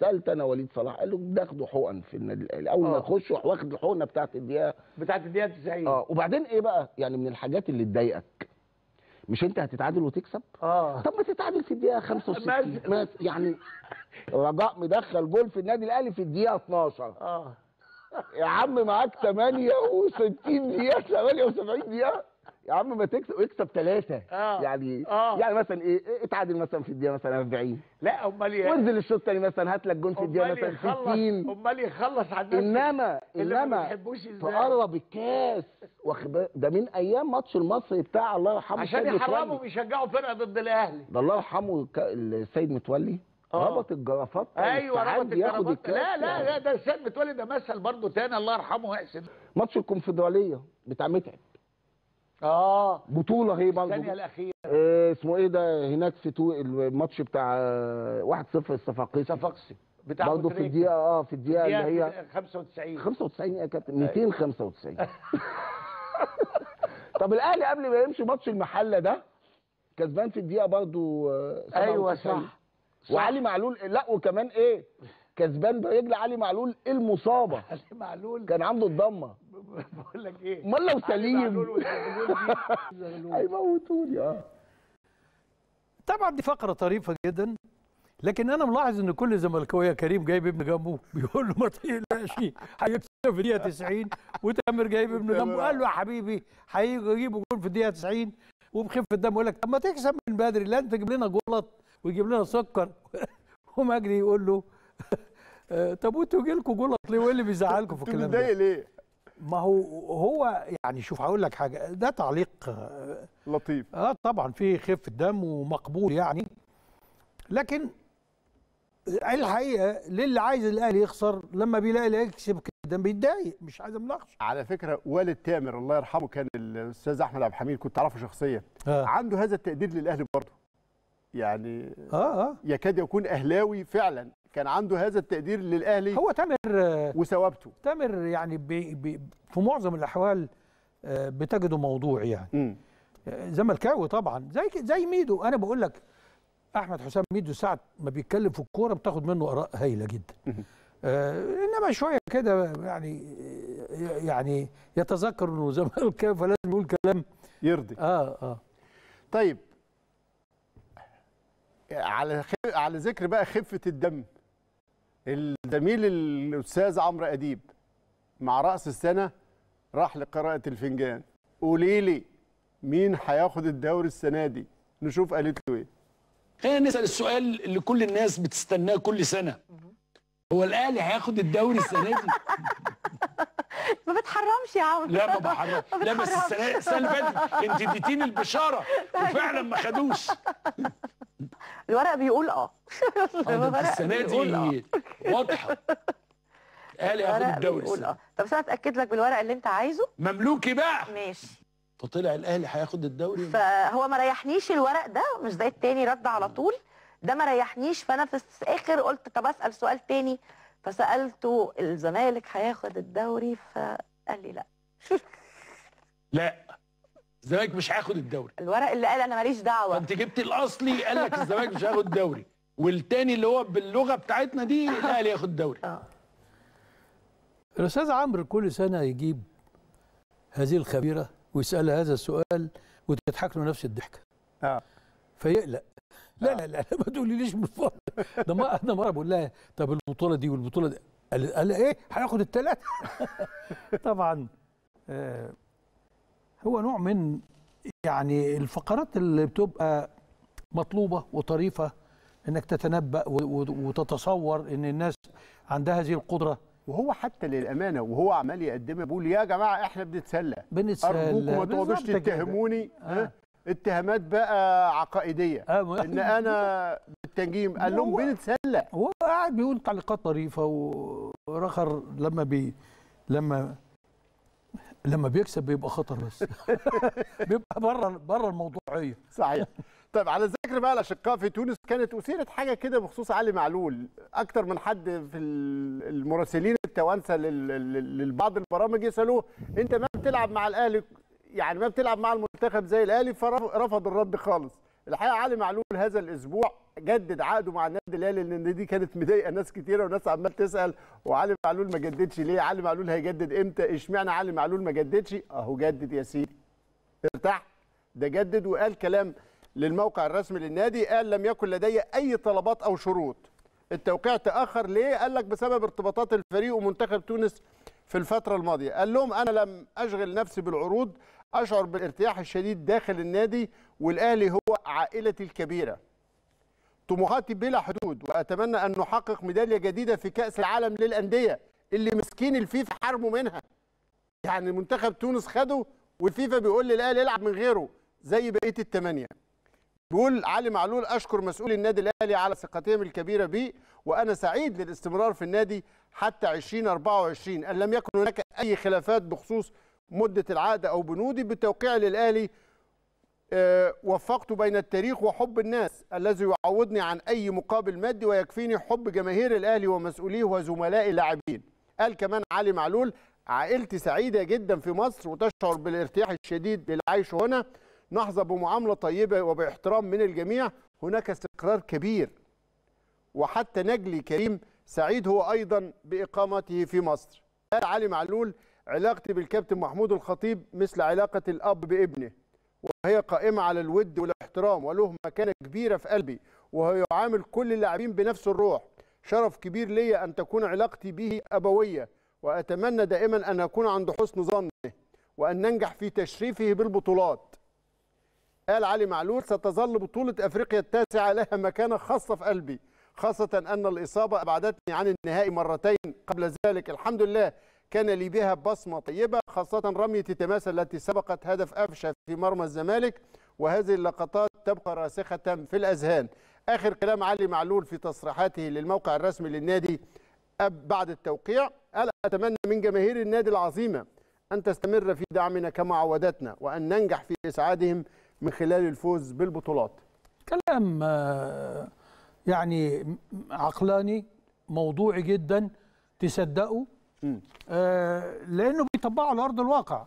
سالت انا وليد صلاح قال له بياخدوا حقن في النادي الاهلي اول ما يخشوا آه. واخد الحقنه بتاعت الدقيقه بتاعت الدقيقه 90 اه وبعدين ايه بقى يعني من الحاجات اللي تضايقك مش انت هتتعادل وتكسب؟ اه طب ما تتعادل في الدقيقه 65 ماز... يعني رجاء مدخل جول في النادي الاهلي في الدقيقه 12 اه يا عم معاك 68 دقيقه 78 دقيقه يا عم ما تكسب اكسب ثلاثه آه. يعني آه. يعني مثلا ايه, إيه، اتعادل مثلا في الدقيقه مثلا 40 لا امال ايه وانزل الشوط الثاني مثلا هات لك جون في الدقيقه مثلا 60 امال يخلص على الناس انما انما ما بيحبوش تقرب الكاس واخد ده من ايام ماتش المصري بتاع الله يرحمه عشان يحرموا ويشجعوا فرقه ضد الاهلي ده الله يرحمه السيد متولي آه. ربط الجرافات ايوه ربط الجرافات لا يعني. لا لا ده السيد متولي ده مثل برضه تاني الله يرحمه احسن ماتش الكونفدراليه بتاع متعب اه بطوله هي برضه الثانيه الاخيره آه، اسمه ايه ده هناك في تو الماتش بتاع 1-0 آه، الصفاقسي صفاقسي بتاع برضه في الدقيقه اه في الدقيقه اللي هي 95 95 يا كابتن 295 أيوة. طب الاهلي قبل ما يمشي ماتش المحله ده كسبان في الدقيقه برضه آه، ايوه صح وعلي معلول لا وكمان ايه كسبان برجل علي معلول المصابه علي معلول كان عنده الضمه بقول لك ايه امال لو سليم هيموتوني اه طبعا دي فقره طريفه جدا لكن انا ملاحظ ان كل زملكاويه كريم جايب ابن جنبه بيقول له ما تقلقش هيكسب في دقيقه 90 وتامر جايب ابن جنبه قال له يا حبيبي هيجي جول في الدقيقه 90 وبخفه دم يقول لك طب ما تكسب من بدري لا انت تجيب لنا جلط ويجيب لنا سكر ومجدي يقول له آه، طب وانتوا يجي لكم جلط ليه وايه اللي بيزعلكم في الكلام ده؟ ليه؟ ما هو هو يعني شوف هقول لك حاجه ده تعليق آه، لطيف اه طبعا في خفه دم ومقبول يعني لكن الحقيقه للي عايز الاهلي يخسر لما بيلاقي الاهلي يكسب كده بيتضايق مش عايز مناقشه على فكره والد تامر الله يرحمه كان الاستاذ احمد عبد الحميد كنت اعرفه شخصيا آه. عنده هذا التقدير للاهلي برضه يعني آه آه. يكاد يكون اهلاوي فعلا كان عنده هذا التقدير للاهلي هو تامر وثوابته تامر يعني بي بي في معظم الاحوال آه، بتجده موضوع يعني آه، زملكاوي طبعا زي زي ميدو انا بقول لك احمد حسام ميدو ساعه ما بيتكلم في الكوره بتاخد منه اراء هايله جدا آه انما شويه كده يعني يعني يتذكر انه زملكاوي فلازم يقول كلام يرضي اه اه طيب على خ... على ذكر بقى خفه الدم الزميل الاستاذ عمرو اديب مع راس السنه راح لقراءه الفنجان قولي لي مين هياخد الدوري السنه دي نشوف قالت له ايه خلينا نسال السؤال اللي كل الناس بتستناه كل سنه هو الاهلي هياخد الدوري السنه دي ما بتحرمش يا عم لا ما بحرمش لا بس السنه اللي فاتت انت اديتيني البشاره وفعلا ما خدوش الورق بيقول اه, آه، السنه دي آه. واضحه قال ياخد الدوري آه. طب بس انا اتاكد لك بالورق اللي انت عايزه مملوكي بقى ماشي فطلع الاهلي هياخد الدوري فهو ما ريحنيش الورق ده مش زي التاني رد على طول ده ما ريحنيش فانا في الاخر قلت طب اسال سؤال تاني فسالته الزمالك هياخد الدوري فقال لي لا لا الزمالك مش هياخد الدوري الورق اللي قال انا ماليش دعوه انت جبت الاصلي قال لك الزمالك مش هياخد الدوري والتاني اللي هو باللغه بتاعتنا دي الاهلي ياخد الدوري اه الاستاذ عمرو كل سنه يجيب هذه الخبيره ويسالها هذا السؤال وتضحك له نفس الضحكه اه فيقلق آه. لا لا لا ما تقوليليش من فضل ده ما انا مره بقول لها طب البطوله دي والبطوله دي قال, قال ايه هناخد الثلاثه طبعا آه، هو نوع من يعني الفقرات اللي بتبقى مطلوبه وطريفه انك تتنبأ وتتصور ان الناس عندها هذه القدره وهو حتى للامانه وهو عمال يقدمها بيقول يا جماعه احنا بنتسلى بنتسلى ارجوكم ما تقعدوش تتهموني آه. اتهامات بقى عقائديه آه ان انا بالتنجيم قال لهم بنتسلى هو قاعد بيقول تعليقات طريفه ورخر لما بي لما لما بيكسب بيبقى خطر بس بيبقى بره بره الموضوعيه صحيح طيب على ذكر بقى الاشقاء في تونس كانت اثيرت حاجه كده بخصوص علي معلول اكتر من حد في المراسلين التوانسه لبعض البرامج يسالوه انت ما بتلعب مع الاهلي يعني ما بتلعب مع المنتخب زي الاهلي فرفض الرد خالص الحقيقه علي معلول هذا الاسبوع جدد عقده مع النادي الاهلي لان دي كانت مضايقه ناس كتيره وناس عمال تسال وعلي معلول ما جددش ليه علي معلول هيجدد امتى اشمعنى علي معلول ما جددش اهو جدد يا سيدي ارتاح ده جدد وقال كلام للموقع الرسمي للنادي قال لم يكن لدي اي طلبات او شروط التوقيع تاخر ليه قال لك بسبب ارتباطات الفريق ومنتخب تونس في الفتره الماضيه قال لهم انا لم اشغل نفسي بالعروض اشعر بالارتياح الشديد داخل النادي والاهلي هو عائلتي الكبيره طموحاتي بلا حدود واتمنى ان نحقق ميداليه جديده في كاس العالم للانديه اللي مسكين الفيفا حرموا منها يعني منتخب تونس خده والفيفا بيقول للاهلي العب من غيره زي بقيه الثمانيه بيقول علي معلول اشكر مسؤول النادي الاهلي على ثقتهم الكبيره بي وانا سعيد للاستمرار في النادي حتى 2024 ان لم يكن هناك اي خلافات بخصوص مدة العقد أو بنودي بالتوقيع للأهلي آه، وفقت بين التاريخ وحب الناس الذي يعوضني عن أي مقابل مادي ويكفيني حب جماهير الأهلي ومسؤوليه وزملائي اللاعبين قال كمان علي معلول عائلتي سعيدة جدا في مصر وتشعر بالارتياح الشديد للعيش هنا نحظى بمعاملة طيبة وباحترام من الجميع هناك استقرار كبير وحتى نجلي كريم سعيد هو أيضا بإقامته في مصر قال علي معلول علاقتي بالكابتن محمود الخطيب مثل علاقة الأب بابنه وهي قائمة على الود والاحترام وله مكانة كبيرة في قلبي وهو يعامل كل اللاعبين بنفس الروح شرف كبير لي أن تكون علاقتي به أبوية وأتمنى دائما أن أكون عند حسن ظنه وأن ننجح في تشريفه بالبطولات قال علي معلول ستظل بطولة أفريقيا التاسعة لها مكانة خاصة في قلبي خاصة أن الإصابة أبعدتني عن النهائي مرتين قبل ذلك الحمد لله كان لي بها بصمة طيبة خاصة رمية التماس التي سبقت هدف أفشة في مرمى الزمالك وهذه اللقطات تبقى راسخة في الأذهان آخر كلام علي معلول في تصريحاته للموقع الرسمي للنادي بعد التوقيع قال أتمنى من جماهير النادي العظيمة أن تستمر في دعمنا كما عودتنا وأن ننجح في إسعادهم من خلال الفوز بالبطولات كلام آه، يعني عقلاني موضوعي جدا تصدقه آه لانه بيطبقه على ارض الواقع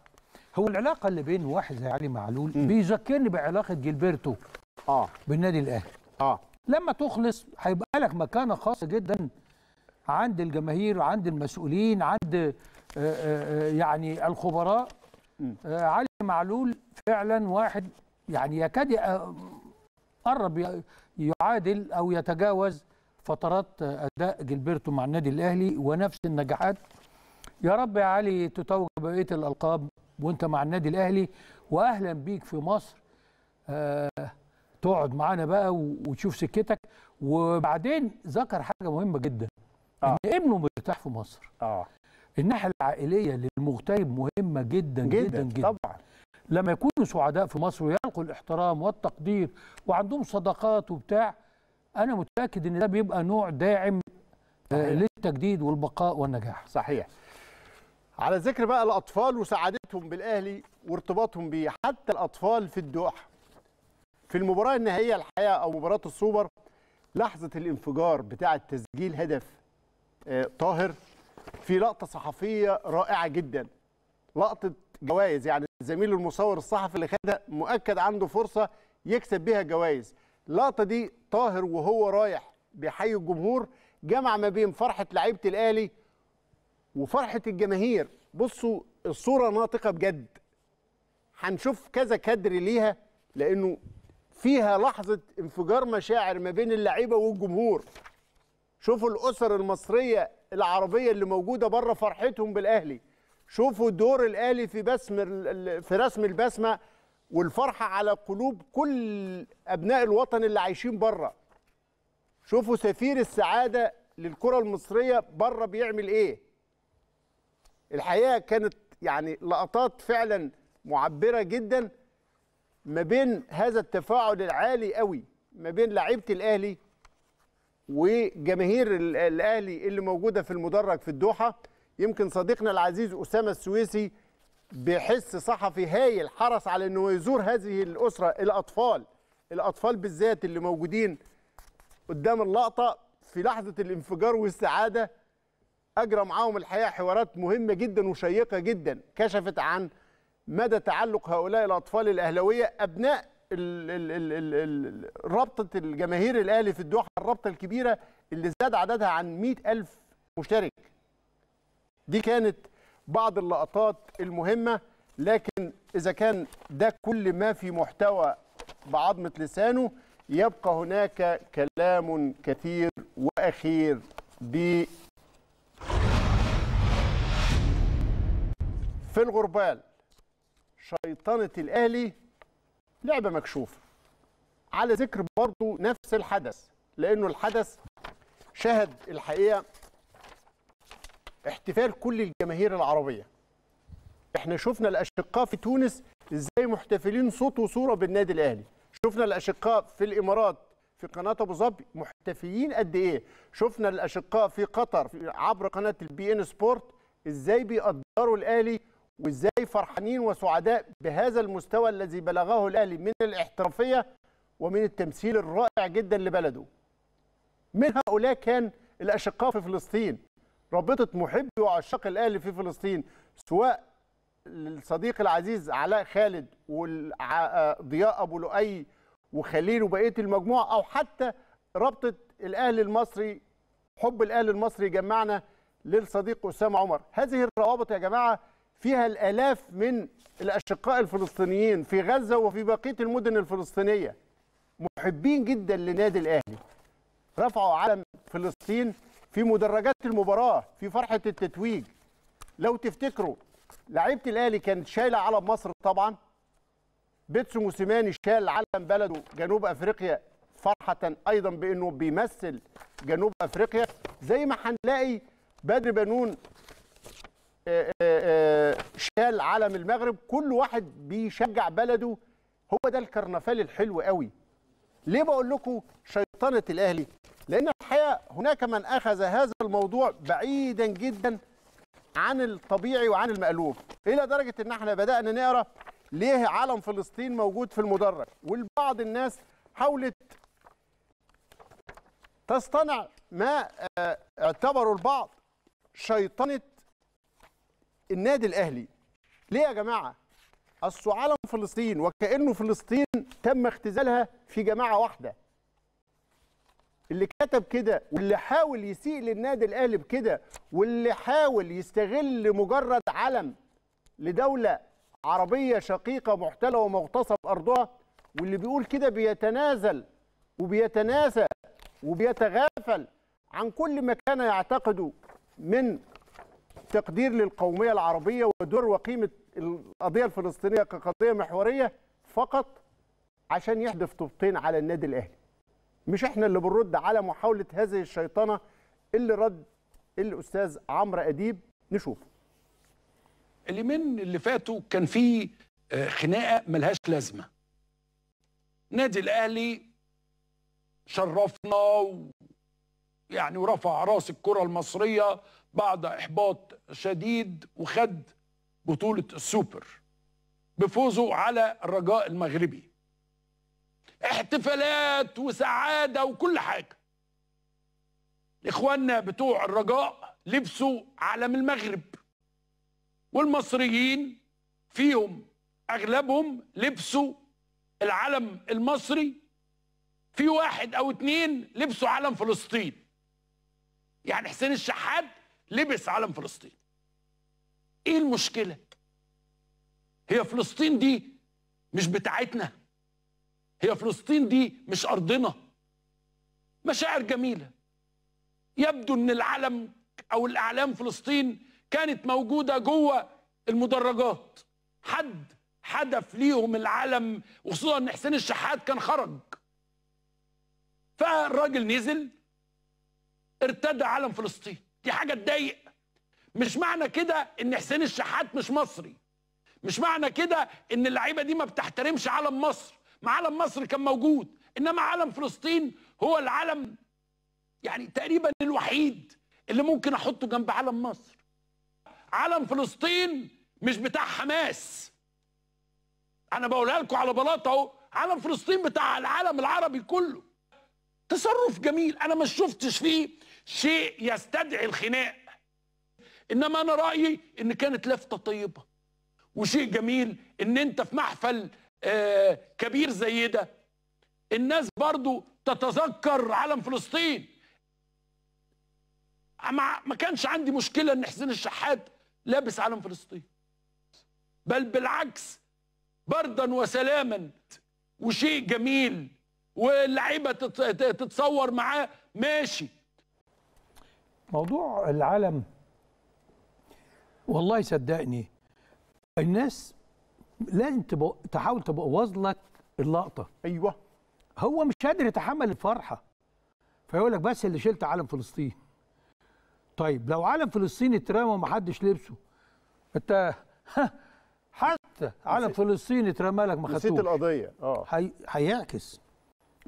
هو العلاقه اللي بين واحد زي علي معلول م. بيذكرني بعلاقه جيلبرتو اه بالنادي الاهلي اه لما تخلص هيبقى لك مكانه خاصه جدا عند الجماهير عند المسؤولين عند آآ آه، آآ آه، آه، يعني الخبراء علي معلول فعلا واحد يعني يكاد قرب يعادل او يتجاوز فترات اداء جلبرتو مع النادي الاهلي ونفس النجاحات يا رب يا علي تتوج بقيه الالقاب وانت مع النادي الاهلي واهلا بيك في مصر آه تقعد معانا بقى وتشوف سكتك وبعدين ذكر حاجه مهمه جدا آه. ان ابنه مرتاح في مصر اه الناحيه العائليه للمغترب مهمه جدا جدا جدا, جداً. طبعا لما يكونوا سعداء في مصر ويلقوا الاحترام والتقدير وعندهم صداقات وبتاع انا متاكد ان ده بيبقى نوع داعم آه، صحيح. للتجديد والبقاء والنجاح صحيح على ذكر بقى الاطفال وسعادتهم بالاهلي وارتباطهم بيه حتى الاطفال في الدوحه في المباراه النهائيه الحقيقه او مباراه السوبر لحظه الانفجار بتاع تسجيل هدف آه، طاهر في لقطه صحفيه رائعه جدا لقطه جوائز يعني زميل المصور الصحفي اللي خدها مؤكد عنده فرصه يكسب بيها جوائز اللقطه دي طاهر وهو رايح بيحيي الجمهور جمع ما بين فرحه لعيبه الاهلي وفرحه الجماهير بصوا الصوره ناطقه بجد هنشوف كذا كادر ليها لانه فيها لحظه انفجار مشاعر ما بين اللعيبه والجمهور شوفوا الاسر المصريه العربيه اللي موجوده بره فرحتهم بالاهلي شوفوا دور الاهلي في بسم في رسم البسمه والفرحه على قلوب كل ابناء الوطن اللي عايشين بره شوفوا سفير السعاده للكره المصريه بره بيعمل ايه الحقيقه كانت يعني لقطات فعلا معبره جدا ما بين هذا التفاعل العالي قوي ما بين لعيبه الاهلي وجماهير الاهلي اللي موجوده في المدرج في الدوحه يمكن صديقنا العزيز اسامه السويسي بحس صحفي هايل حرص على انه يزور هذه الاسره الاطفال الاطفال بالذات اللي موجودين قدام اللقطه في لحظه الانفجار والسعاده اجرى معاهم الحقيقه حوارات مهمه جدا وشيقه جدا كشفت عن مدى تعلق هؤلاء الاطفال الاهلاويه ابناء رابطه الجماهير الاهلي في الدوحه الرابطه الكبيره اللي زاد عددها عن 100000 مشترك دي كانت بعض اللقطات المهمه لكن اذا كان ده كل ما في محتوى بعظمه لسانه يبقى هناك كلام كثير واخير ب في الغربال شيطنه الاهلي لعبه مكشوفه على ذكر برضه نفس الحدث لانه الحدث شهد الحقيقه احتفال كل الجماهير العربيه احنا شفنا الاشقاء في تونس ازاي محتفلين صوت وصوره بالنادي الاهلي شفنا الاشقاء في الامارات في قناه ابو ظبي محتفيين قد ايه شفنا الاشقاء في قطر عبر قناه البي ان سبورت ازاي بيقدروا الاهلي وازاي فرحانين وسعداء بهذا المستوى الذي بلغه الاهلي من الاحترافيه ومن التمثيل الرائع جدا لبلده. من هؤلاء كان الاشقاء في فلسطين رابطه محبي وعشاق الاهلي في فلسطين سواء الصديق العزيز علاء خالد وضياء ابو لؤي وخليل وبقيه المجموعه او حتى رابطه الاهلي المصري حب الاهلي المصري جمعنا للصديق اسامه عمر هذه الروابط يا جماعه فيها الآلاف من الأشقاء الفلسطينيين في غزة وفي بقية المدن الفلسطينية محبين جدا لنادي الأهلي رفعوا علم فلسطين في مدرجات المباراة في فرحة التتويج لو تفتكروا لعيبة الأهلي كانت شايلة علم مصر طبعا بيتسو موسيماني شال علم بلده جنوب أفريقيا فرحة أيضا بأنه بيمثل جنوب أفريقيا زي ما هنلاقي بدر بنون شال علم المغرب كل واحد بيشجع بلده هو ده الكرنفال الحلو قوي ليه بقول لكم شيطنه الاهلي لان الحقيقه هناك من اخذ هذا الموضوع بعيدا جدا عن الطبيعي وعن المألوف الى درجه ان احنا بدانا نقرا ليه علم فلسطين موجود في المدرج والبعض الناس حاولت تصطنع ما آه، اعتبره البعض شيطنه النادي الاهلي ليه يا جماعه اصله علم فلسطين وكانه فلسطين تم اختزالها في جماعه واحده اللي كتب كده واللي حاول يسيء للنادي الاهلي بكده واللي حاول يستغل مجرد علم لدوله عربيه شقيقه محتله ومغتصب ارضها واللي بيقول كده بيتنازل وبيتناسى وبيتغافل عن كل ما كان يعتقده من تقدير للقوميه العربيه ودور وقيمه القضيه الفلسطينيه كقضيه محوريه فقط عشان يحدف طوبتين على النادي الاهلي مش احنا اللي بنرد على محاوله هذه الشيطنه اللي رد الاستاذ عمرو اديب نشوف اليومين اللي فاتوا كان في آه، خناقه ملهاش لازمه نادي الاهلي شرفنا و يعني ورفع راس الكره المصريه بعد إحباط شديد وخد بطولة السوبر بفوزه على الرجاء المغربي احتفالات وسعادة وكل حاجة إخواننا بتوع الرجاء لبسوا علم المغرب والمصريين فيهم أغلبهم لبسوا العلم المصري في واحد أو اتنين لبسوا علم فلسطين يعني حسين الشحات لبس علم فلسطين ايه المشكله هي فلسطين دي مش بتاعتنا هي فلسطين دي مش ارضنا مشاعر جميله يبدو ان العلم او الاعلام فلسطين كانت موجوده جوه المدرجات حد حدف ليهم العلم وخصوصا ان حسين الشحات كان خرج فالراجل نزل ارتدى علم فلسطين دي حاجه تضايق مش معنى كده ان حسين الشحات مش مصري مش معنى كده ان اللعيبه دي ما بتحترمش علم مصر ما علم مصر كان موجود انما علم فلسطين هو العلم يعني تقريبا الوحيد اللي ممكن احطه جنب علم مصر علم فلسطين مش بتاع حماس انا بقولها لكم على بلاطه اهو علم فلسطين بتاع العالم العربي كله تصرف جميل انا ما شفتش فيه شيء يستدعي الخناق انما انا رايي ان كانت لفته طيبه وشيء جميل ان انت في محفل آه كبير زي ده الناس برضو تتذكر علم فلسطين ما كانش عندي مشكله ان حسين الشحات لابس علم فلسطين بل بالعكس بردا وسلاما وشيء جميل واللعيبه تتصور معاه ماشي موضوع العالم والله صدقني الناس لازم تحاول تبوظ لك اللقطه ايوه هو مش قادر يتحمل الفرحه فيقول لك بس اللي شلت علم فلسطين طيب لو علم فلسطين اترمى ومحدش لبسه انت حتى علم فلسطين اترمى لك ما خدتوش نسيت القضيه اه هيعكس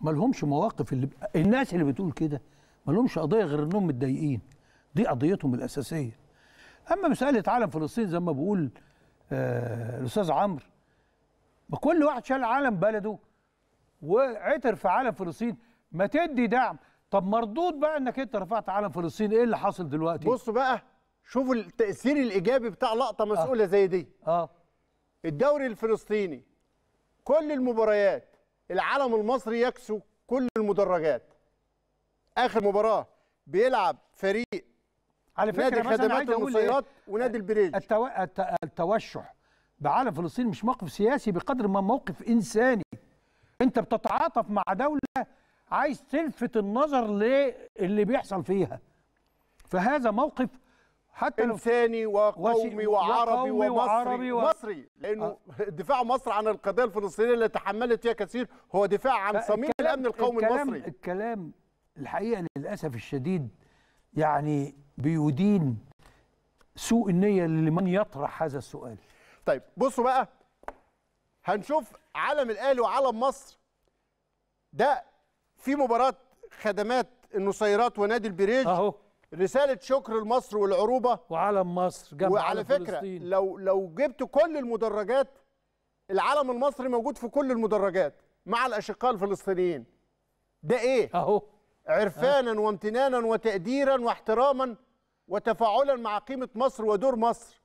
مالهمش مواقف اللي الناس اللي بتقول كده ما لهمش قضيه غير انهم متضايقين دي قضيتهم الاساسيه اما مساله عالم فلسطين زي ما بقول آه الاستاذ عمرو ما كل واحد شال علم بلده وعتر في علم فلسطين ما تدي دعم طب مردود بقى انك انت رفعت علم فلسطين ايه اللي حاصل دلوقتي بصوا بقى شوفوا التاثير الايجابي بتاع لقطه مسؤوله آه. زي دي اه الدوري الفلسطيني كل المباريات العلم المصري يكسو كل المدرجات اخر مباراه بيلعب فريق على فكره نادي خدمات المصيرات إيه؟ ونادي البريج التو... التوشح بعالم فلسطين مش موقف سياسي بقدر ما موقف انساني انت بتتعاطف مع دوله عايز تلفت النظر للي بيحصل فيها فهذا موقف حتى انساني وقومي وعربي ومصري, وعربي و... مصري لانه آه. دفاع مصر عن القضيه الفلسطينيه اللي تحملت فيها كثير هو دفاع عن صميم الامن القومي الكلام المصري الكلام الحقيقه للاسف الشديد يعني بيدين سوء النيه لمن يطرح هذا السؤال. طيب بصوا بقى هنشوف علم الاهلي وعلم مصر ده في مباراه خدمات النصيرات ونادي البريج اهو رسالة شكر لمصر والعروبة وعلم مصر جنب وعلى فكرة فلسطين. لو لو جبت كل المدرجات العلم المصري موجود في كل المدرجات مع الأشقاء الفلسطينيين ده إيه؟ أهو عرفانا وامتنانا وتقديرا واحتراما وتفاعلا مع قيمه مصر ودور مصر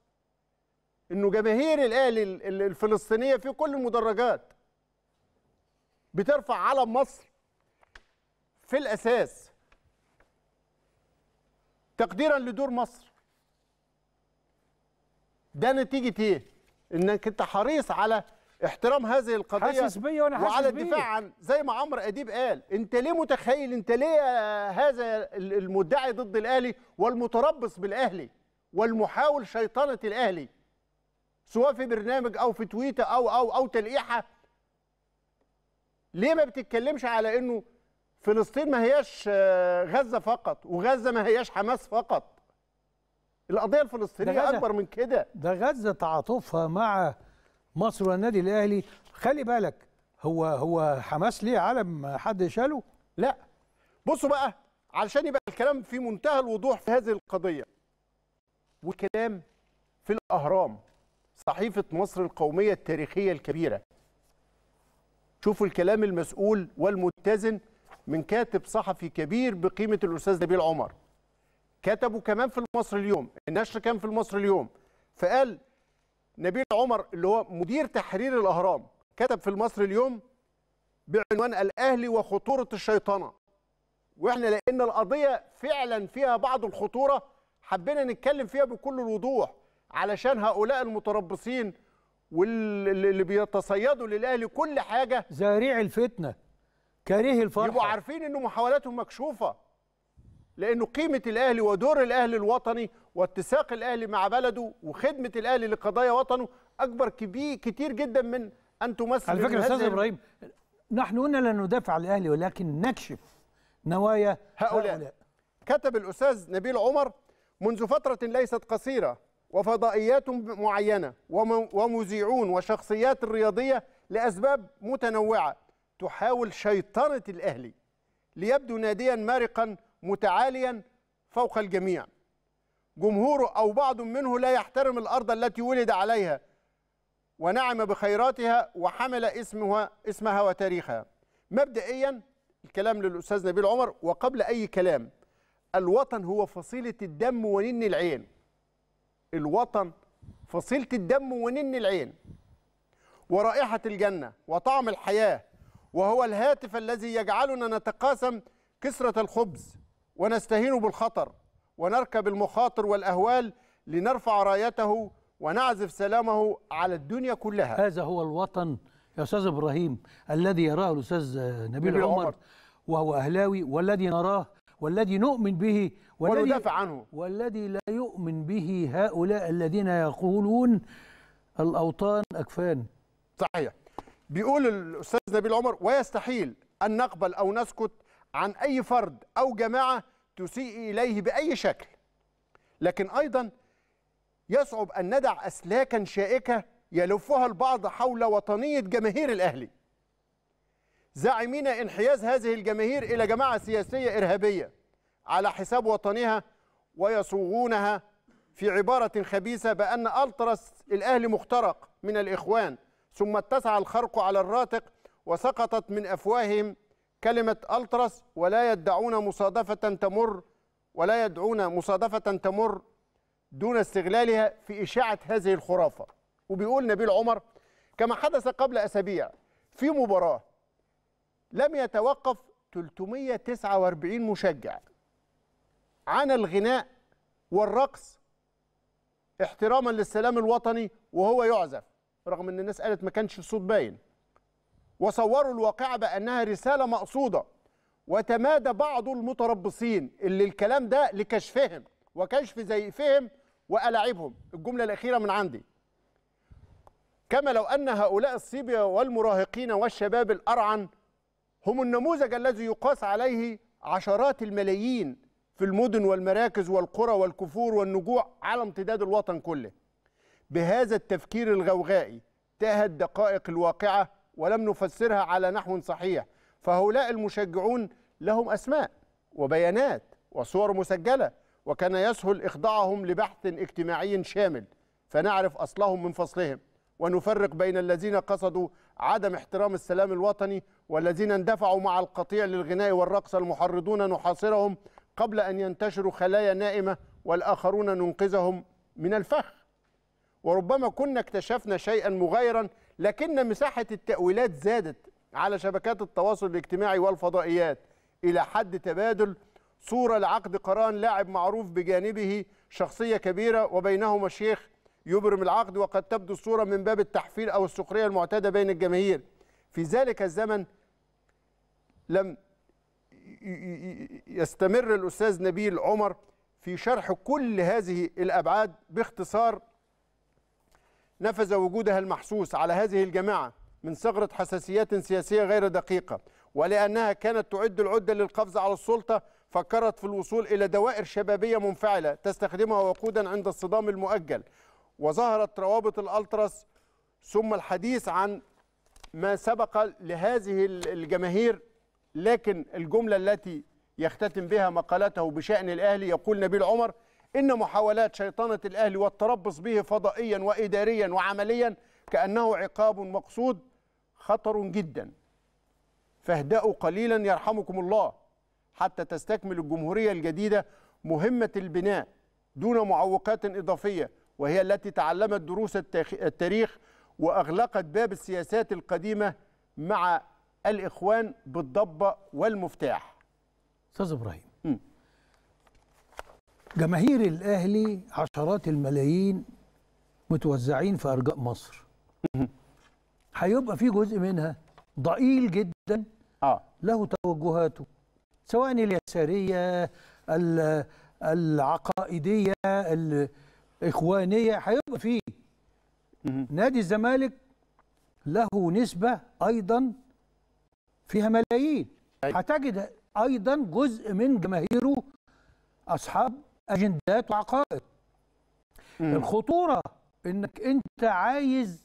انه جماهير الاهلي الفلسطينيه في كل المدرجات بترفع علم مصر في الاساس تقديرا لدور مصر ده نتيجه ايه انك انت حريص على احترام هذه القضيه حاسس بيا وانا حاسس وعلى الدفاع عن زي ما عمرو اديب قال انت ليه متخيل انت ليه هذا المدعي ضد الاهلي والمتربص بالاهلي والمحاول شيطنه الاهلي سواء في برنامج او في تويته او او او تلقيحه ليه ما بتتكلمش على انه فلسطين ما هياش آه، غزه فقط وغزه ما هياش حماس فقط القضيه الفلسطينيه اكبر من كده ده غزه تعاطفها مع مصر والنادي الاهلي خلي بالك هو هو حماس ليه علم حد شاله؟ لا بصوا بقى علشان يبقى الكلام في منتهى الوضوح في هذه القضيه وكلام في الاهرام صحيفه مصر القوميه التاريخيه الكبيره شوفوا الكلام المسؤول والمتزن من كاتب صحفي كبير بقيمه الاستاذ نبيل عمر كتبوا كمان في المصري اليوم النشر كان في المصري اليوم فقال نبيل عمر اللي هو مدير تحرير الاهرام كتب في المصر اليوم بعنوان الاهلي وخطوره الشيطنه واحنا لان القضيه فعلا فيها بعض الخطوره حبينا نتكلم فيها بكل الوضوح علشان هؤلاء المتربصين واللي بيتصيدوا للاهلي كل حاجه زاريع الفتنه كاره الفرحه يبقوا عارفين انه محاولاتهم مكشوفه لانه قيمه الاهلي ودور الاهلي الوطني واتساق الاهلي مع بلده وخدمه الاهلي لقضايا وطنه اكبر كبير كتير جدا من ان تمثل على فكره استاذ ابراهيم نحن هنا لا ندافع عن الاهلي ولكن نكشف نوايا هؤلاء. هؤلاء كتب الاستاذ نبيل عمر منذ فتره ليست قصيره وفضائيات معينه ومذيعون وشخصيات رياضيه لاسباب متنوعه تحاول شيطنه الاهلي ليبدو ناديا مارقا متعاليا فوق الجميع جمهوره أو بعض منه لا يحترم الأرض التي ولد عليها ونعم بخيراتها وحمل اسمها, اسمها وتاريخها مبدئيا الكلام للأستاذ نبيل عمر وقبل أي كلام الوطن هو فصيلة الدم ونن العين الوطن فصيلة الدم ونن العين ورائحة الجنة وطعم الحياة وهو الهاتف الذي يجعلنا نتقاسم كسرة الخبز ونستهين بالخطر ونركب المخاطر والأهوال لنرفع رايته ونعزف سلامه على الدنيا كلها هذا هو الوطن يا أستاذ إبراهيم الذي يراه الأستاذ نبيل عمر, عمر وهو أهلاوي والذي نراه والذي نؤمن به والذي وندافع عنه والذي لا يؤمن به هؤلاء الذين يقولون الأوطان أكفان صحيح بيقول الأستاذ نبيل عمر ويستحيل أن نقبل أو نسكت عن أي فرد أو جماعة تسيء إليه بأي شكل لكن أيضا يصعب أن ندع أسلاكا شائكة يلفها البعض حول وطنية جماهير الأهلي زاعمين انحياز هذه الجماهير إلى جماعة سياسية إرهابية على حساب وطنها ويصوغونها في عبارة خبيثة بأن ألتراس الأهلي مخترق من الإخوان ثم اتسع الخرق على الراتق وسقطت من أفواههم كلمة ألتراس ولا يدعون مصادفة تمر ولا يدعون مصادفة تمر دون استغلالها في إشاعة هذه الخرافة وبيقول نبيل عمر كما حدث قبل أسابيع في مباراة لم يتوقف 349 مشجع عن الغناء والرقص احتراما للسلام الوطني وهو يعزف رغم ان الناس قالت ما كانش الصوت باين وصوروا الواقعة بأنها رسالة مقصودة وتمادى بعض المتربصين اللي الكلام ده لكشفهم وكشف زيفهم وألعبهم الجملة الأخيرة من عندي كما لو أن هؤلاء الصبية والمراهقين والشباب الأرعن هم النموذج الذي يقاس عليه عشرات الملايين في المدن والمراكز والقرى والكفور والنجوع على امتداد الوطن كله بهذا التفكير الغوغائي تاهت دقائق الواقعة ولم نفسرها على نحو صحيح فهؤلاء المشجعون لهم أسماء وبيانات وصور مسجلة وكان يسهل إخضاعهم لبحث اجتماعي شامل فنعرف أصلهم من فصلهم ونفرق بين الذين قصدوا عدم احترام السلام الوطني والذين اندفعوا مع القطيع للغناء والرقص المحرضون نحاصرهم قبل أن ينتشروا خلايا نائمة والآخرون ننقذهم من الفخ وربما كنا اكتشفنا شيئا مغايرا لكن مساحة التأويلات زادت على شبكات التواصل الاجتماعي والفضائيات إلى حد تبادل صورة لعقد قران لاعب معروف بجانبه شخصية كبيرة وبينهما الشيخ يبرم العقد وقد تبدو الصورة من باب التحفيل أو السخرية المعتادة بين الجماهير في ذلك الزمن لم يستمر الأستاذ نبيل عمر في شرح كل هذه الأبعاد باختصار نفذ وجودها المحسوس على هذه الجماعة من ثغرة حساسيات سياسية غير دقيقة ولأنها كانت تعد العدة للقفز على السلطة فكرت في الوصول إلى دوائر شبابية منفعلة تستخدمها وقودا عند الصدام المؤجل وظهرت روابط الألترس ثم الحديث عن ما سبق لهذه الجماهير لكن الجملة التي يختتم بها مقالته بشأن الأهلي يقول نبيل عمر إن محاولات شيطنة الأهلي والتربص به فضائيا وإداريا وعمليا كأنه عقاب مقصود خطر جدا فاهدأوا قليلا يرحمكم الله حتى تستكمل الجمهورية الجديدة مهمة البناء دون معوقات إضافية وهي التي تعلمت دروس التاريخ وأغلقت باب السياسات القديمة مع الإخوان بالضبة والمفتاح أستاذ إبراهيم جماهير الاهلي عشرات الملايين متوزعين في ارجاء مصر هيبقى في جزء منها ضئيل جدا اه له توجهاته سواء اليساريه العقائديه الاخوانيه هيبقى فيه نادي الزمالك له نسبه ايضا فيها ملايين هتجد ايضا جزء من جماهيره اصحاب اجندات وعقائد مم. الخطوره انك انت عايز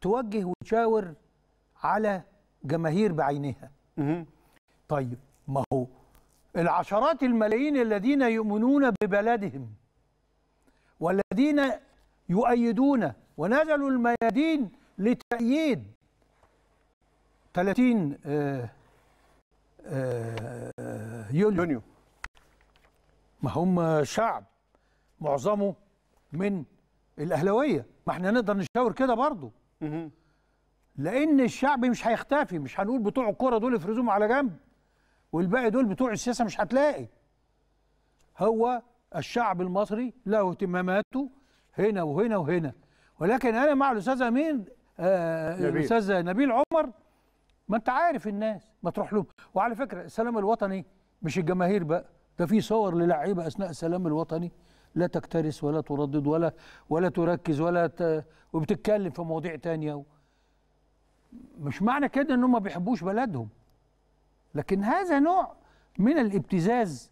توجه وتشاور على جماهير بعينها مم. طيب ما هو العشرات الملايين الذين يؤمنون ببلدهم والذين يؤيدون ونزلوا الميادين لتأييد 30 آه، آه، آه، يوليو, ما هم شعب معظمه من الاهلاويه ما احنا نقدر نشاور كده برضه لان الشعب مش هيختفي مش هنقول بتوع الكوره دول افرزوهم على جنب والباقي دول بتوع السياسه مش هتلاقي هو الشعب المصري له اهتماماته هنا وهنا وهنا ولكن انا مع الاستاذ امين آه الاستاذ نبيل عمر ما انت عارف الناس ما تروح لهم وعلى فكره السلام الوطني مش الجماهير بقى ده في صور للعيبه اثناء السلام الوطني لا تكترث ولا تردد ولا ولا تركز ولا ت... وبتتكلم في مواضيع تانية و... مش معنى كده ان هم ما بيحبوش بلدهم لكن هذا نوع من الابتزاز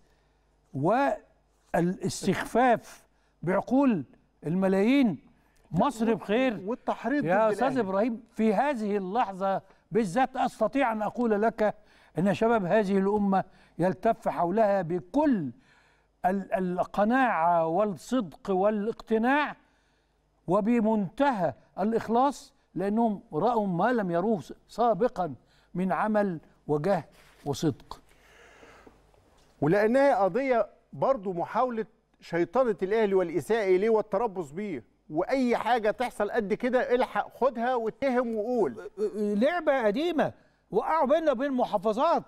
والاستخفاف بعقول الملايين مصر بخير والتحريض يا استاذ ابراهيم في هذه اللحظه بالذات استطيع ان اقول لك ان شباب هذه الامه يلتف حولها بكل القناعة والصدق والاقتناع وبمنتهى الإخلاص لأنهم رأوا ما لم يروه سابقا من عمل وجه وصدق ولأنها قضية برضو محاولة شيطنة الأهلي والإساءة إليه والتربص بيه وأي حاجة تحصل قد كده الحق خدها واتهم وقول لعبة قديمة وقعوا بيننا وبين محافظات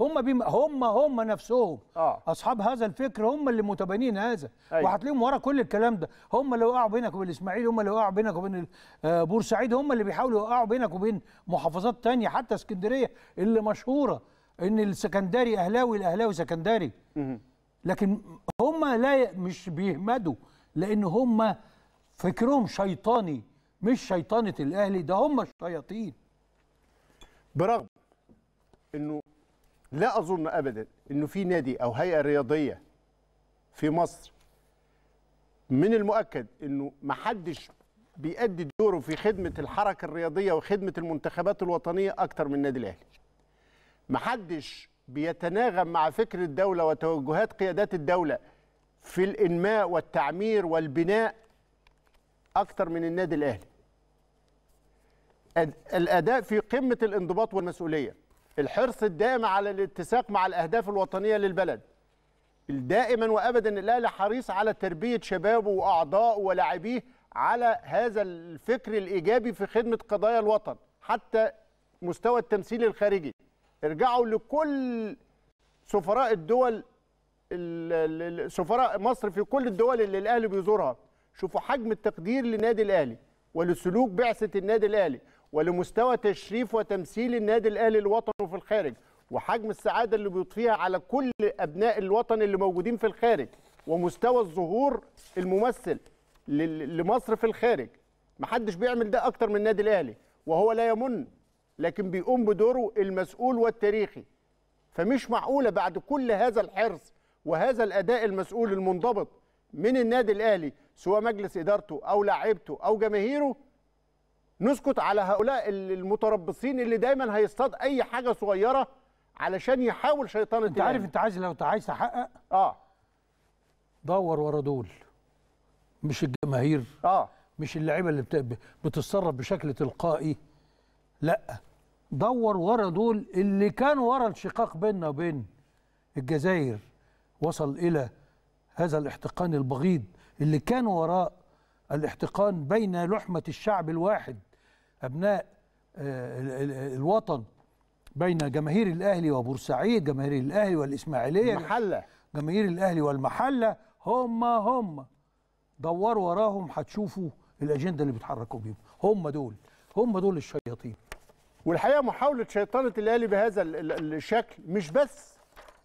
هم بيم هم هم نفسهم آه. اصحاب هذا الفكر هم اللي متبنين هذا أيوة. وهتلاقيهم ورا كل الكلام ده هم اللي وقعوا بينك وبين الاسماعيلي هم اللي وقعوا بينك وبين آه، بورسعيد هم اللي بيحاولوا يوقعوا بينك وبين محافظات تانية حتى اسكندريه اللي مشهوره ان السكندري اهلاوي الاهلاوي سكندري لكن هم لا مش بيهمدوا لان هم فكرهم شيطاني مش شيطانه الاهلي ده هم الشياطين برغم انه لا اظن ابدا انه في نادي او هيئه رياضيه في مصر من المؤكد انه ما حدش بيأدي دوره في خدمه الحركه الرياضيه وخدمه المنتخبات الوطنيه اكتر من النادي الاهلي. ما حدش بيتناغم مع فكر الدوله وتوجهات قيادات الدوله في الانماء والتعمير والبناء اكتر من النادي الاهلي. الاداء في قمه الانضباط والمسؤوليه. الحرص الدائم على الاتساق مع الأهداف الوطنية للبلد دائما وابدا الاهلي حريص على تربيه شبابه واعضائه ولاعبيه على هذا الفكر الايجابي في خدمه قضايا الوطن حتى مستوى التمثيل الخارجي ارجعوا لكل سفراء الدول سفراء مصر في كل الدول اللي الاهلي بيزورها شوفوا حجم التقدير للنادي الاهلي ولسلوك بعثه النادي الاهلي ولمستوى تشريف وتمثيل النادي الاهلي الوطني في الخارج وحجم السعاده اللي بيضفيها على كل ابناء الوطن اللي موجودين في الخارج ومستوى الظهور الممثل لمصر في الخارج محدش بيعمل ده اكتر من النادي الاهلي وهو لا يمن لكن بيقوم بدوره المسؤول والتاريخي فمش معقوله بعد كل هذا الحرص وهذا الاداء المسؤول المنضبط من النادي الاهلي سواء مجلس ادارته او لاعيبته او جماهيره نسكت على هؤلاء المتربصين اللي دايما هيصطاد اي حاجه صغيره علشان يحاول شيطان انت عارف انت عايز لو انت عايز تحقق اه دور ورا دول مش الجماهير اه مش اللعيبه اللي بتتصرف بشكل تلقائي لا دور ورا دول اللي كانوا ورا الشقاق بيننا وبين الجزائر وصل الى هذا الاحتقان البغيض اللي كان وراء الاحتقان بين لحمه الشعب الواحد أبناء آه، الوطن بين جماهير الأهلي وبورسعيد جماهير الأهلي والإسماعيلية المحلة جماهير الأهلي والمحلة هم هم دوروا وراهم هتشوفوا الأجندة اللي بيتحركوا بيهم هم دول هم دول الشياطين والحقيقة محاولة شيطنة الأهلي بهذا الشكل مش بس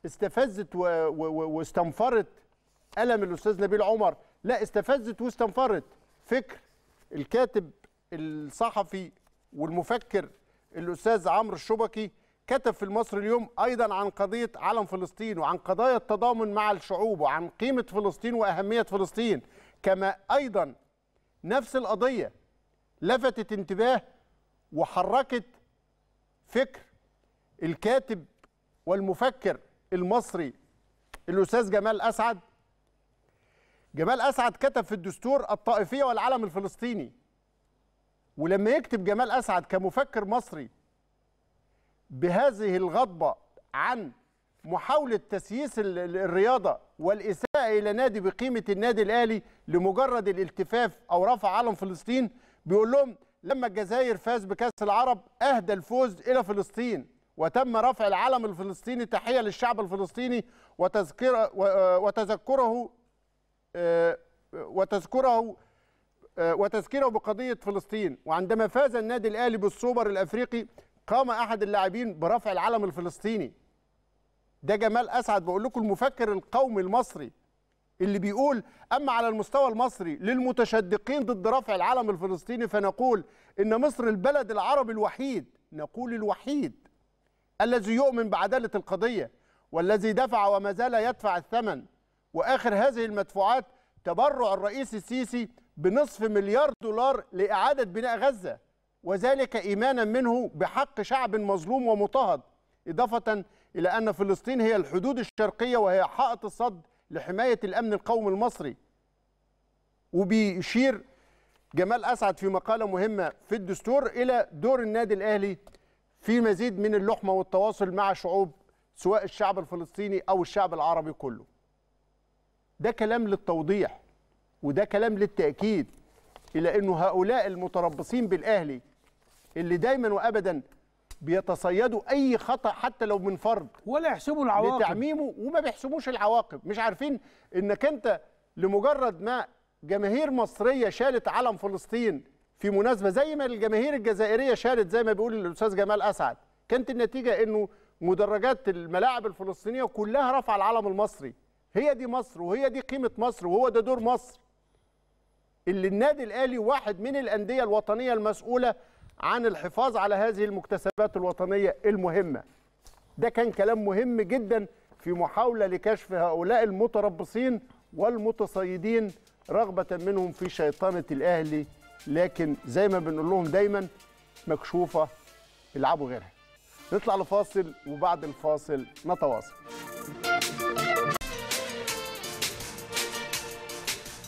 استفزت و... و... واستنفرت ألم الأستاذ نبيل عمر لا استفزت واستنفرت فكر الكاتب الصحفي والمفكر الاستاذ عمرو الشبكي كتب في المصري اليوم ايضا عن قضيه علم فلسطين وعن قضايا التضامن مع الشعوب وعن قيمه فلسطين واهميه فلسطين كما ايضا نفس القضيه لفتت انتباه وحركت فكر الكاتب والمفكر المصري الاستاذ جمال اسعد جمال اسعد كتب في الدستور الطائفيه والعلم الفلسطيني ولما يكتب جمال اسعد كمفكر مصري بهذه الغضبه عن محاوله تسييس الرياضه والاساءه الى نادي بقيمه النادي الاهلي لمجرد الالتفاف او رفع علم فلسطين بيقول لهم لما الجزائر فاز بكاس العرب اهدى الفوز الى فلسطين وتم رفع العلم الفلسطيني تحيه للشعب الفلسطيني آه، وتذكره آه، آه، وتذكره وتذكره آه، وتذكيره بقضية فلسطين وعندما فاز النادي الأهلي بالسوبر الأفريقي قام أحد اللاعبين برفع العلم الفلسطيني ده جمال أسعد بقول لكم المفكر القومي المصري اللي بيقول أما على المستوى المصري للمتشدقين ضد رفع العلم الفلسطيني فنقول إن مصر البلد العربي الوحيد نقول الوحيد الذي يؤمن بعدالة القضية والذي دفع وما زال يدفع الثمن وآخر هذه المدفوعات تبرع الرئيس السيسي بنصف مليار دولار لإعادة بناء غزة وذلك إيمانا منه بحق شعب مظلوم ومضطهد إضافة إلى أن فلسطين هي الحدود الشرقية وهي حائط الصد لحماية الأمن القومي المصري وبيشير جمال أسعد في مقالة مهمة في الدستور إلى دور النادي الأهلي في مزيد من اللحمة والتواصل مع شعوب سواء الشعب الفلسطيني أو الشعب العربي كله ده كلام للتوضيح وده كلام للتأكيد إلى أنه هؤلاء المتربصين بالأهلي اللي دايما وأبدا بيتصيدوا أي خطأ حتى لو من فرد ولا يحسبوا العواقب لتعميمه وما بيحسبوش العواقب مش عارفين أنك أنت لمجرد ما جماهير مصرية شالت علم فلسطين في مناسبة زي ما الجماهير الجزائرية شالت زي ما بيقول الأستاذ جمال أسعد كانت النتيجة أنه مدرجات الملاعب الفلسطينية كلها رفع العلم المصري هي دي مصر وهي دي قيمة مصر وهو ده دور مصر اللي النادي الاهلي واحد من الانديه الوطنيه المسؤوله عن الحفاظ على هذه المكتسبات الوطنيه المهمه ده كان كلام مهم جدا في محاوله لكشف هؤلاء المتربصين والمتصيدين رغبه منهم في شيطانه الاهلي لكن زي ما بنقول لهم دايما مكشوفه العبوا غيرها نطلع لفاصل وبعد الفاصل نتواصل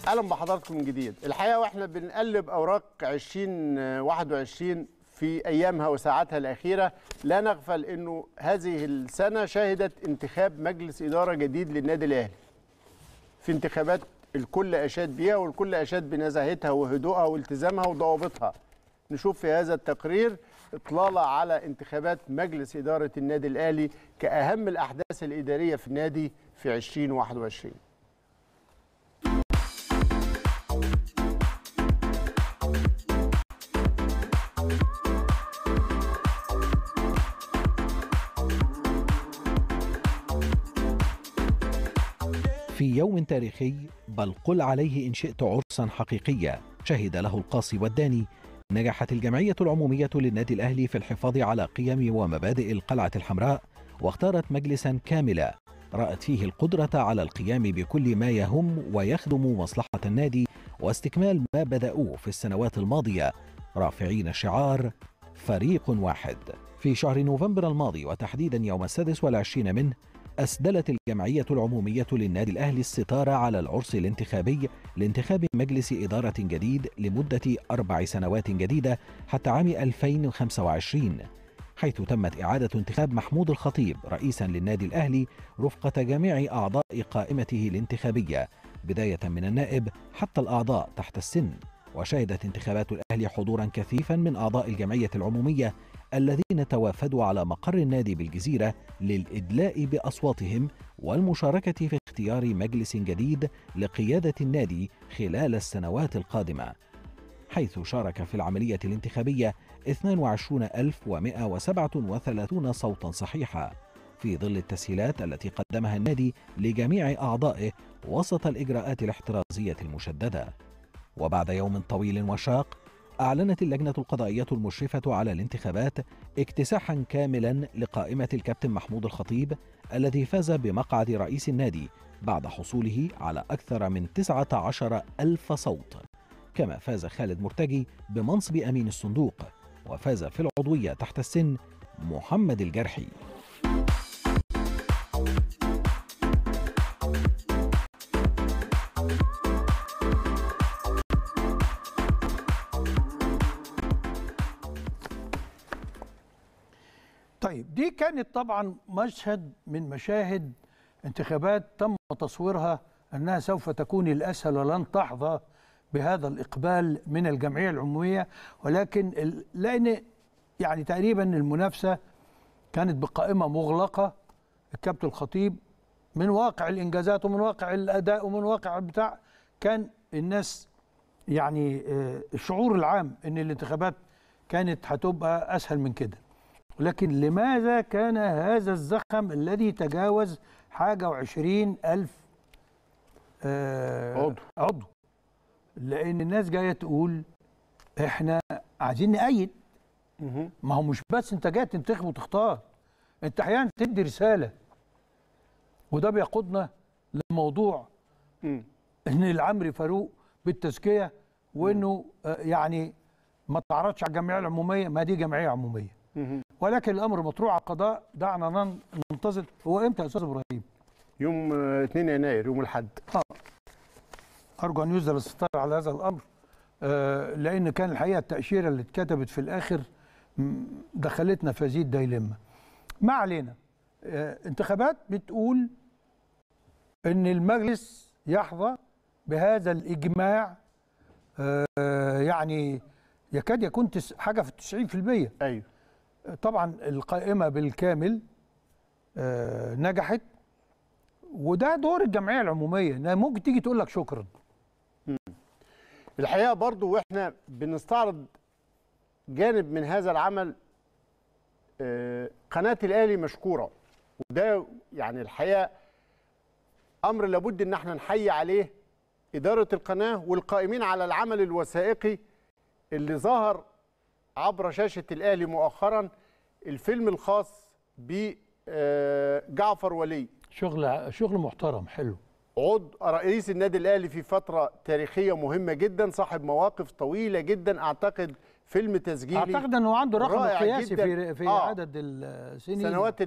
اهلا بحضراتكم من جديد الحقيقه واحنا بنقلب اوراق 2021 في ايامها وساعاتها الاخيره لا نغفل انه هذه السنه شهدت انتخاب مجلس اداره جديد للنادي الاهلي في انتخابات الكل اشاد بيها والكل اشاد بنزاهتها وهدوءها والتزامها وضوابطها نشوف في هذا التقرير اطلاله على انتخابات مجلس اداره النادي الاهلي كاهم الاحداث الاداريه في النادي في 2021 يوم تاريخي بل قل عليه إن شئت عرسا حقيقيا شهد له القاصي والداني نجحت الجمعية العمومية للنادي الأهلي في الحفاظ على قيم ومبادئ القلعة الحمراء واختارت مجلسا كاملا رأت فيه القدرة على القيام بكل ما يهم ويخدم مصلحة النادي واستكمال ما بدأوه في السنوات الماضية رافعين شعار فريق واحد في شهر نوفمبر الماضي وتحديدا يوم السادس والعشرين منه أسدلت الجمعية العمومية للنادي الأهلي الستارة على العرس الانتخابي لانتخاب مجلس إدارة جديد لمدة أربع سنوات جديدة حتى عام 2025 حيث تمت إعادة انتخاب محمود الخطيب رئيسا للنادي الأهلي رفقة جميع أعضاء قائمته الانتخابية بداية من النائب حتى الأعضاء تحت السن وشهدت انتخابات الأهلي حضورا كثيفا من أعضاء الجمعية العمومية الذين توافدوا على مقر النادي بالجزيرة للإدلاء بأصواتهم والمشاركة في اختيار مجلس جديد لقيادة النادي خلال السنوات القادمة حيث شارك في العملية الانتخابية 22137 صوتا صحيحا في ظل التسهيلات التي قدمها النادي لجميع أعضائه وسط الإجراءات الاحترازية المشددة وبعد يوم طويل وشاق أعلنت اللجنة القضائية المشرفة على الانتخابات اكتساحا كاملا لقائمة الكابتن محمود الخطيب الذي فاز بمقعد رئيس النادي بعد حصوله على أكثر من 19 ألف صوت كما فاز خالد مرتجي بمنصب أمين الصندوق وفاز في العضوية تحت السن محمد الجرحي كانت طبعا مشهد من مشاهد انتخابات تم تصويرها أنها سوف تكون الأسهل ولن تحظى بهذا الإقبال من الجمعية العمومية ولكن لأن يعني تقريبا المنافسة كانت بقائمة مغلقة الكابتن الخطيب من واقع الإنجازات ومن واقع الأداء ومن واقع البتاع كان الناس يعني آه، الشعور العام أن الانتخابات كانت هتبقى أسهل من كده لكن لماذا كان هذا الزخم الذي تجاوز حاجة وعشرين ألف آه عضو عضو لأن الناس جاية تقول إحنا عايزين نأيد ما هو مش بس أنت جاي تنتخب وتختار أنت أحيانا تدي رسالة وده بيقودنا لموضوع إن العمري فاروق بالتزكية وإنه آه، يعني ما تعرضش على الجمعية العمومية ما دي جمعية عمومية ولكن الامر مطروح على القضاء دعنا ننتظر هو امتى يا استاذ ابراهيم؟ يوم 2 يناير يوم الاحد اه ارجو ان يزل الستار على هذا الامر آه لان كان الحقيقه التاشيره اللي اتكتبت في الاخر دخلتنا في هذه الديلمة ما علينا آه انتخابات بتقول ان المجلس يحظى بهذا الاجماع آه يعني يكاد يكون حاجه في 90% ايوه طبعا القائمه بالكامل آه، نجحت وده دور الجمعيه العموميه انها ممكن تيجي تقول لك شكرا الحقيقه برضو واحنا بنستعرض جانب من هذا العمل آه، قناه الاهلي مشكوره وده يعني الحقيقه امر لابد ان احنا نحيي عليه اداره القناه والقائمين على العمل الوثائقي اللي ظهر عبر شاشة الأهلي مؤخرا الفيلم الخاص بجعفر آه، ولي شغل شغل محترم حلو عضو رئيس النادي الأهلي في فترة تاريخية مهمة جدا صاحب مواقف طويلة جدا أعتقد فيلم تسجيلي أعتقد أنه عنده رقم قياسي في, في آه عدد السنين سنوات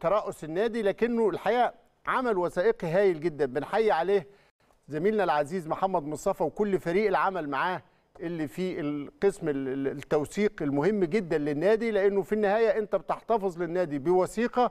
ترأس النادي لكنه الحقيقة عمل وثائقي هايل جدا بنحيي عليه زميلنا العزيز محمد مصطفى وكل فريق العمل معاه اللي في القسم التوثيق المهم جدا للنادي لانه في النهايه انت بتحتفظ للنادي بوثيقه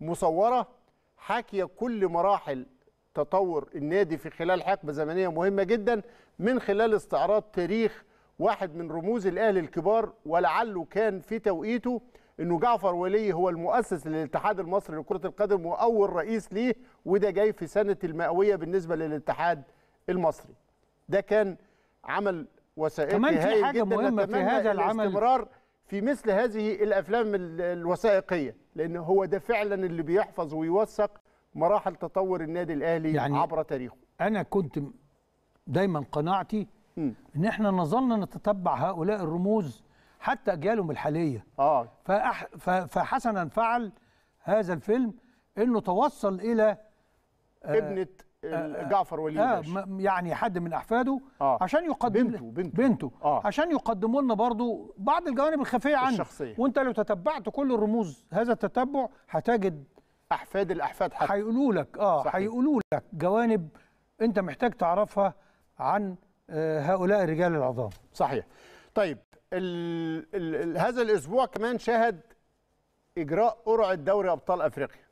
مصوره حاكيه كل مراحل تطور النادي في خلال حقبه زمنيه مهمه جدا من خلال استعراض تاريخ واحد من رموز الاهلي الكبار ولعله كان في توقيته انه جعفر ولي هو المؤسس للاتحاد المصري لكره القدم واول رئيس ليه وده جاي في سنه المئويه بالنسبه للاتحاد المصري ده كان عمل وثائقي في حاجة جدا مهمة في هذا العمل الاستمرار في مثل هذه الافلام الوثائقيه لان هو ده فعلا اللي بيحفظ ويوثق مراحل تطور النادي الاهلي يعني عبر تاريخه انا كنت دايما قناعتي م. ان احنا نظلنا نتتبع هؤلاء الرموز حتى اجيالهم الحاليه اه فأح... فحسنا فعل هذا الفيلم انه توصل الى آه، ابنه آه، آه، جعفر وليد آه يعني حد من احفاده آه عشان يقدم بنته بنته, بنته آه عشان يقدموا لنا برضو بعض الجوانب الخفيه عنه الشخصيه وانت لو تتبعت كل الرموز هذا التتبع هتجد احفاد الاحفاد حتى هيقولوا لك اه هيقولوا لك جوانب انت محتاج تعرفها عن آه، هؤلاء الرجال العظام صحيح طيب الـ الـ هذا الاسبوع كمان شهد اجراء قرعه دوري ابطال افريقيا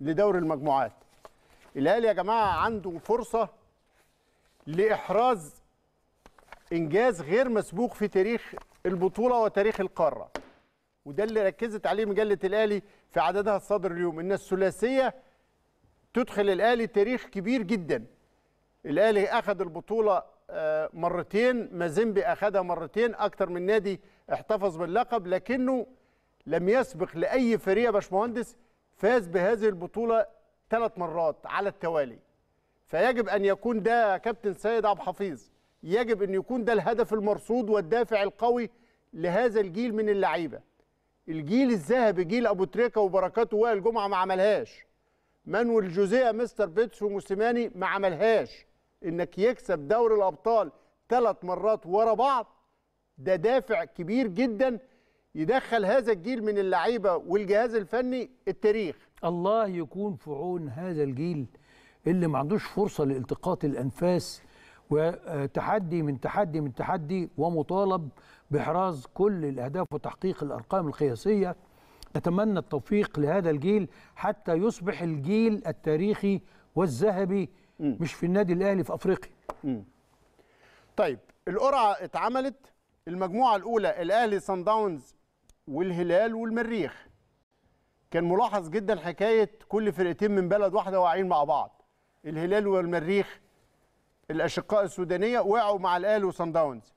لدوري المجموعات الاهلي يا جماعه عنده فرصه لاحراز انجاز غير مسبوق في تاريخ البطوله وتاريخ القاره وده اللي ركزت عليه مجله الاهلي في عددها الصادر اليوم ان الثلاثيه تدخل الاهلي تاريخ كبير جدا الاهلي اخذ البطوله آه، مرتين مازيمبي اخذها مرتين اكتر من نادي احتفظ باللقب لكنه لم يسبق لاي فريق يا باشمهندس فاز بهذه البطوله ثلاث مرات على التوالي فيجب ان يكون ده يا كابتن سيد عبد الحفيظ يجب ان يكون ده الهدف المرصود والدافع القوي لهذا الجيل من اللعيبه الجيل الذهبي جيل ابو تريكه وبركاته وائل جمعه ما عملهاش مانويل جوزيه مستر بيتس وموسيماني ما عملهاش انك يكسب دوري الابطال ثلاث مرات ورا بعض ده دافع كبير جدا يدخل هذا الجيل من اللعيبه والجهاز الفني التاريخ الله يكون في عون هذا الجيل اللي ما عندوش فرصه لالتقاط الانفاس وتحدي من تحدي من تحدي ومطالب باحراز كل الاهداف وتحقيق الارقام القياسيه أتمنى التوفيق لهذا الجيل حتى يصبح الجيل التاريخي والذهبي مش في النادي الاهلي في افريقيا طيب القرعه اتعملت المجموعه الاولى الاهلي سان داونز والهلال والمريخ كان ملاحظ جدا حكايه كل فرقتين من بلد واحده واقعين مع بعض الهلال والمريخ الاشقاء السودانيه وقعوا مع الاهلي وصن داونز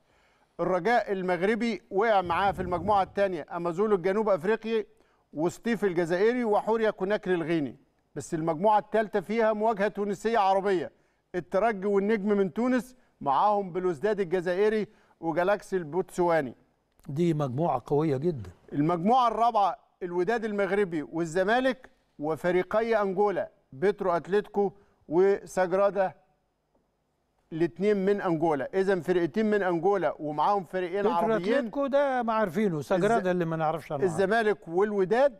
الرجاء المغربي وقع معاه في المجموعه الثانيه امازون الجنوب افريقي وسطيف الجزائري وحوريا كوناكري الغيني بس المجموعه الثالثه فيها مواجهه تونسيه عربيه الترجي والنجم من تونس معاهم بلوزداد الجزائري وجالاكسي البوتسواني دي مجموعه قويه جدا المجموعه الرابعه الوداد المغربي والزمالك وفريقي انجولا بترو اتلتيكو وساجرادا الاثنين من انجولا اذا فرقتين من انجولا ومعاهم فريقين عربيين بترو اتلتيكو ده ما عارفينه سجرادا الز... اللي ما نعرفش عنه الزمالك والوداد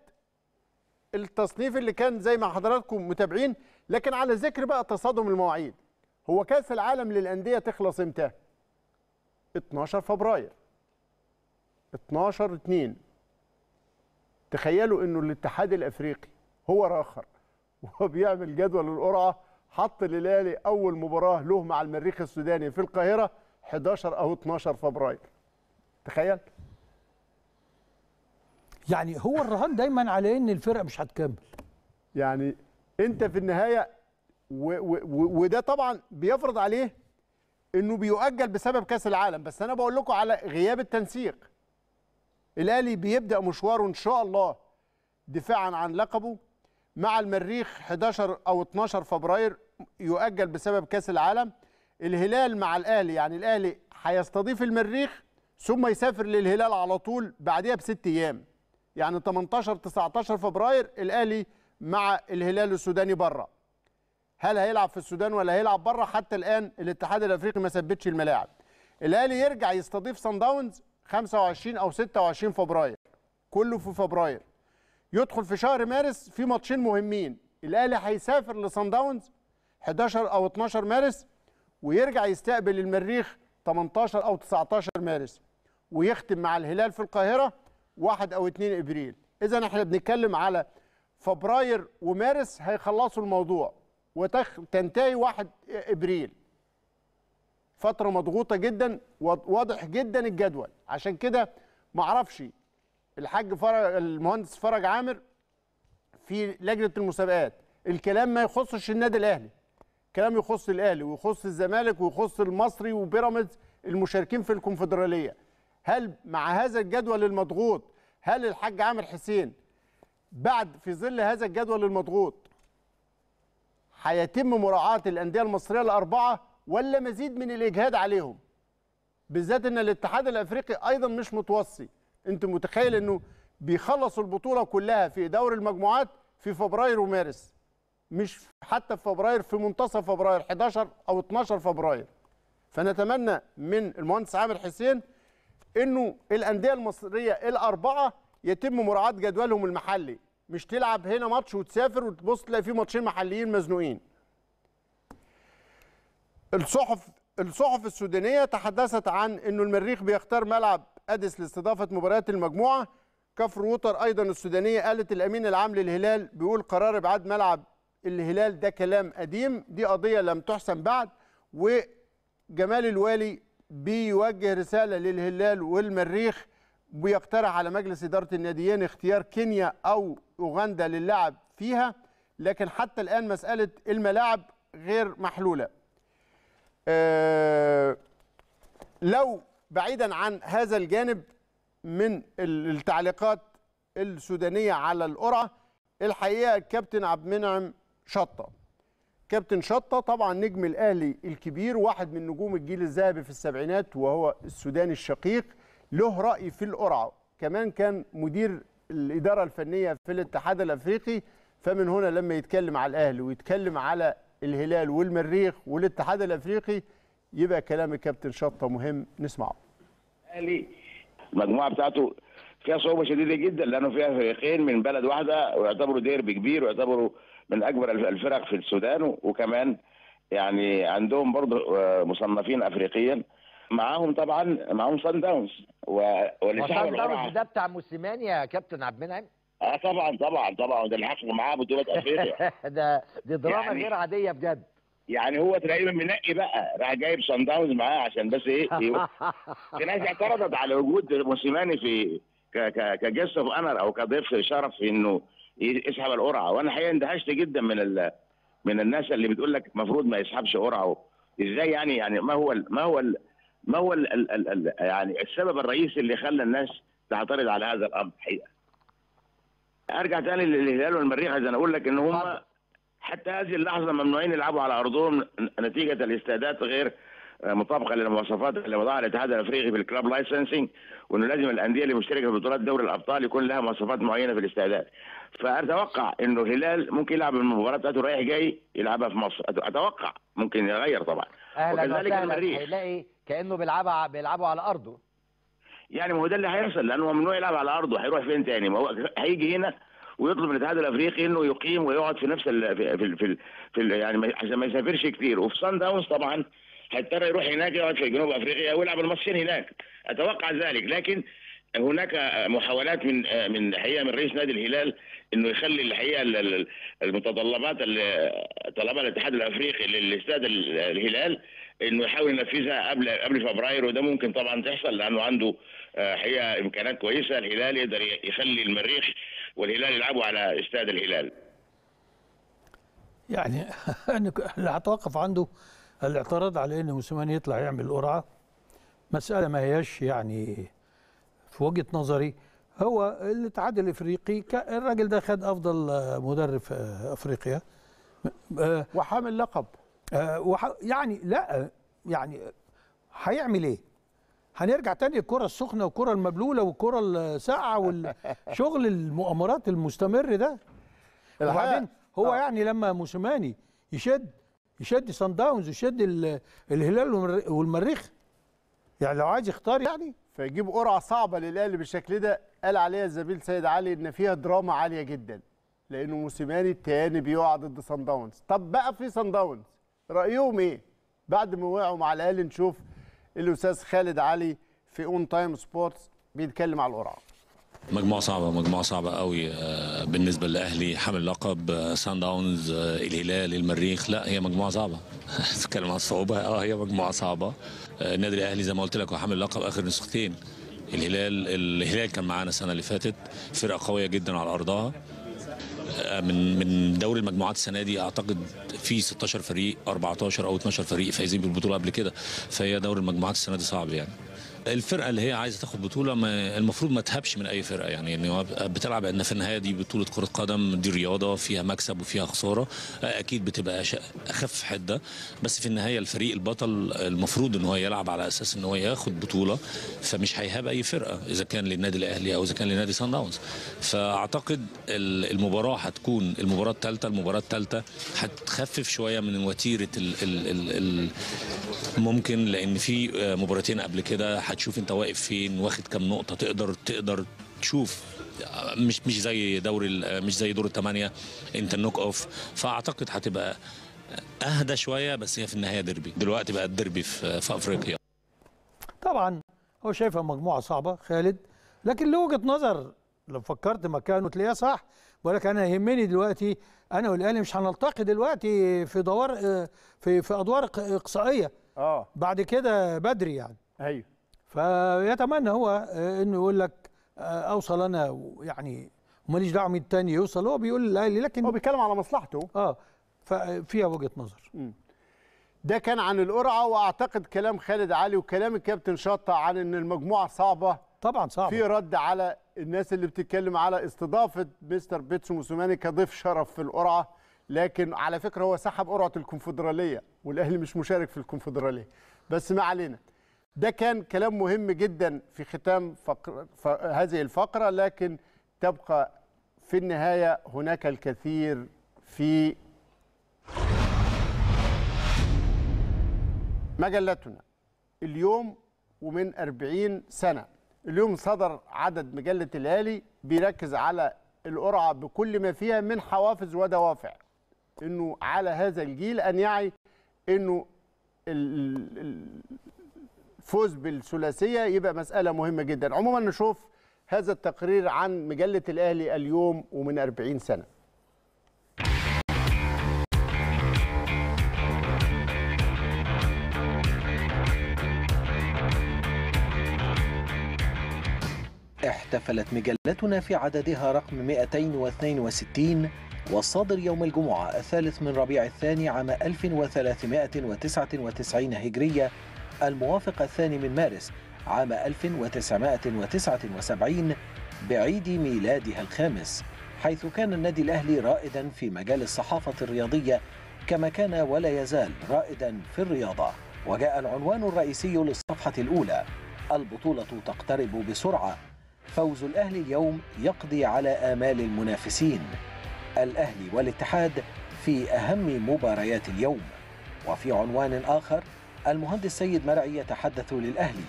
التصنيف اللي كان زي ما حضراتكم متابعين لكن على ذكر بقى تصادم المواعيد هو كاس العالم للانديه تخلص امتى 12 فبراير 12 2 تخيلوا انه الاتحاد الافريقي هو راخر وهو بيعمل جدول القرعه حط الهلالي اول مباراه له مع المريخ السوداني في القاهره 11 او 12 فبراير تخيل يعني هو الرهان دايما على ان الفرقه مش هتكمل يعني انت في النهايه و و و وده طبعا بيفرض عليه انه بيؤجل بسبب كاس العالم بس انا بقول لكم على غياب التنسيق الاهلي بيبدا مشواره ان شاء الله دفاعا عن لقبه مع المريخ 11 او 12 فبراير يؤجل بسبب كاس العالم الهلال مع الاهلي يعني الاهلي هيستضيف المريخ ثم يسافر للهلال على طول بعدها بست ايام يعني 18 19 فبراير الاهلي مع الهلال السوداني بره هل هيلعب في السودان ولا هيلعب بره حتى الان الاتحاد الافريقي ما ثبتش الملاعب الاهلي يرجع يستضيف سان داونز 25 او 26 فبراير كله في فبراير يدخل في شهر مارس في ماتشين مهمين الاهلي هيسافر لصن داونز 11 او 12 مارس ويرجع يستقبل المريخ 18 او 19 مارس ويختم مع الهلال في القاهره 1 او 2 ابريل اذا احنا بنتكلم على فبراير ومارس هيخلصوا الموضوع وتنتهي 1 ابريل فتره مضغوطه جدا واضح جدا الجدول عشان كده ما اعرفش الحاج فرج المهندس فرج عامر في لجنه المسابقات الكلام ما يخصش النادي الاهلي الكلام يخص الاهلي ويخص الزمالك ويخص المصري وبيراميدز المشاركين في الكونفدراليه هل مع هذا الجدول المضغوط هل الحاج عامر حسين بعد في ظل هذا الجدول المضغوط هيتم مراعاه الانديه المصريه الاربعه ولا مزيد من الاجهاد عليهم بالذات ان الاتحاد الافريقي ايضا مش متوصي انت متخيل انه بيخلصوا البطوله كلها في دور المجموعات في فبراير ومارس مش حتى في فبراير في منتصف فبراير 11 او 12 فبراير فنتمنى من المهندس عامر حسين انه الانديه المصريه الاربعه يتم مراعاه جدولهم المحلي مش تلعب هنا ماتش وتسافر وتبص تلاقي في ماتشين محليين مزنوقين الصحف الصحف السودانيه تحدثت عن انه المريخ بيختار ملعب اديس لاستضافه مباريات المجموعه كفر ووتر ايضا السودانيه قالت الامين العام للهلال بيقول قرار ابعاد ملعب الهلال ده كلام قديم دي قضيه لم تحسم بعد وجمال الوالي بيوجه رساله للهلال والمريخ بيقترح على مجلس اداره الناديين اختيار كينيا او اوغندا للعب فيها لكن حتى الان مساله الملاعب غير محلوله آه، لو بعيدا عن هذا الجانب من التعليقات السودانيه على القرعه الحقيقه الكابتن عبد المنعم شطه كابتن شطه طبعا نجم الاهلي الكبير واحد من نجوم الجيل الذهبي في السبعينات وهو السوداني الشقيق له راي في القرعه كمان كان مدير الاداره الفنيه في الاتحاد الافريقي فمن هنا لما يتكلم على الاهلي ويتكلم على الهلال والمريخ والاتحاد الافريقي يبقى كلام الكابتن شطه مهم نسمعه. الاهلي المجموعه بتاعته فيها صعوبه شديده جدا لانه فيها فريقين من بلد واحده ويعتبروا ديربي كبير ويعتبروا من اكبر الفرق في السودان وكمان يعني عندهم برضه آه، مصنفين افريقيا معاهم طبعا معاهم سان داونز و... ولسه داونز ده بتاع موسيماني يا كابتن عبد المنعم اه طبعا طبعا طبعا ده اللي حصل معاه بطوله افريقيا ده دي دراما يعني... غير عاديه بجد يعني هو تقريبا منقي بقى راح جايب سان داونز معاه عشان بس ايه في ناس اعترضت على وجود موسيماني في كجست اوف انر او كضيف شرف في انه يسحب القرعه وانا حقيقه اندهشت جدا من ال... من الناس اللي بتقول لك المفروض ما يسحبش قرعه ازاي يعني يعني ما هو ما هو ما هو يعني السبب الرئيسي اللي خلى الناس تعترض على هذا الامر حقيقه ارجع تاني للهلال والمريخ عشان اقول لك ان هم حتى هذه اللحظه ممنوعين يلعبوا على ارضهم نتيجه الاستعداد غير مطابقه للمواصفات اللي وضعها الاتحاد الافريقي في الكلاب لايسنسنج وانه لازم الانديه اللي مشتركه في بطولات دوري الابطال يكون لها مواصفات معينه في الاستعداد فاتوقع انه الهلال ممكن يلعب المباراه بتاعته رايح جاي يلعبها في مصر اتوقع ممكن يغير طبعا وكذلك المريخ هيلاقي كانه بيلعبها بيلعبوا على ارضه يعني ما هو ده اللي هيحصل لانه ممنوع يلعب على ارضه هيروح فين تاني ما هو هيجي هنا ويطلب من الاتحاد الافريقي انه يقيم ويقعد في نفس الـ في الـ في, الـ في الـ يعني عشان ما يسافرش كتير وفي صن داونز طبعا هيضطر يروح هناك يقعد في جنوب افريقيا ويلعب الماتشين هناك اتوقع ذلك لكن هناك محاولات من من الحقيقه من رئيس نادي الهلال انه يخلي الحقيقه المتطلبات اللي طلبها الاتحاد الافريقي للاستاد الهلال انه يحاول ينفذها قبل قبل فبراير وده ممكن طبعا تحصل لانه عنده حقيقه امكانات كويسه الهلال يقدر يخلي المريخ والهلال يلعبوا على استاد الهلال يعني انا اللي هتوقف عنده الاعتراض على ان موسيماني يطلع يعمل قرعه مساله ما هياش يعني في وجهه نظري هو الاتحاد الافريقي الراجل ده خد افضل مدرب في افريقيا آه، وحامل لقب آه، يعني لا آه، يعني هيعمل ايه؟ هنرجع تاني الكره السخنه والكره المبلوله والكره الساقعه والشغل المؤامرات المستمر ده وبعدين هو آه. يعني لما موسيماني يشد يشد سان داونز يشد الهلال والمريخ يعني لو عايز يختار يعني فيجيب قرعه صعبه للاهلي بالشكل ده قال عليها الزميل سيد علي ان فيها دراما عاليه جدا لانه موسيماني التاني بيقع ضد سان داونز طب بقى في سان داونز رايهم ايه بعد ما وقعوا مع الاهلي نشوف الاستاذ خالد علي في اون تايم سبورتس بيتكلم على القرعه مجموعة صعبة مجموعة صعبة قوي آه، بالنسبة لأهلي حامل لقب سان آه، داونز آه، الهلال المريخ لا هي مجموعة صعبة تتكلم عن الصعوبة اه هي مجموعة صعبة النادي الأهلي زي ما قلت لك هو حامل لقب آخر نسختين الهلال الهلال كان معانا السنة اللي فاتت فرقة قوية جدا على أرضها من من دوري المجموعات السنه دي اعتقد في 16 فريق 14 او 12 فريق فايزين بالبطوله قبل كده فهي دوري المجموعات السنه دي صعب يعني الفرقه اللي هي عايزه تاخد بطوله ما المفروض ما تهبش من اي فرقه يعني ان بتلعب ان في النهايه دي بطوله كره قدم دي رياضه فيها مكسب وفيها خساره اكيد بتبقى اخف حده بس في النهايه الفريق البطل المفروض ان هو يلعب على اساس ان هو ياخد بطوله فمش هيهاب اي فرقه اذا كان للنادي الاهلي او اذا كان لنادي سان داونز فاعتقد المباراه هتكون المباراه الثالثه المباراه الثالثه هتخفف شويه من وتيره ممكن لان في مباراتين قبل كده هتشوف انت واقف فين واخد كام نقطه تقدر تقدر تشوف مش مش زي دوري مش زي دور الثمانيه انت النوك اوف فاعتقد هتبقى اهدى شويه بس هي في النهايه ديربي دلوقتي بقى الديربي في, في افريقيا طبعا هو شايفها مجموعه صعبه خالد لكن له وجهه نظر لو فكرت مكانه تلاقيها صح بقول لك انا يهمني دلوقتي انا والاهلي مش هنلتقي دلوقتي في دوار آه، في في ادوار اقصائيه اه بعد كده بدري يعني ايوه فيتمنى هو آه، انه يقول لك آه، اوصل انا يعني وماليش دعوه مين التاني يوصل هو بيقول الاهلي لكن هو بيتكلم على مصلحته اه ففيها وجهه نظر م. ده كان عن القرعه واعتقد كلام خالد علي وكلام الكابتن شطه عن ان المجموعه صعبه طبعا صعبه في رد على الناس اللي بتتكلم على استضافه مستر بيتسو موسوماني كضيف شرف في القرعه لكن على فكره هو سحب قرعه الكونفدراليه والاهلي مش مشارك في الكونفدراليه بس ما علينا ده كان كلام مهم جدا في ختام فقر هذه الفقرة لكن تبقى في النهاية هناك الكثير في مجلتنا اليوم ومن 40 سنة اليوم صدر عدد مجلة الآلي بيركز على القرعة بكل ما فيها من حوافز ودوافع انه على هذا الجيل ان يعي انه ال ال فوز بالثلاثيه يبقى مساله مهمه جدا عموما نشوف هذا التقرير عن مجله الاهلي اليوم ومن 40 سنه احتفلت مجلتنا في عددها رقم 262 والصادر يوم الجمعة الثالث من ربيع الثاني عام 1399 هجرية الموافق الثاني من مارس عام 1979 بعيد ميلادها الخامس حيث كان النادي الأهلي رائدا في مجال الصحافة الرياضية كما كان ولا يزال رائدا في الرياضة وجاء العنوان الرئيسي للصفحة الأولى البطولة تقترب بسرعة فوز الأهلي اليوم يقضي على آمال المنافسين الأهلي والاتحاد في أهم مباريات اليوم وفي عنوان آخر المهندس سيد مرعي يتحدث للأهلي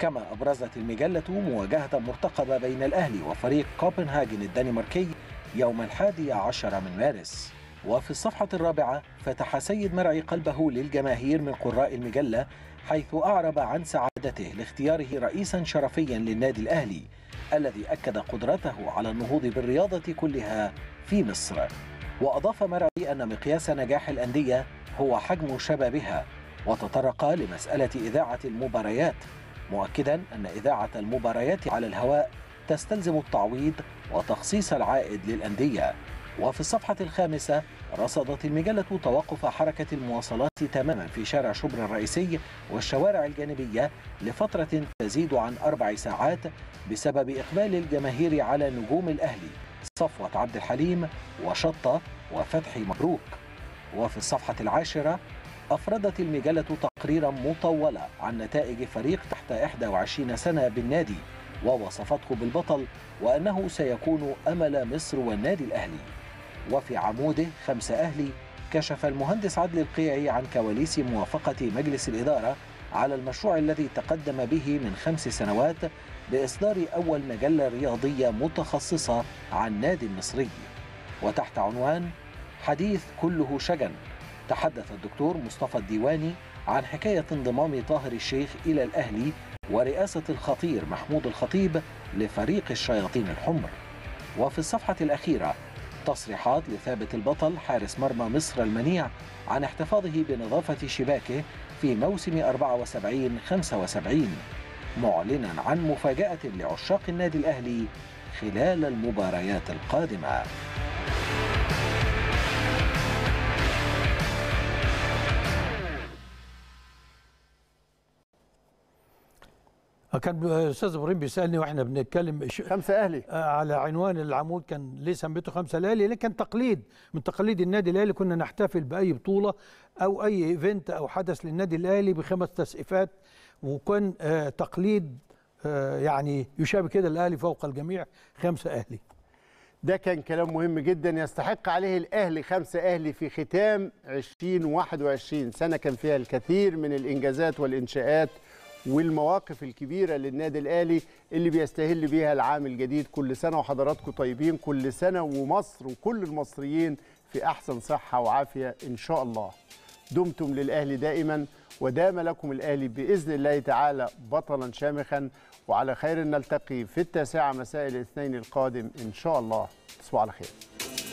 كما أبرزت المجلة مواجهة مرتقبة بين الأهلي وفريق كوبنهاجن الدنماركي يوم الحادي عشر من مارس وفي الصفحة الرابعة فتح سيد مرعي قلبه للجماهير من قراء المجلة حيث أعرب عن سعادته لاختياره رئيسا شرفيا للنادي الأهلي الذي أكد قدرته على النهوض بالرياضة كلها في مصر وأضاف مرعي أن مقياس نجاح الأندية هو حجم شبابها وتطرق لمسألة إذاعة المباريات مؤكدا أن إذاعة المباريات على الهواء تستلزم التعويض وتخصيص العائد للأندية وفي الصفحة الخامسة رصدت المجلة توقف حركة المواصلات تماما في شارع شبرا الرئيسي والشوارع الجانبية لفترة تزيد عن أربع ساعات بسبب إقبال الجماهير على نجوم الأهلي صفوة عبد الحليم وشطة وفتحي مبروك وفي الصفحة العاشرة أفردت المجلة تقريرا مطولا عن نتائج فريق تحت 21 سنة بالنادي ووصفته بالبطل وأنه سيكون أمل مصر والنادي الأهلي وفي عموده خمسة أهلي كشف المهندس عدل القيعي عن كواليس موافقة مجلس الإدارة على المشروع الذي تقدم به من خمس سنوات بإصدار أول مجلة رياضية متخصصة عن نادي المصري وتحت عنوان حديث كله شجن تحدث الدكتور مصطفى الديواني عن حكاية انضمام طاهر الشيخ إلى الأهلي ورئاسة الخطير محمود الخطيب لفريق الشياطين الحمر وفي الصفحة الأخيرة تصريحات لثابت البطل حارس مرمى مصر المنيع عن احتفاظه بنظافة شباكه في موسم 74-75 معلنا عن مفاجأة لعشاق النادي الأهلي خلال المباريات القادمة كان استاذ ابراهيم بيسالني واحنا بنتكلم خمسه اهلي آه، على عنوان العمود كان ليه سميته خمسه الاهلي لكن كان تقليد من تقاليد النادي الاهلي كنا نحتفل باي بطوله او اي ايفنت او حدث للنادي الاهلي بخمس تسقيفات وكان آه، تقليد آه، يعني يشابه كده الاهلي فوق الجميع خمسه اهلي ده كان كلام مهم جدا يستحق عليه الاهلي خمسه اهلي في ختام 2021 سنه كان فيها الكثير من الانجازات والانشاءات والمواقف الكبيره للنادي الاهلي اللي بيستهل بيها العام الجديد كل سنه وحضراتكم طيبين كل سنه ومصر وكل المصريين في احسن صحه وعافيه ان شاء الله دمتم للاهلي دائما ودام لكم الاهلي باذن الله تعالى بطلا شامخا وعلى خير نلتقي في التاسعه مساء الاثنين القادم ان شاء الله تصبحوا على خير